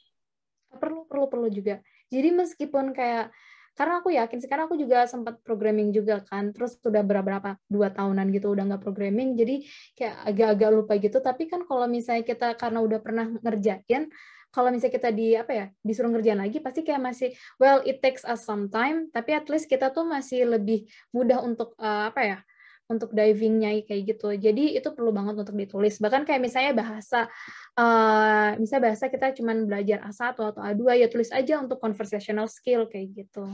Perlu, perlu, perlu juga. Jadi meskipun kayak karena aku yakin sekarang aku juga sempat programming juga kan terus udah berapa berapa dua tahunan gitu udah nggak programming jadi kayak agak-agak lupa gitu tapi kan kalau misalnya kita karena udah pernah ngerjain kalau misalnya kita di apa ya disuruh ngerjain lagi pasti kayak masih well it takes us some time tapi at least kita tuh masih lebih mudah untuk uh, apa ya untuk divingnya kayak gitu. Jadi itu perlu banget untuk ditulis. Bahkan kayak misalnya bahasa, uh, misalnya bahasa kita cuma belajar A1 atau A2, ya tulis aja untuk conversational skill kayak gitu.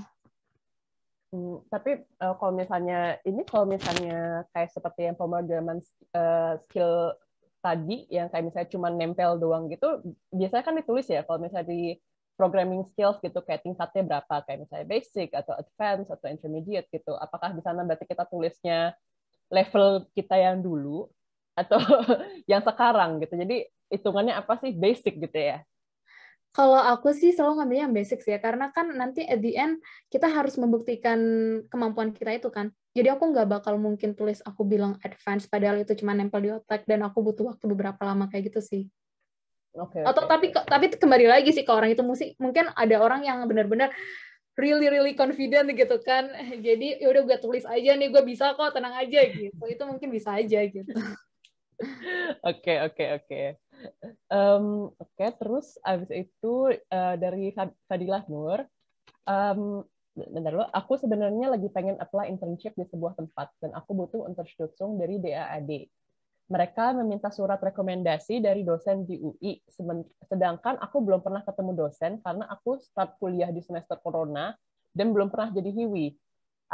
Hmm, tapi uh, kalau misalnya ini kalau misalnya kayak seperti yang pemrograman uh, skill tadi yang kayak misalnya cuma nempel doang gitu biasanya kan ditulis ya kalau misalnya di programming skills gitu kayak tingkatnya berapa kayak misalnya basic atau advanced atau intermediate gitu apakah di sana berarti kita tulisnya level kita yang dulu atau yang sekarang gitu. Jadi hitungannya apa sih basic gitu ya? Kalau aku sih selalu ngambil yang basic sih ya, karena kan nanti at the end kita harus membuktikan kemampuan kita itu kan. Jadi aku nggak bakal mungkin tulis aku bilang advance padahal itu cuma nempel di otak dan aku butuh waktu beberapa lama kayak gitu sih. Oke. Okay, Atau okay, tapi tapi kembali lagi sih ke orang itu musik mungkin ada orang yang benar-benar really really confident gitu kan jadi yaudah gue tulis aja nih gue bisa kok tenang aja gitu itu mungkin bisa aja gitu oke oke oke oke terus abis itu uh, dari Fadilah Nur um, bentar lo aku sebenarnya lagi pengen apply internship di sebuah tempat dan aku butuh untuk dari DAAD mereka meminta surat rekomendasi dari dosen di UI, sedangkan aku belum pernah ketemu dosen karena aku start kuliah di semester corona dan belum pernah jadi hiwi.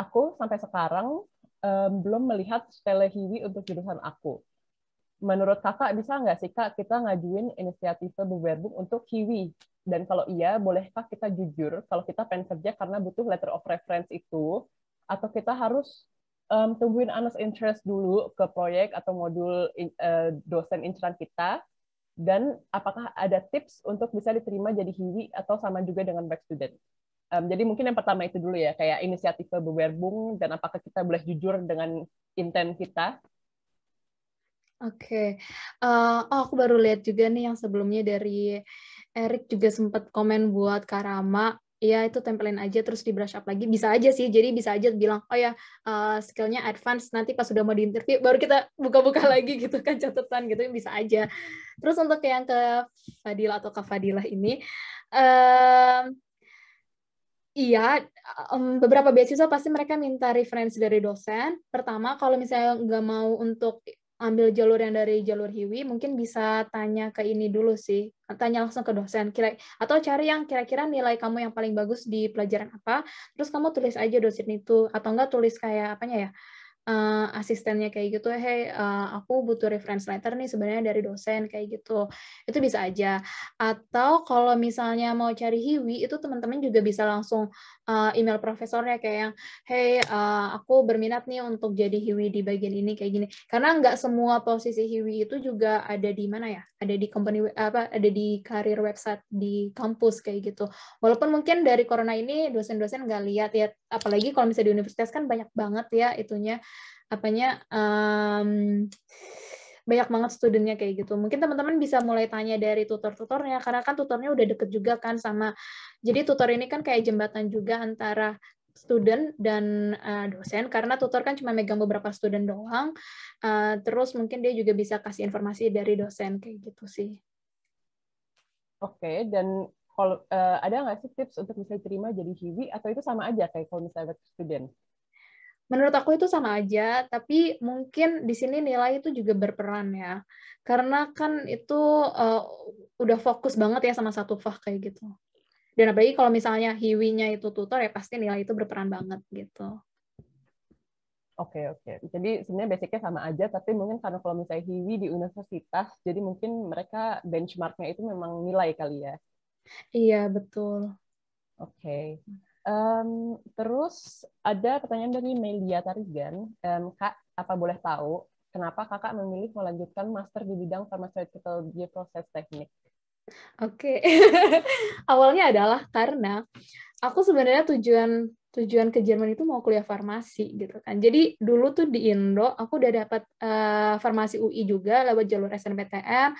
Aku sampai sekarang um, belum melihat hiwi untuk jurusan aku. Menurut kakak, bisa nggak sih kak kita ngajuin inisiatif bewerbung untuk hiwi? Dan kalau iya, bolehkah kita jujur kalau kita pengen kerja karena butuh letter of reference itu? Atau kita harus um, tungguin honest interest dulu ke proyek atau modul in, uh, dosen inceran kita dan apakah ada tips untuk bisa diterima jadi hiwi atau sama juga dengan back student. Um, jadi mungkin yang pertama itu dulu ya, kayak inisiatif berwerbung dan apakah kita boleh jujur dengan intent kita. Oke, okay. uh, eh, oh aku baru lihat juga nih yang sebelumnya dari Erik juga sempat komen buat Karama Iya itu tempelin aja terus di brush up lagi bisa aja sih jadi bisa aja bilang oh ya uh, skillnya advance nanti pas sudah mau diinterview baru kita buka-buka hmm. lagi gitu kan catatan gitu bisa aja terus untuk yang ke Fadila atau ke Fadilah ini um, Iya, um, beberapa beasiswa pasti mereka minta referensi dari dosen. Pertama, kalau misalnya nggak mau untuk ambil jalur yang dari jalur Hiwi mungkin bisa tanya ke ini dulu sih tanya langsung ke dosen kira atau cari yang kira-kira nilai kamu yang paling bagus di pelajaran apa terus kamu tulis aja dosen itu atau enggak tulis kayak apanya ya uh, asistennya kayak gitu hey uh, aku butuh reference letter nih sebenarnya dari dosen kayak gitu itu bisa aja atau kalau misalnya mau cari hiwi itu teman-teman juga bisa langsung uh, email profesornya kayak yang hey uh, aku berminat nih untuk jadi hiwi di bagian ini kayak gini karena nggak semua posisi hiwi itu juga ada di mana ya ada di company apa ada di karir website di kampus kayak gitu walaupun mungkin dari corona ini dosen-dosen nggak lihat ya apalagi kalau misalnya di universitas kan banyak banget ya itunya apanya um, banyak banget studentnya kayak gitu. Mungkin teman-teman bisa mulai tanya dari tutor-tutornya, karena kan tutornya udah deket juga kan sama. Jadi tutor ini kan kayak jembatan juga antara student dan uh, dosen karena tutor kan cuma megang beberapa student doang uh, terus mungkin dia juga bisa kasih informasi dari dosen kayak gitu sih oke okay, dan kalau uh, ada nggak sih tips untuk bisa diterima jadi hiwi atau itu sama aja kayak kalau misalnya student menurut aku itu sama aja, tapi mungkin di sini nilai itu juga berperan ya. Karena kan itu uh, udah fokus banget ya sama satu fah kayak gitu. Dan apalagi kalau misalnya hiwinya itu tutor ya pasti nilai itu berperan banget gitu. Oke okay, oke. Okay. Jadi sebenarnya basicnya sama aja, tapi mungkin karena kalau misalnya hiwi di universitas, jadi mungkin mereka benchmarknya itu memang nilai kali ya. Iya betul. Oke. Okay. Um, terus ada pertanyaan dari Melia Tarigan, um, Kak, apa boleh tahu kenapa kakak memilih melanjutkan master di bidang pharmaceutical bioprocess teknik? Oke, okay. awalnya adalah karena aku sebenarnya tujuan tujuan ke Jerman itu mau kuliah farmasi gitu kan. Jadi dulu tuh di Indo aku udah dapat uh, eh, farmasi UI juga lewat jalur SNPTN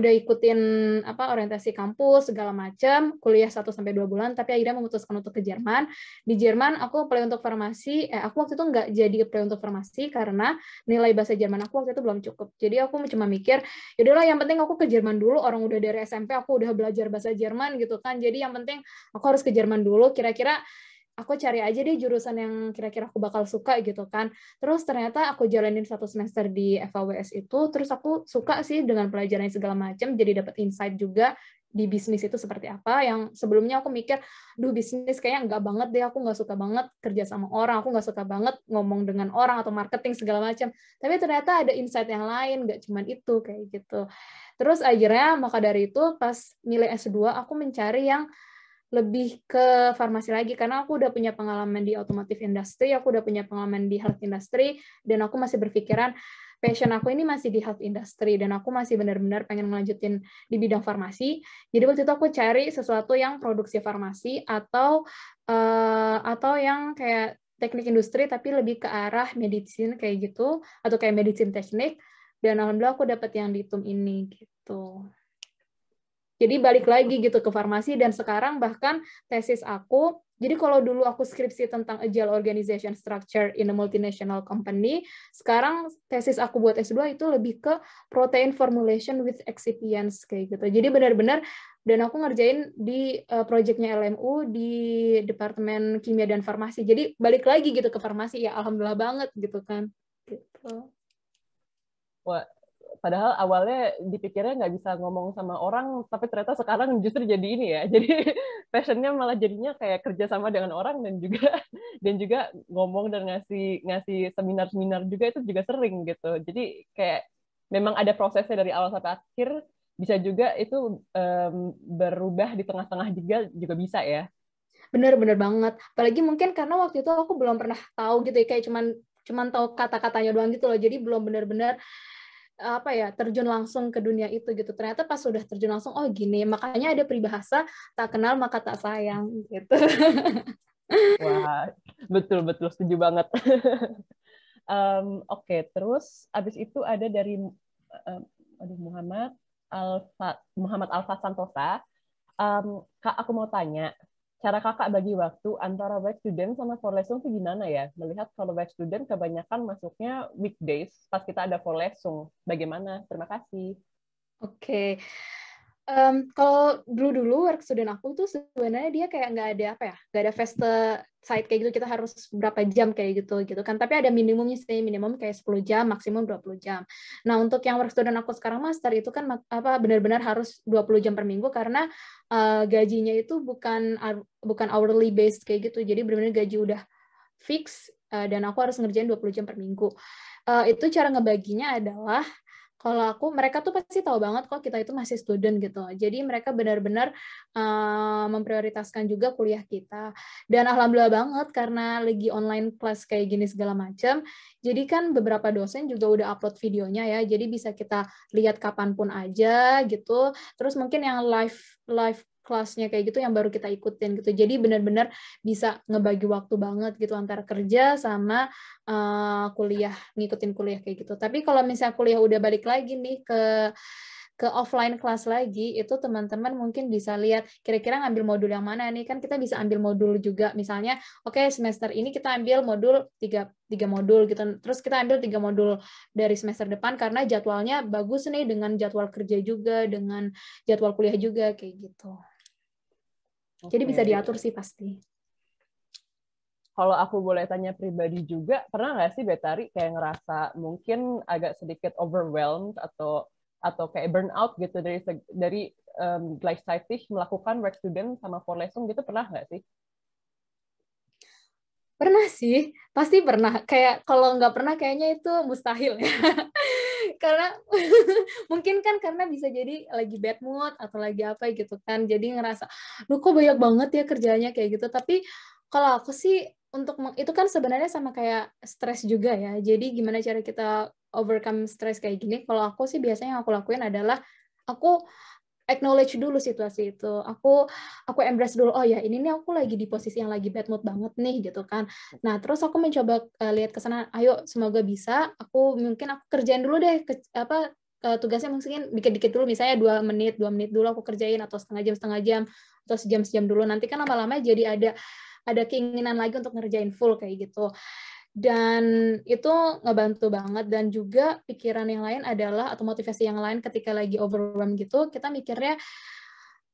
udah ikutin apa orientasi kampus segala macam, kuliah 1 sampai dua bulan tapi akhirnya memutuskan untuk ke Jerman. Di Jerman aku apply untuk farmasi, eh aku waktu itu nggak jadi apply untuk farmasi karena nilai bahasa Jerman aku waktu itu belum cukup. Jadi aku cuma mikir, yaudahlah yang penting aku ke Jerman dulu, orang udah dari SMP aku udah belajar bahasa Jerman gitu kan. Jadi yang penting aku harus ke Jerman dulu kira-kira aku cari aja deh jurusan yang kira-kira aku bakal suka gitu kan. Terus ternyata aku jalanin satu semester di FAWS itu, terus aku suka sih dengan pelajaran segala macam, jadi dapat insight juga di bisnis itu seperti apa yang sebelumnya aku mikir duh bisnis kayaknya enggak banget deh aku nggak suka banget kerja sama orang aku nggak suka banget ngomong dengan orang atau marketing segala macam tapi ternyata ada insight yang lain nggak cuman itu kayak gitu terus akhirnya maka dari itu pas nilai S2 aku mencari yang lebih ke farmasi lagi karena aku udah punya pengalaman di otomotif industri, aku udah punya pengalaman di health industry dan aku masih berpikiran passion aku ini masih di health industry dan aku masih benar-benar pengen ngelanjutin di bidang farmasi. Jadi waktu itu aku cari sesuatu yang produksi farmasi atau uh, atau yang kayak teknik industri tapi lebih ke arah medicine kayak gitu atau kayak medicine teknik dan alhamdulillah aku dapat yang di TUM ini gitu. Jadi balik lagi gitu ke farmasi dan sekarang bahkan tesis aku jadi kalau dulu aku skripsi tentang agile organization structure in a multinational company, sekarang tesis aku buat S2 itu lebih ke protein formulation with excipients kayak gitu. Jadi benar-benar dan aku ngerjain di uh, eh, proyeknya LMU di Departemen Kimia dan Farmasi. Jadi balik lagi gitu ke farmasi ya alhamdulillah banget gitu kan. Gitu. Wah, Padahal awalnya dipikirnya nggak bisa ngomong sama orang, tapi ternyata sekarang justru jadi ini ya. Jadi passionnya malah jadinya kayak kerja sama dengan orang dan juga dan juga ngomong dan ngasih ngasih seminar-seminar juga itu juga sering gitu. Jadi kayak memang ada prosesnya dari awal sampai akhir. Bisa juga itu um, berubah di tengah-tengah juga juga bisa ya. Bener-bener banget. Apalagi mungkin karena waktu itu aku belum pernah tahu gitu ya, kayak cuman cuman tahu kata-katanya doang gitu loh. Jadi belum benar-benar apa ya terjun langsung ke dunia itu gitu ternyata pas sudah terjun langsung oh gini makanya ada peribahasa tak kenal maka tak sayang gitu wah betul betul setuju banget um, oke okay, terus abis itu ada dari um, aduh Muhammad Alfa Muhammad Alfa Santosa um, kak aku mau tanya cara kakak bagi waktu antara work student sama for lesson itu gimana ya? Melihat kalau work student kebanyakan masuknya weekdays pas kita ada for lesson. Bagaimana? Terima kasih. Oke. Okay. Um, kalau dulu-dulu work student aku tuh sebenarnya dia kayak nggak ada apa ya, nggak ada festa site kayak gitu kita harus berapa jam kayak gitu gitu kan tapi ada minimumnya sih minimum kayak 10 jam maksimum 20 jam nah untuk yang work student aku sekarang master itu kan apa benar-benar harus 20 jam per minggu karena uh, gajinya itu bukan bukan hourly based kayak gitu jadi benar-benar gaji udah fix uh, dan aku harus ngerjain 20 jam per minggu uh, itu cara ngebaginya adalah kalau aku, mereka tuh pasti tahu banget kok kita itu masih student gitu. Jadi mereka benar-benar uh, memprioritaskan juga kuliah kita. Dan alhamdulillah banget karena lagi online class kayak gini segala macam. Jadi kan beberapa dosen juga udah upload videonya ya. Jadi bisa kita lihat kapanpun aja gitu. Terus mungkin yang live live kelasnya kayak gitu yang baru kita ikutin gitu. Jadi benar-benar bisa ngebagi waktu banget gitu antara kerja sama uh, kuliah, ngikutin kuliah kayak gitu. Tapi kalau misalnya kuliah udah balik lagi nih ke ke offline kelas lagi itu teman-teman mungkin bisa lihat kira-kira ngambil modul yang mana nih kan kita bisa ambil modul juga misalnya oke okay, semester ini kita ambil modul tiga tiga modul gitu terus kita ambil tiga modul dari semester depan karena jadwalnya bagus nih dengan jadwal kerja juga dengan jadwal kuliah juga kayak gitu Okay. Jadi bisa diatur sih pasti. Kalau aku boleh tanya pribadi juga, pernah nggak sih Betari kayak ngerasa mungkin agak sedikit overwhelmed atau atau kayak burnout gitu dari dari um, Gleichzeitig melakukan work student sama for lesson gitu pernah nggak sih? Pernah sih, pasti pernah. Kayak kalau nggak pernah kayaknya itu mustahil ya. karena mungkin kan karena bisa jadi lagi bad mood atau lagi apa gitu kan jadi ngerasa lu kok banyak banget ya kerjanya kayak gitu tapi kalau aku sih untuk itu kan sebenarnya sama kayak stres juga ya jadi gimana cara kita overcome stres kayak gini kalau aku sih biasanya yang aku lakuin adalah aku acknowledge dulu situasi itu. Aku aku embrace dulu. Oh ya, ini nih aku lagi di posisi yang lagi bad mood banget nih gitu kan. Nah, terus aku mencoba uh, lihat ke sana, ayo semoga bisa aku mungkin aku kerjain dulu deh ke, apa uh, tugasnya mungkin dikit-dikit dulu misalnya dua menit dua menit dulu aku kerjain atau setengah jam setengah jam atau sejam sejam dulu nanti kan lama-lama jadi ada ada keinginan lagi untuk ngerjain full kayak gitu dan itu ngebantu banget dan juga pikiran yang lain adalah atau motivasi yang lain ketika lagi overwhelmed gitu kita mikirnya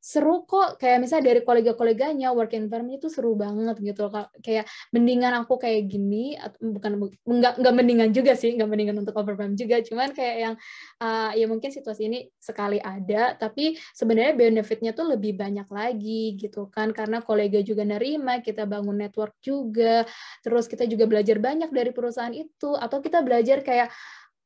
seru kok kayak misalnya dari kolega-koleganya work environment itu seru banget gitu loh kayak mendingan aku kayak gini atau bukan nggak nggak mendingan juga sih nggak mendingan untuk overwhelm juga cuman kayak yang uh, ya mungkin situasi ini sekali ada tapi sebenarnya benefitnya tuh lebih banyak lagi gitu kan karena kolega juga nerima kita bangun network juga terus kita juga belajar banyak dari perusahaan itu atau kita belajar kayak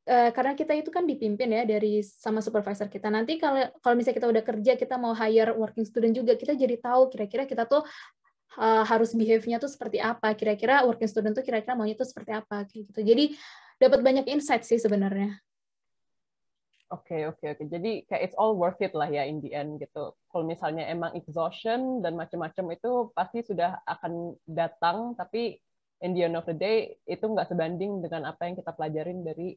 Eh, karena kita itu kan dipimpin ya dari sama supervisor kita. Nanti kalau kalau misalnya kita udah kerja, kita mau hire working student juga, kita jadi tahu kira-kira kita tuh uh, harus behave-nya tuh seperti apa, kira-kira working student tuh kira-kira maunya tuh seperti apa kayak gitu. Jadi dapat banyak insight sih sebenarnya. Oke, okay, oke, okay, oke. Okay. Jadi kayak it's all worth it lah ya in the end gitu. Kalau misalnya emang exhaustion dan macam-macam itu pasti sudah akan datang, tapi in the end of the day itu nggak sebanding dengan apa yang kita pelajarin dari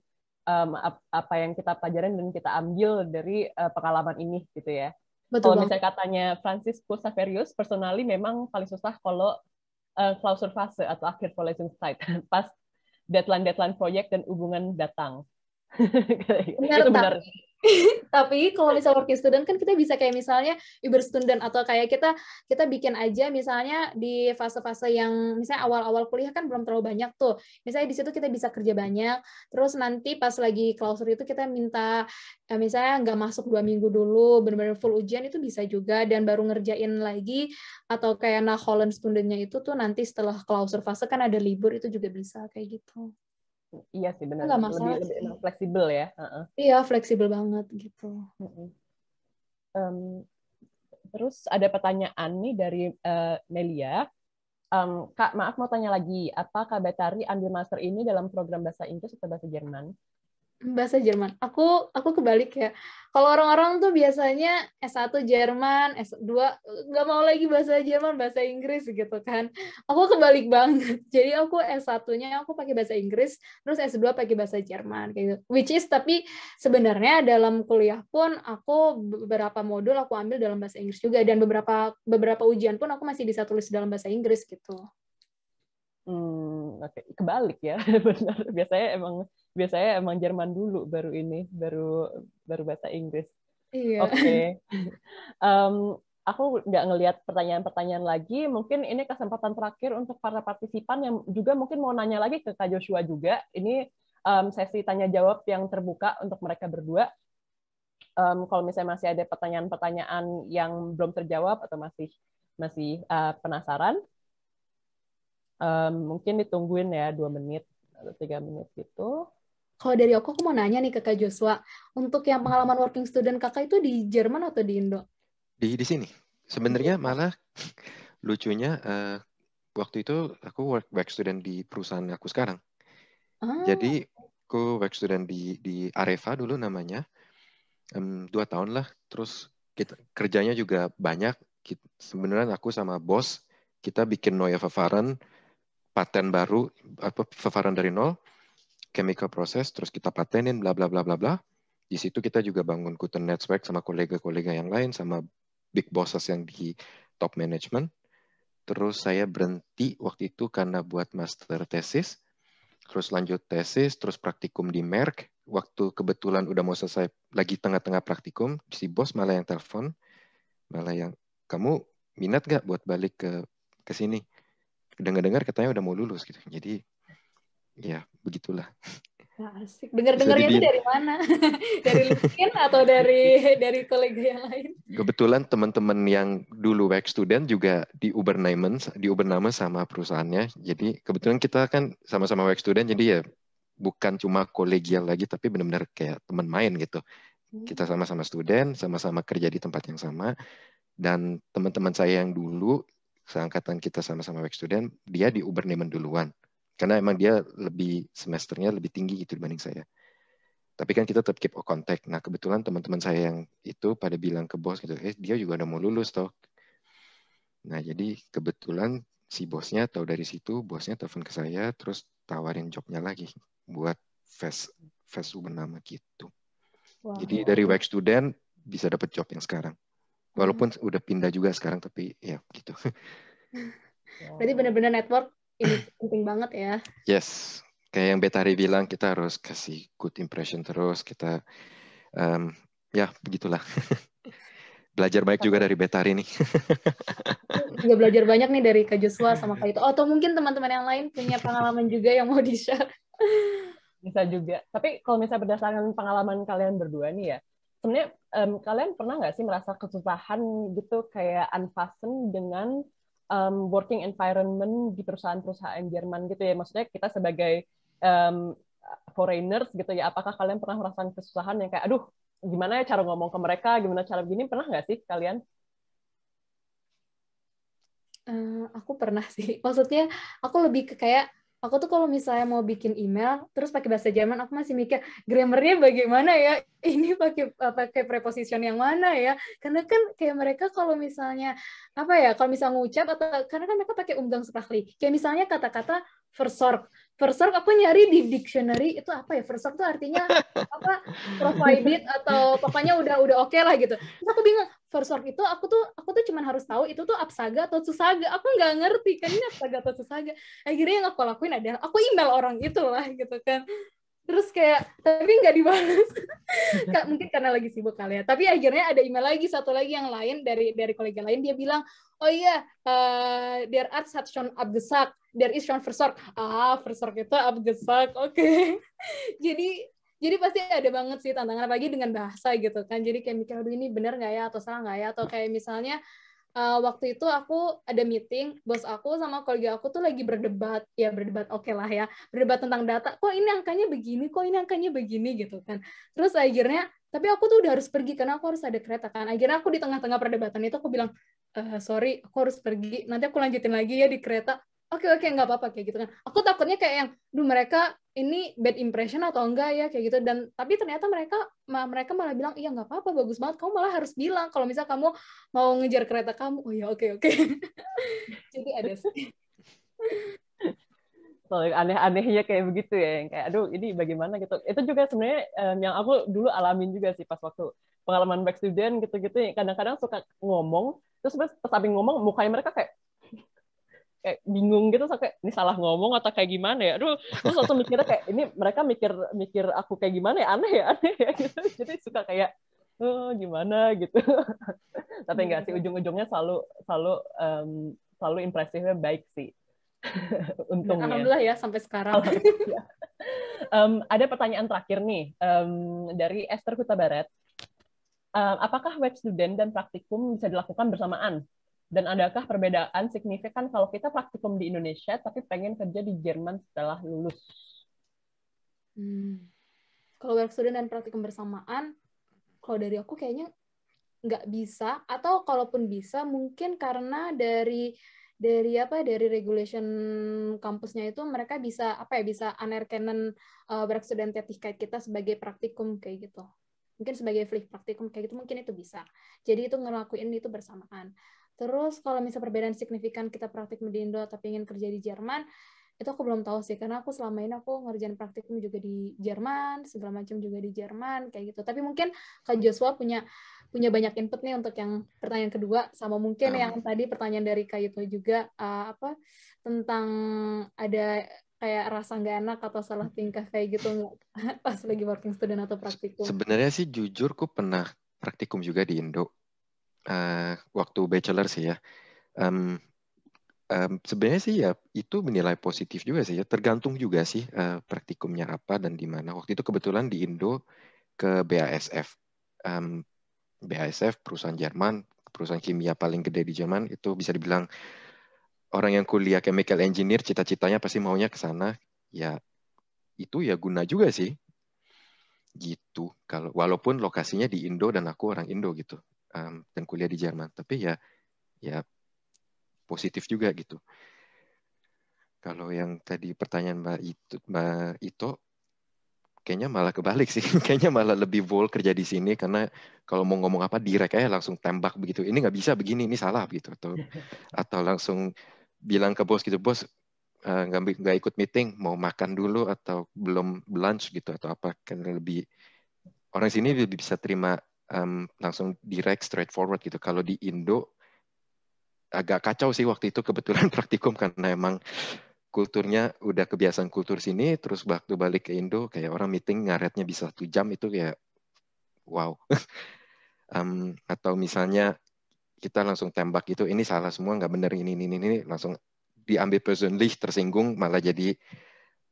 um, apa yang kita pelajarin dan kita ambil dari uh, pengalaman ini gitu ya. Betul kalau misalnya katanya Francisco Saverius, personally memang paling susah kalau uh, eh, closure fase atau akhir collection site pas deadline-deadline proyek dan hubungan datang. Gitu. benar, itu benar. Tapi, tapi kalau misalnya working student kan kita bisa kayak misalnya Uber student atau kayak kita kita bikin aja misalnya di fase-fase yang misalnya awal-awal kuliah kan belum terlalu banyak tuh. Misalnya di situ kita bisa kerja banyak, terus nanti pas lagi klausur itu kita minta eh, misalnya nggak masuk dua minggu dulu, benar-benar full ujian itu bisa juga dan baru ngerjain lagi atau kayak nah Holland studentnya itu tuh nanti setelah klausur fase kan ada libur itu juga bisa kayak gitu. Iya sih benar. Nggak masalah. Lebih, lebih fleksibel ya. Uh-uh. Iya fleksibel banget gitu. Uh-uh. Um, terus ada pertanyaan nih dari uh, Nelia. Um, Kak, maaf mau tanya lagi, apa Kak Betari ambil master ini dalam program bahasa Inggris atau bahasa Jerman? bahasa Jerman. Aku aku kebalik ya. Kalau orang-orang tuh biasanya S1 Jerman, S2 nggak mau lagi bahasa Jerman, bahasa Inggris gitu kan. Aku kebalik banget. Jadi aku S1-nya aku pakai bahasa Inggris, terus S2 pakai bahasa Jerman kayak gitu. Which is tapi sebenarnya dalam kuliah pun aku beberapa modul aku ambil dalam bahasa Inggris juga dan beberapa beberapa ujian pun aku masih bisa tulis dalam bahasa Inggris gitu. Hmm, oke, okay. kebalik ya, benar. Biasanya emang biasanya emang Jerman dulu baru ini baru baru bahasa Inggris. Iya. Oke. Okay. um, aku nggak ngelihat pertanyaan-pertanyaan lagi. Mungkin ini kesempatan terakhir untuk para partisipan yang juga mungkin mau nanya lagi ke Kak Joshua juga. Ini um, sesi tanya jawab yang terbuka untuk mereka berdua. Um, kalau misalnya masih ada pertanyaan-pertanyaan yang belum terjawab atau masih masih uh, penasaran, um, mungkin ditungguin ya dua menit atau tiga menit gitu. Kalau dari aku, aku mau nanya nih ke Kak Joshua, untuk yang pengalaman working student kakak itu di Jerman atau di Indo? Di, di sini. Sebenarnya malah lucunya uh, waktu itu aku work back student di perusahaan aku sekarang. Ah. Jadi aku work student di di Areva dulu namanya um, dua tahun lah. Terus kita, kerjanya juga banyak. Sebenarnya aku sama bos kita bikin Noya Favaran paten baru apa Favaran dari nol chemical process, terus kita patenin, bla bla bla bla bla. Di situ kita juga bangun Kuten Network sama kolega-kolega yang lain, sama big bosses yang di top management. Terus saya berhenti waktu itu karena buat master thesis terus lanjut tesis, terus praktikum di Merck. Waktu kebetulan udah mau selesai, lagi tengah-tengah praktikum, si bos malah yang telepon, malah yang, kamu minat gak buat balik ke ke sini? Dengar-dengar katanya udah mau lulus gitu. Jadi ya begitulah asik dengar-dengarnya dari mana dari LinkedIn atau dari dari kolega yang lain kebetulan teman-teman yang dulu work student juga di Uber Naiman di Uber nama sama perusahaannya jadi kebetulan kita kan sama-sama work student jadi ya bukan cuma kolegial lagi tapi benar-benar kayak teman main gitu hmm. kita sama-sama student sama-sama kerja di tempat yang sama dan teman-teman saya yang dulu seangkatan kita sama-sama work student dia di Uber Naiman duluan karena emang dia lebih semesternya lebih tinggi gitu dibanding saya. Tapi kan kita tetap keep contact. Nah kebetulan teman-teman saya yang itu pada bilang ke bos gitu, eh dia juga udah mau lulus toh. Nah jadi kebetulan si bosnya tahu dari situ, bosnya telepon ke saya, terus tawarin jobnya lagi buat fast fest bernama gitu. Wow. Jadi dari work student bisa dapat job yang sekarang. Walaupun hmm. udah pindah juga sekarang, tapi ya gitu. Wow. Berarti benar-benar network ini penting banget ya. Yes, kayak yang Betari bilang kita harus kasih good impression terus kita um, ya begitulah. belajar banyak juga dari Betari nih. juga belajar banyak nih dari Kak Joshua sama Kak itu. Oh, atau mungkin teman-teman yang lain punya pengalaman juga yang mau di-share. Bisa juga. Tapi kalau misalnya berdasarkan pengalaman kalian berdua nih ya, sebenarnya um, kalian pernah nggak sih merasa kesusahan gitu kayak unfasten dengan um, working environment di perusahaan-perusahaan Jerman gitu ya. Maksudnya kita sebagai um, foreigners gitu ya, apakah kalian pernah merasakan kesusahan yang kayak, aduh, gimana ya cara ngomong ke mereka, gimana cara begini, pernah nggak sih kalian? Uh, aku pernah sih. Maksudnya aku lebih ke kayak aku tuh kalau misalnya mau bikin email terus pakai bahasa Jerman aku masih mikir grammarnya bagaimana ya ini pakai eh, pakai preposition yang mana ya karena kan kayak mereka kalau misalnya apa ya kalau misalnya ngucap atau karena kan mereka pakai umgang sprachli kayak misalnya kata-kata versorg first aku nyari di dictionary itu apa ya first itu artinya apa provided atau papanya udah udah oke okay lah gitu terus aku bingung first itu aku tuh aku tuh cuman harus tahu itu tuh absaga atau susaga aku nggak ngerti kan ini absaga atau susaga akhirnya yang aku lakuin adalah aku email orang itu lah gitu kan terus kayak tapi nggak dibalas mungkin karena lagi sibuk kali ya tapi akhirnya ada email lagi satu lagi yang lain dari dari kolega lain dia bilang oh iya uh, there are such an abgesak there is one versorg ah versorg itu abgesak oke okay. jadi jadi pasti ada banget sih tantangan apalagi dengan bahasa gitu kan jadi kayak mikir aduh ini bener nggak ya atau salah nggak ya atau kayak misalnya uh, waktu itu aku ada meeting bos aku sama kolega aku tuh lagi berdebat ya berdebat oke okay lah ya berdebat tentang data kok ini angkanya begini kok ini angkanya begini gitu kan terus akhirnya tapi aku tuh udah harus pergi karena aku harus ada kereta kan akhirnya aku di tengah-tengah perdebatan itu aku bilang Uh, sorry, aku harus pergi. Nanti aku lanjutin lagi ya di kereta oke nggak apa-apa kayak gitu kan aku takutnya kayak yang duh mereka ini bad impression atau enggak ya kayak gitu dan tapi ternyata mereka mereka malah bilang iya nggak apa-apa bagus banget kamu malah harus bilang kalau misal kamu mau ngejar kereta kamu oh ya oke oke jadi ada sih aneh-anehnya kayak begitu ya yang kayak aduh ini bagaimana gitu itu juga sebenarnya um, yang aku dulu alamin juga sih pas waktu pengalaman back student gitu-gitu kadang-kadang suka ngomong terus pas samping ngomong mukanya mereka kayak kayak bingung gitu sampai ini salah ngomong atau kayak gimana ya aduh terus langsung mikirnya kayak ini mereka mikir mikir aku kayak gimana ya aneh ya aneh ya gitu jadi suka kayak oh, gimana gitu tapi enggak sih iya. ujung-ujungnya selalu selalu um, selalu impresifnya baik sih ya, untungnya alhamdulillah ya sampai sekarang um, ada pertanyaan terakhir nih um, dari Esther Kuta Barat um, apakah web student dan praktikum bisa dilakukan bersamaan dan adakah perbedaan signifikan kalau kita praktikum di Indonesia tapi pengen kerja di Jerman setelah lulus? Hmm. Kalau work student dan praktikum bersamaan, kalau dari aku kayaknya nggak bisa atau kalaupun bisa mungkin karena dari dari apa dari regulation kampusnya itu mereka bisa apa ya bisa anerkenen uh, eh, work student kayak kita sebagai praktikum kayak gitu mungkin sebagai free praktikum kayak gitu mungkin itu bisa jadi itu ngelakuin itu bersamaan Terus kalau misal perbedaan signifikan kita praktik di Indo tapi ingin kerja di Jerman, itu aku belum tahu sih karena aku selama ini aku ngerjain praktikum juga di Jerman segala macam juga di Jerman kayak gitu tapi mungkin kak Joshua punya punya banyak input nih untuk yang pertanyaan kedua sama mungkin nah. yang tadi pertanyaan dari kak Yuto juga uh, apa tentang ada kayak rasa nggak enak atau salah tingkah kayak gitu pas lagi working student atau praktikum sebenarnya sih jujur ku pernah praktikum juga di Indo uh, waktu bachelor sih ya. Um, um, sebenarnya sih ya itu menilai positif juga sih ya. Tergantung juga sih uh, praktikumnya apa dan di mana. Waktu itu kebetulan di Indo ke BASF. Um, BASF perusahaan Jerman, perusahaan kimia paling gede di Jerman itu bisa dibilang orang yang kuliah chemical engineer cita-citanya pasti maunya ke sana. Ya itu ya guna juga sih gitu kalau walaupun lokasinya di Indo dan aku orang Indo gitu um, dan kuliah di Jerman tapi ya ya positif juga gitu kalau yang tadi pertanyaan mbak itu mbak itu, kayaknya malah kebalik sih kayaknya malah lebih bold kerja di sini karena kalau mau ngomong apa direct aja langsung tembak begitu ini nggak bisa begini ini salah gitu atau atau langsung bilang ke bos gitu bos eh, nggak uh, ikut meeting mau makan dulu atau belum lunch gitu atau apa karena lebih orang sini lebih bisa terima um, langsung direct straightforward gitu. Kalau di Indo agak kacau sih waktu itu kebetulan praktikum karena emang kulturnya udah kebiasaan kultur sini terus waktu balik ke Indo kayak orang meeting ngaretnya bisa satu jam itu kayak wow um, atau misalnya kita langsung tembak itu ini salah semua nggak bener ini ini ini langsung diambil personally tersinggung malah jadi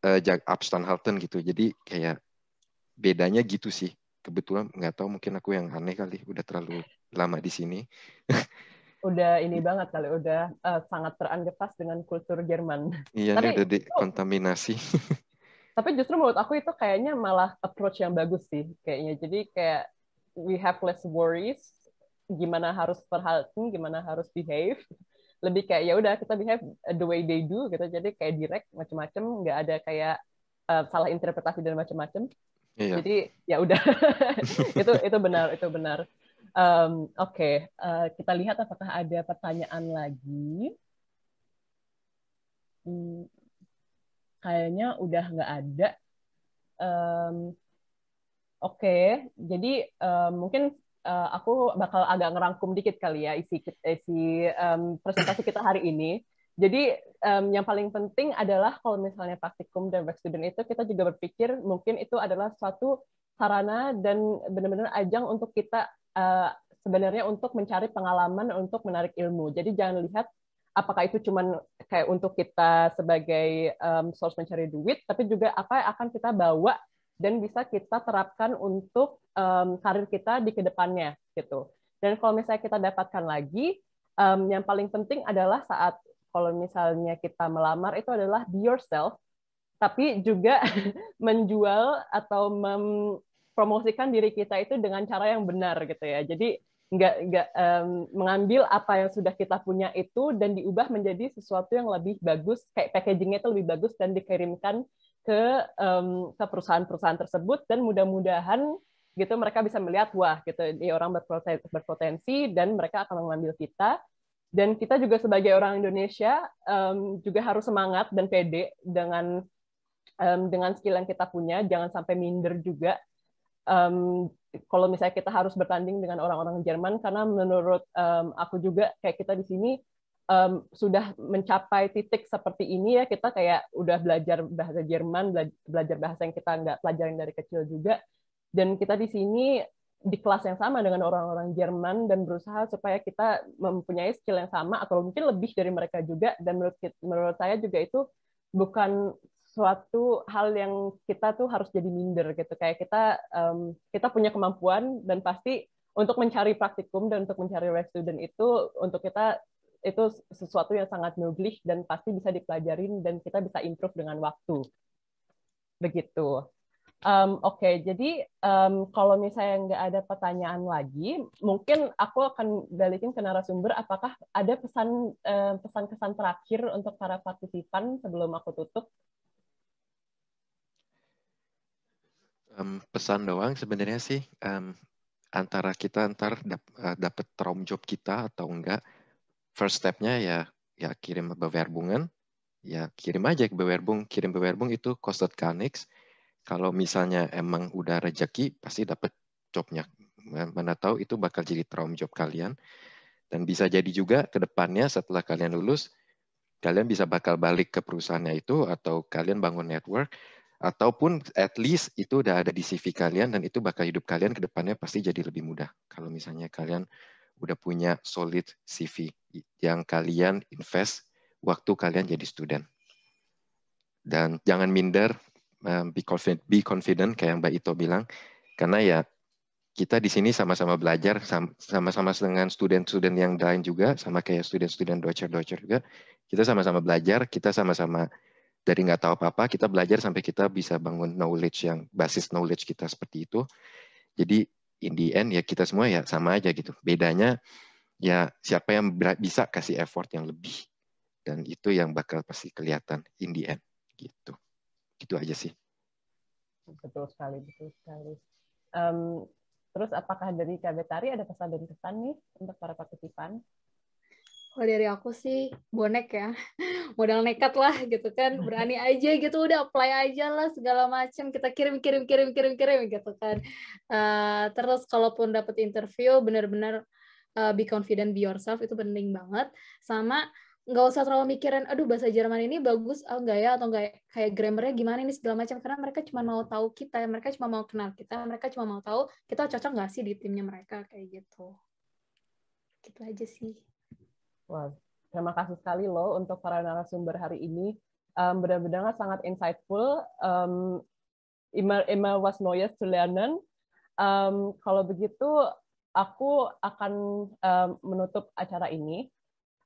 uh, abstan halten gitu jadi kayak bedanya gitu sih kebetulan nggak tahu mungkin aku yang aneh kali udah terlalu lama di sini udah ini banget kali udah uh, sangat teranggepas dengan kultur Jerman iya tapi, udah dikontaminasi tapi justru menurut aku itu kayaknya malah approach yang bagus sih kayaknya jadi kayak we have less worries gimana harus perhatiin gimana harus behave lebih kayak ya udah kita behave the way they do gitu jadi kayak direct macam-macam nggak ada kayak uh, salah interpretasi dan macam-macam Iya. Jadi ya udah itu itu benar itu benar. Um, Oke okay. uh, eh, kita lihat apakah ada pertanyaan lagi. Hmm, kayaknya udah nggak ada. Um, Oke, okay. jadi uh, mungkin uh, aku bakal agak ngerangkum dikit kali ya isi isi um, presentasi kita hari ini. Jadi um, yang paling penting adalah kalau misalnya praktikum dan work student itu kita juga berpikir mungkin itu adalah suatu sarana dan benar-benar ajang untuk kita uh, sebenarnya untuk mencari pengalaman untuk menarik ilmu. Jadi jangan lihat apakah itu cuman kayak untuk kita sebagai um, source mencari duit, tapi juga apa yang akan kita bawa dan bisa kita terapkan untuk um, karir kita di kedepannya gitu. Dan kalau misalnya kita dapatkan lagi, um, yang paling penting adalah saat kalau misalnya kita melamar itu adalah be yourself, tapi juga menjual atau mempromosikan diri kita itu dengan cara yang benar gitu ya. Jadi nggak nggak um, mengambil apa yang sudah kita punya itu dan diubah menjadi sesuatu yang lebih bagus kayak packagingnya itu lebih bagus dan dikirimkan ke um, ke perusahaan-perusahaan tersebut dan mudah-mudahan gitu mereka bisa melihat wah gitu ini orang berpotensi, berpotensi dan mereka akan mengambil kita dan kita juga sebagai orang Indonesia um, juga harus semangat dan pede dengan um, dengan skill yang kita punya jangan sampai minder juga um, kalau misalnya kita harus bertanding dengan orang-orang Jerman karena menurut um, aku juga kayak kita di sini um, sudah mencapai titik seperti ini ya kita kayak udah belajar bahasa Jerman belajar bahasa yang kita nggak pelajarin dari kecil juga dan kita di sini di kelas yang sama dengan orang-orang Jerman dan berusaha supaya kita mempunyai skill yang sama atau mungkin lebih dari mereka juga dan menurut menurut saya juga itu bukan suatu hal yang kita tuh harus jadi minder gitu kayak kita um, kita punya kemampuan dan pasti untuk mencari praktikum dan untuk mencari rev student itu untuk kita itu sesuatu yang sangat nublich dan pasti bisa dipelajarin dan kita bisa improve dengan waktu begitu Um, Oke, okay, jadi um, kalau misalnya nggak ada pertanyaan lagi, mungkin aku akan balikin ke narasumber. Apakah ada pesan uh, eh, pesan kesan terakhir untuk para partisipan sebelum aku tutup? Um, pesan doang sebenarnya sih um, antara kita antar dap, uh, e, dapat traum job kita atau enggak. First stepnya ya ya kirim beberbungan, ya kirim aja ke kirim beberbung itu cost.canix kalau misalnya emang udah rejeki pasti dapat jobnya nah, mana tahu itu bakal jadi trauma job kalian dan bisa jadi juga ke depannya setelah kalian lulus kalian bisa bakal balik ke perusahaannya itu atau kalian bangun network ataupun at least itu udah ada di CV kalian dan itu bakal hidup kalian ke depannya pasti jadi lebih mudah kalau misalnya kalian udah punya solid CV yang kalian invest waktu kalian jadi student. Dan jangan minder Um, be confident, be confident kayak Mbak Ito bilang, karena ya kita di sini sama-sama belajar sama-sama dengan student-student yang lain juga sama kayak student-student docer-docer juga kita sama-sama belajar kita sama-sama dari nggak tahu apa-apa kita belajar sampai kita bisa bangun knowledge yang basis knowledge kita seperti itu jadi in the end ya kita semua ya sama aja gitu bedanya ya siapa yang bisa kasih effort yang lebih dan itu yang bakal pasti kelihatan in the end gitu Gitu aja sih. Betul sekali, betul sekali. Um, terus apakah dari KB Tari ada pesan dan kesan nih untuk para partisipan? Kalau oh, dari aku sih bonek ya, modal nekat lah gitu kan, berani aja gitu, udah apply aja lah segala macam, kita kirim kirim kirim kirim kirim gitu kan. Uh, terus kalaupun dapat interview, benar-benar uh, eh, be confident be yourself itu penting banget. Sama nggak usah terlalu mikirin aduh bahasa Jerman ini bagus oh, ah, enggak ya atau enggak kayak grammarnya gimana ini segala macam karena mereka cuma mau tahu kita mereka cuma mau kenal kita mereka cuma mau tahu kita cocok nggak sih di timnya mereka kayak gitu gitu aja sih Wah, terima kasih sekali loh untuk para narasumber hari ini um, benar-benar sangat insightful um, immer immer was noyes to learn. um, kalau begitu aku akan um, menutup acara ini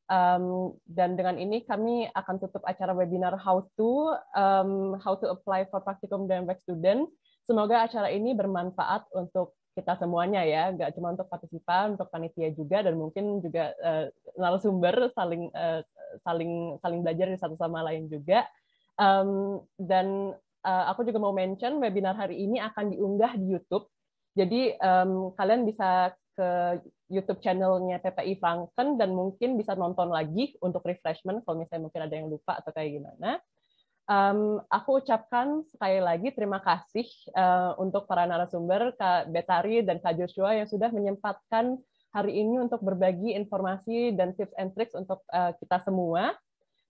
Um, dan dengan ini kami akan tutup acara webinar How to um, How to Apply for Practicum dan Back Student. Semoga acara ini bermanfaat untuk kita semuanya ya, nggak cuma untuk partisipan, untuk panitia juga, dan mungkin juga uh, narasumber saling uh, saling saling belajar di satu sama lain juga. Um, dan uh, aku juga mau mention webinar hari ini akan diunggah di YouTube. Jadi um, kalian bisa ke YouTube channelnya PPI Franken dan mungkin bisa nonton lagi untuk refreshment kalau misalnya mungkin ada yang lupa atau kayak gimana. Um, aku ucapkan sekali lagi terima kasih uh, untuk para narasumber Kak Betari dan Kak Joshua yang sudah menyempatkan hari ini untuk berbagi informasi dan tips and tricks untuk uh, kita semua.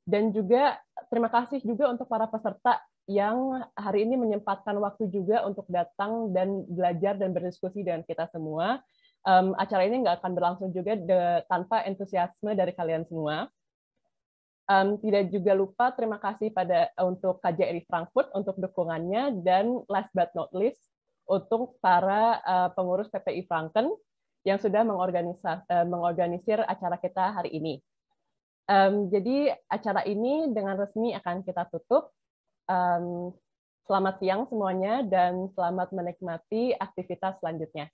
Dan juga terima kasih juga untuk para peserta yang hari ini menyempatkan waktu juga untuk datang dan belajar dan berdiskusi dengan kita semua um, acara ini nggak akan berlangsung juga de, tanpa entusiasme dari kalian semua. Um, tidak juga lupa terima kasih pada untuk KJRI Frankfurt untuk dukungannya dan last but not least untuk para uh, pengurus PPI Franken yang sudah uh, mengorganisir acara kita hari ini. Um, jadi acara ini dengan resmi akan kita tutup. Um, selamat siang semuanya dan selamat menikmati aktivitas selanjutnya.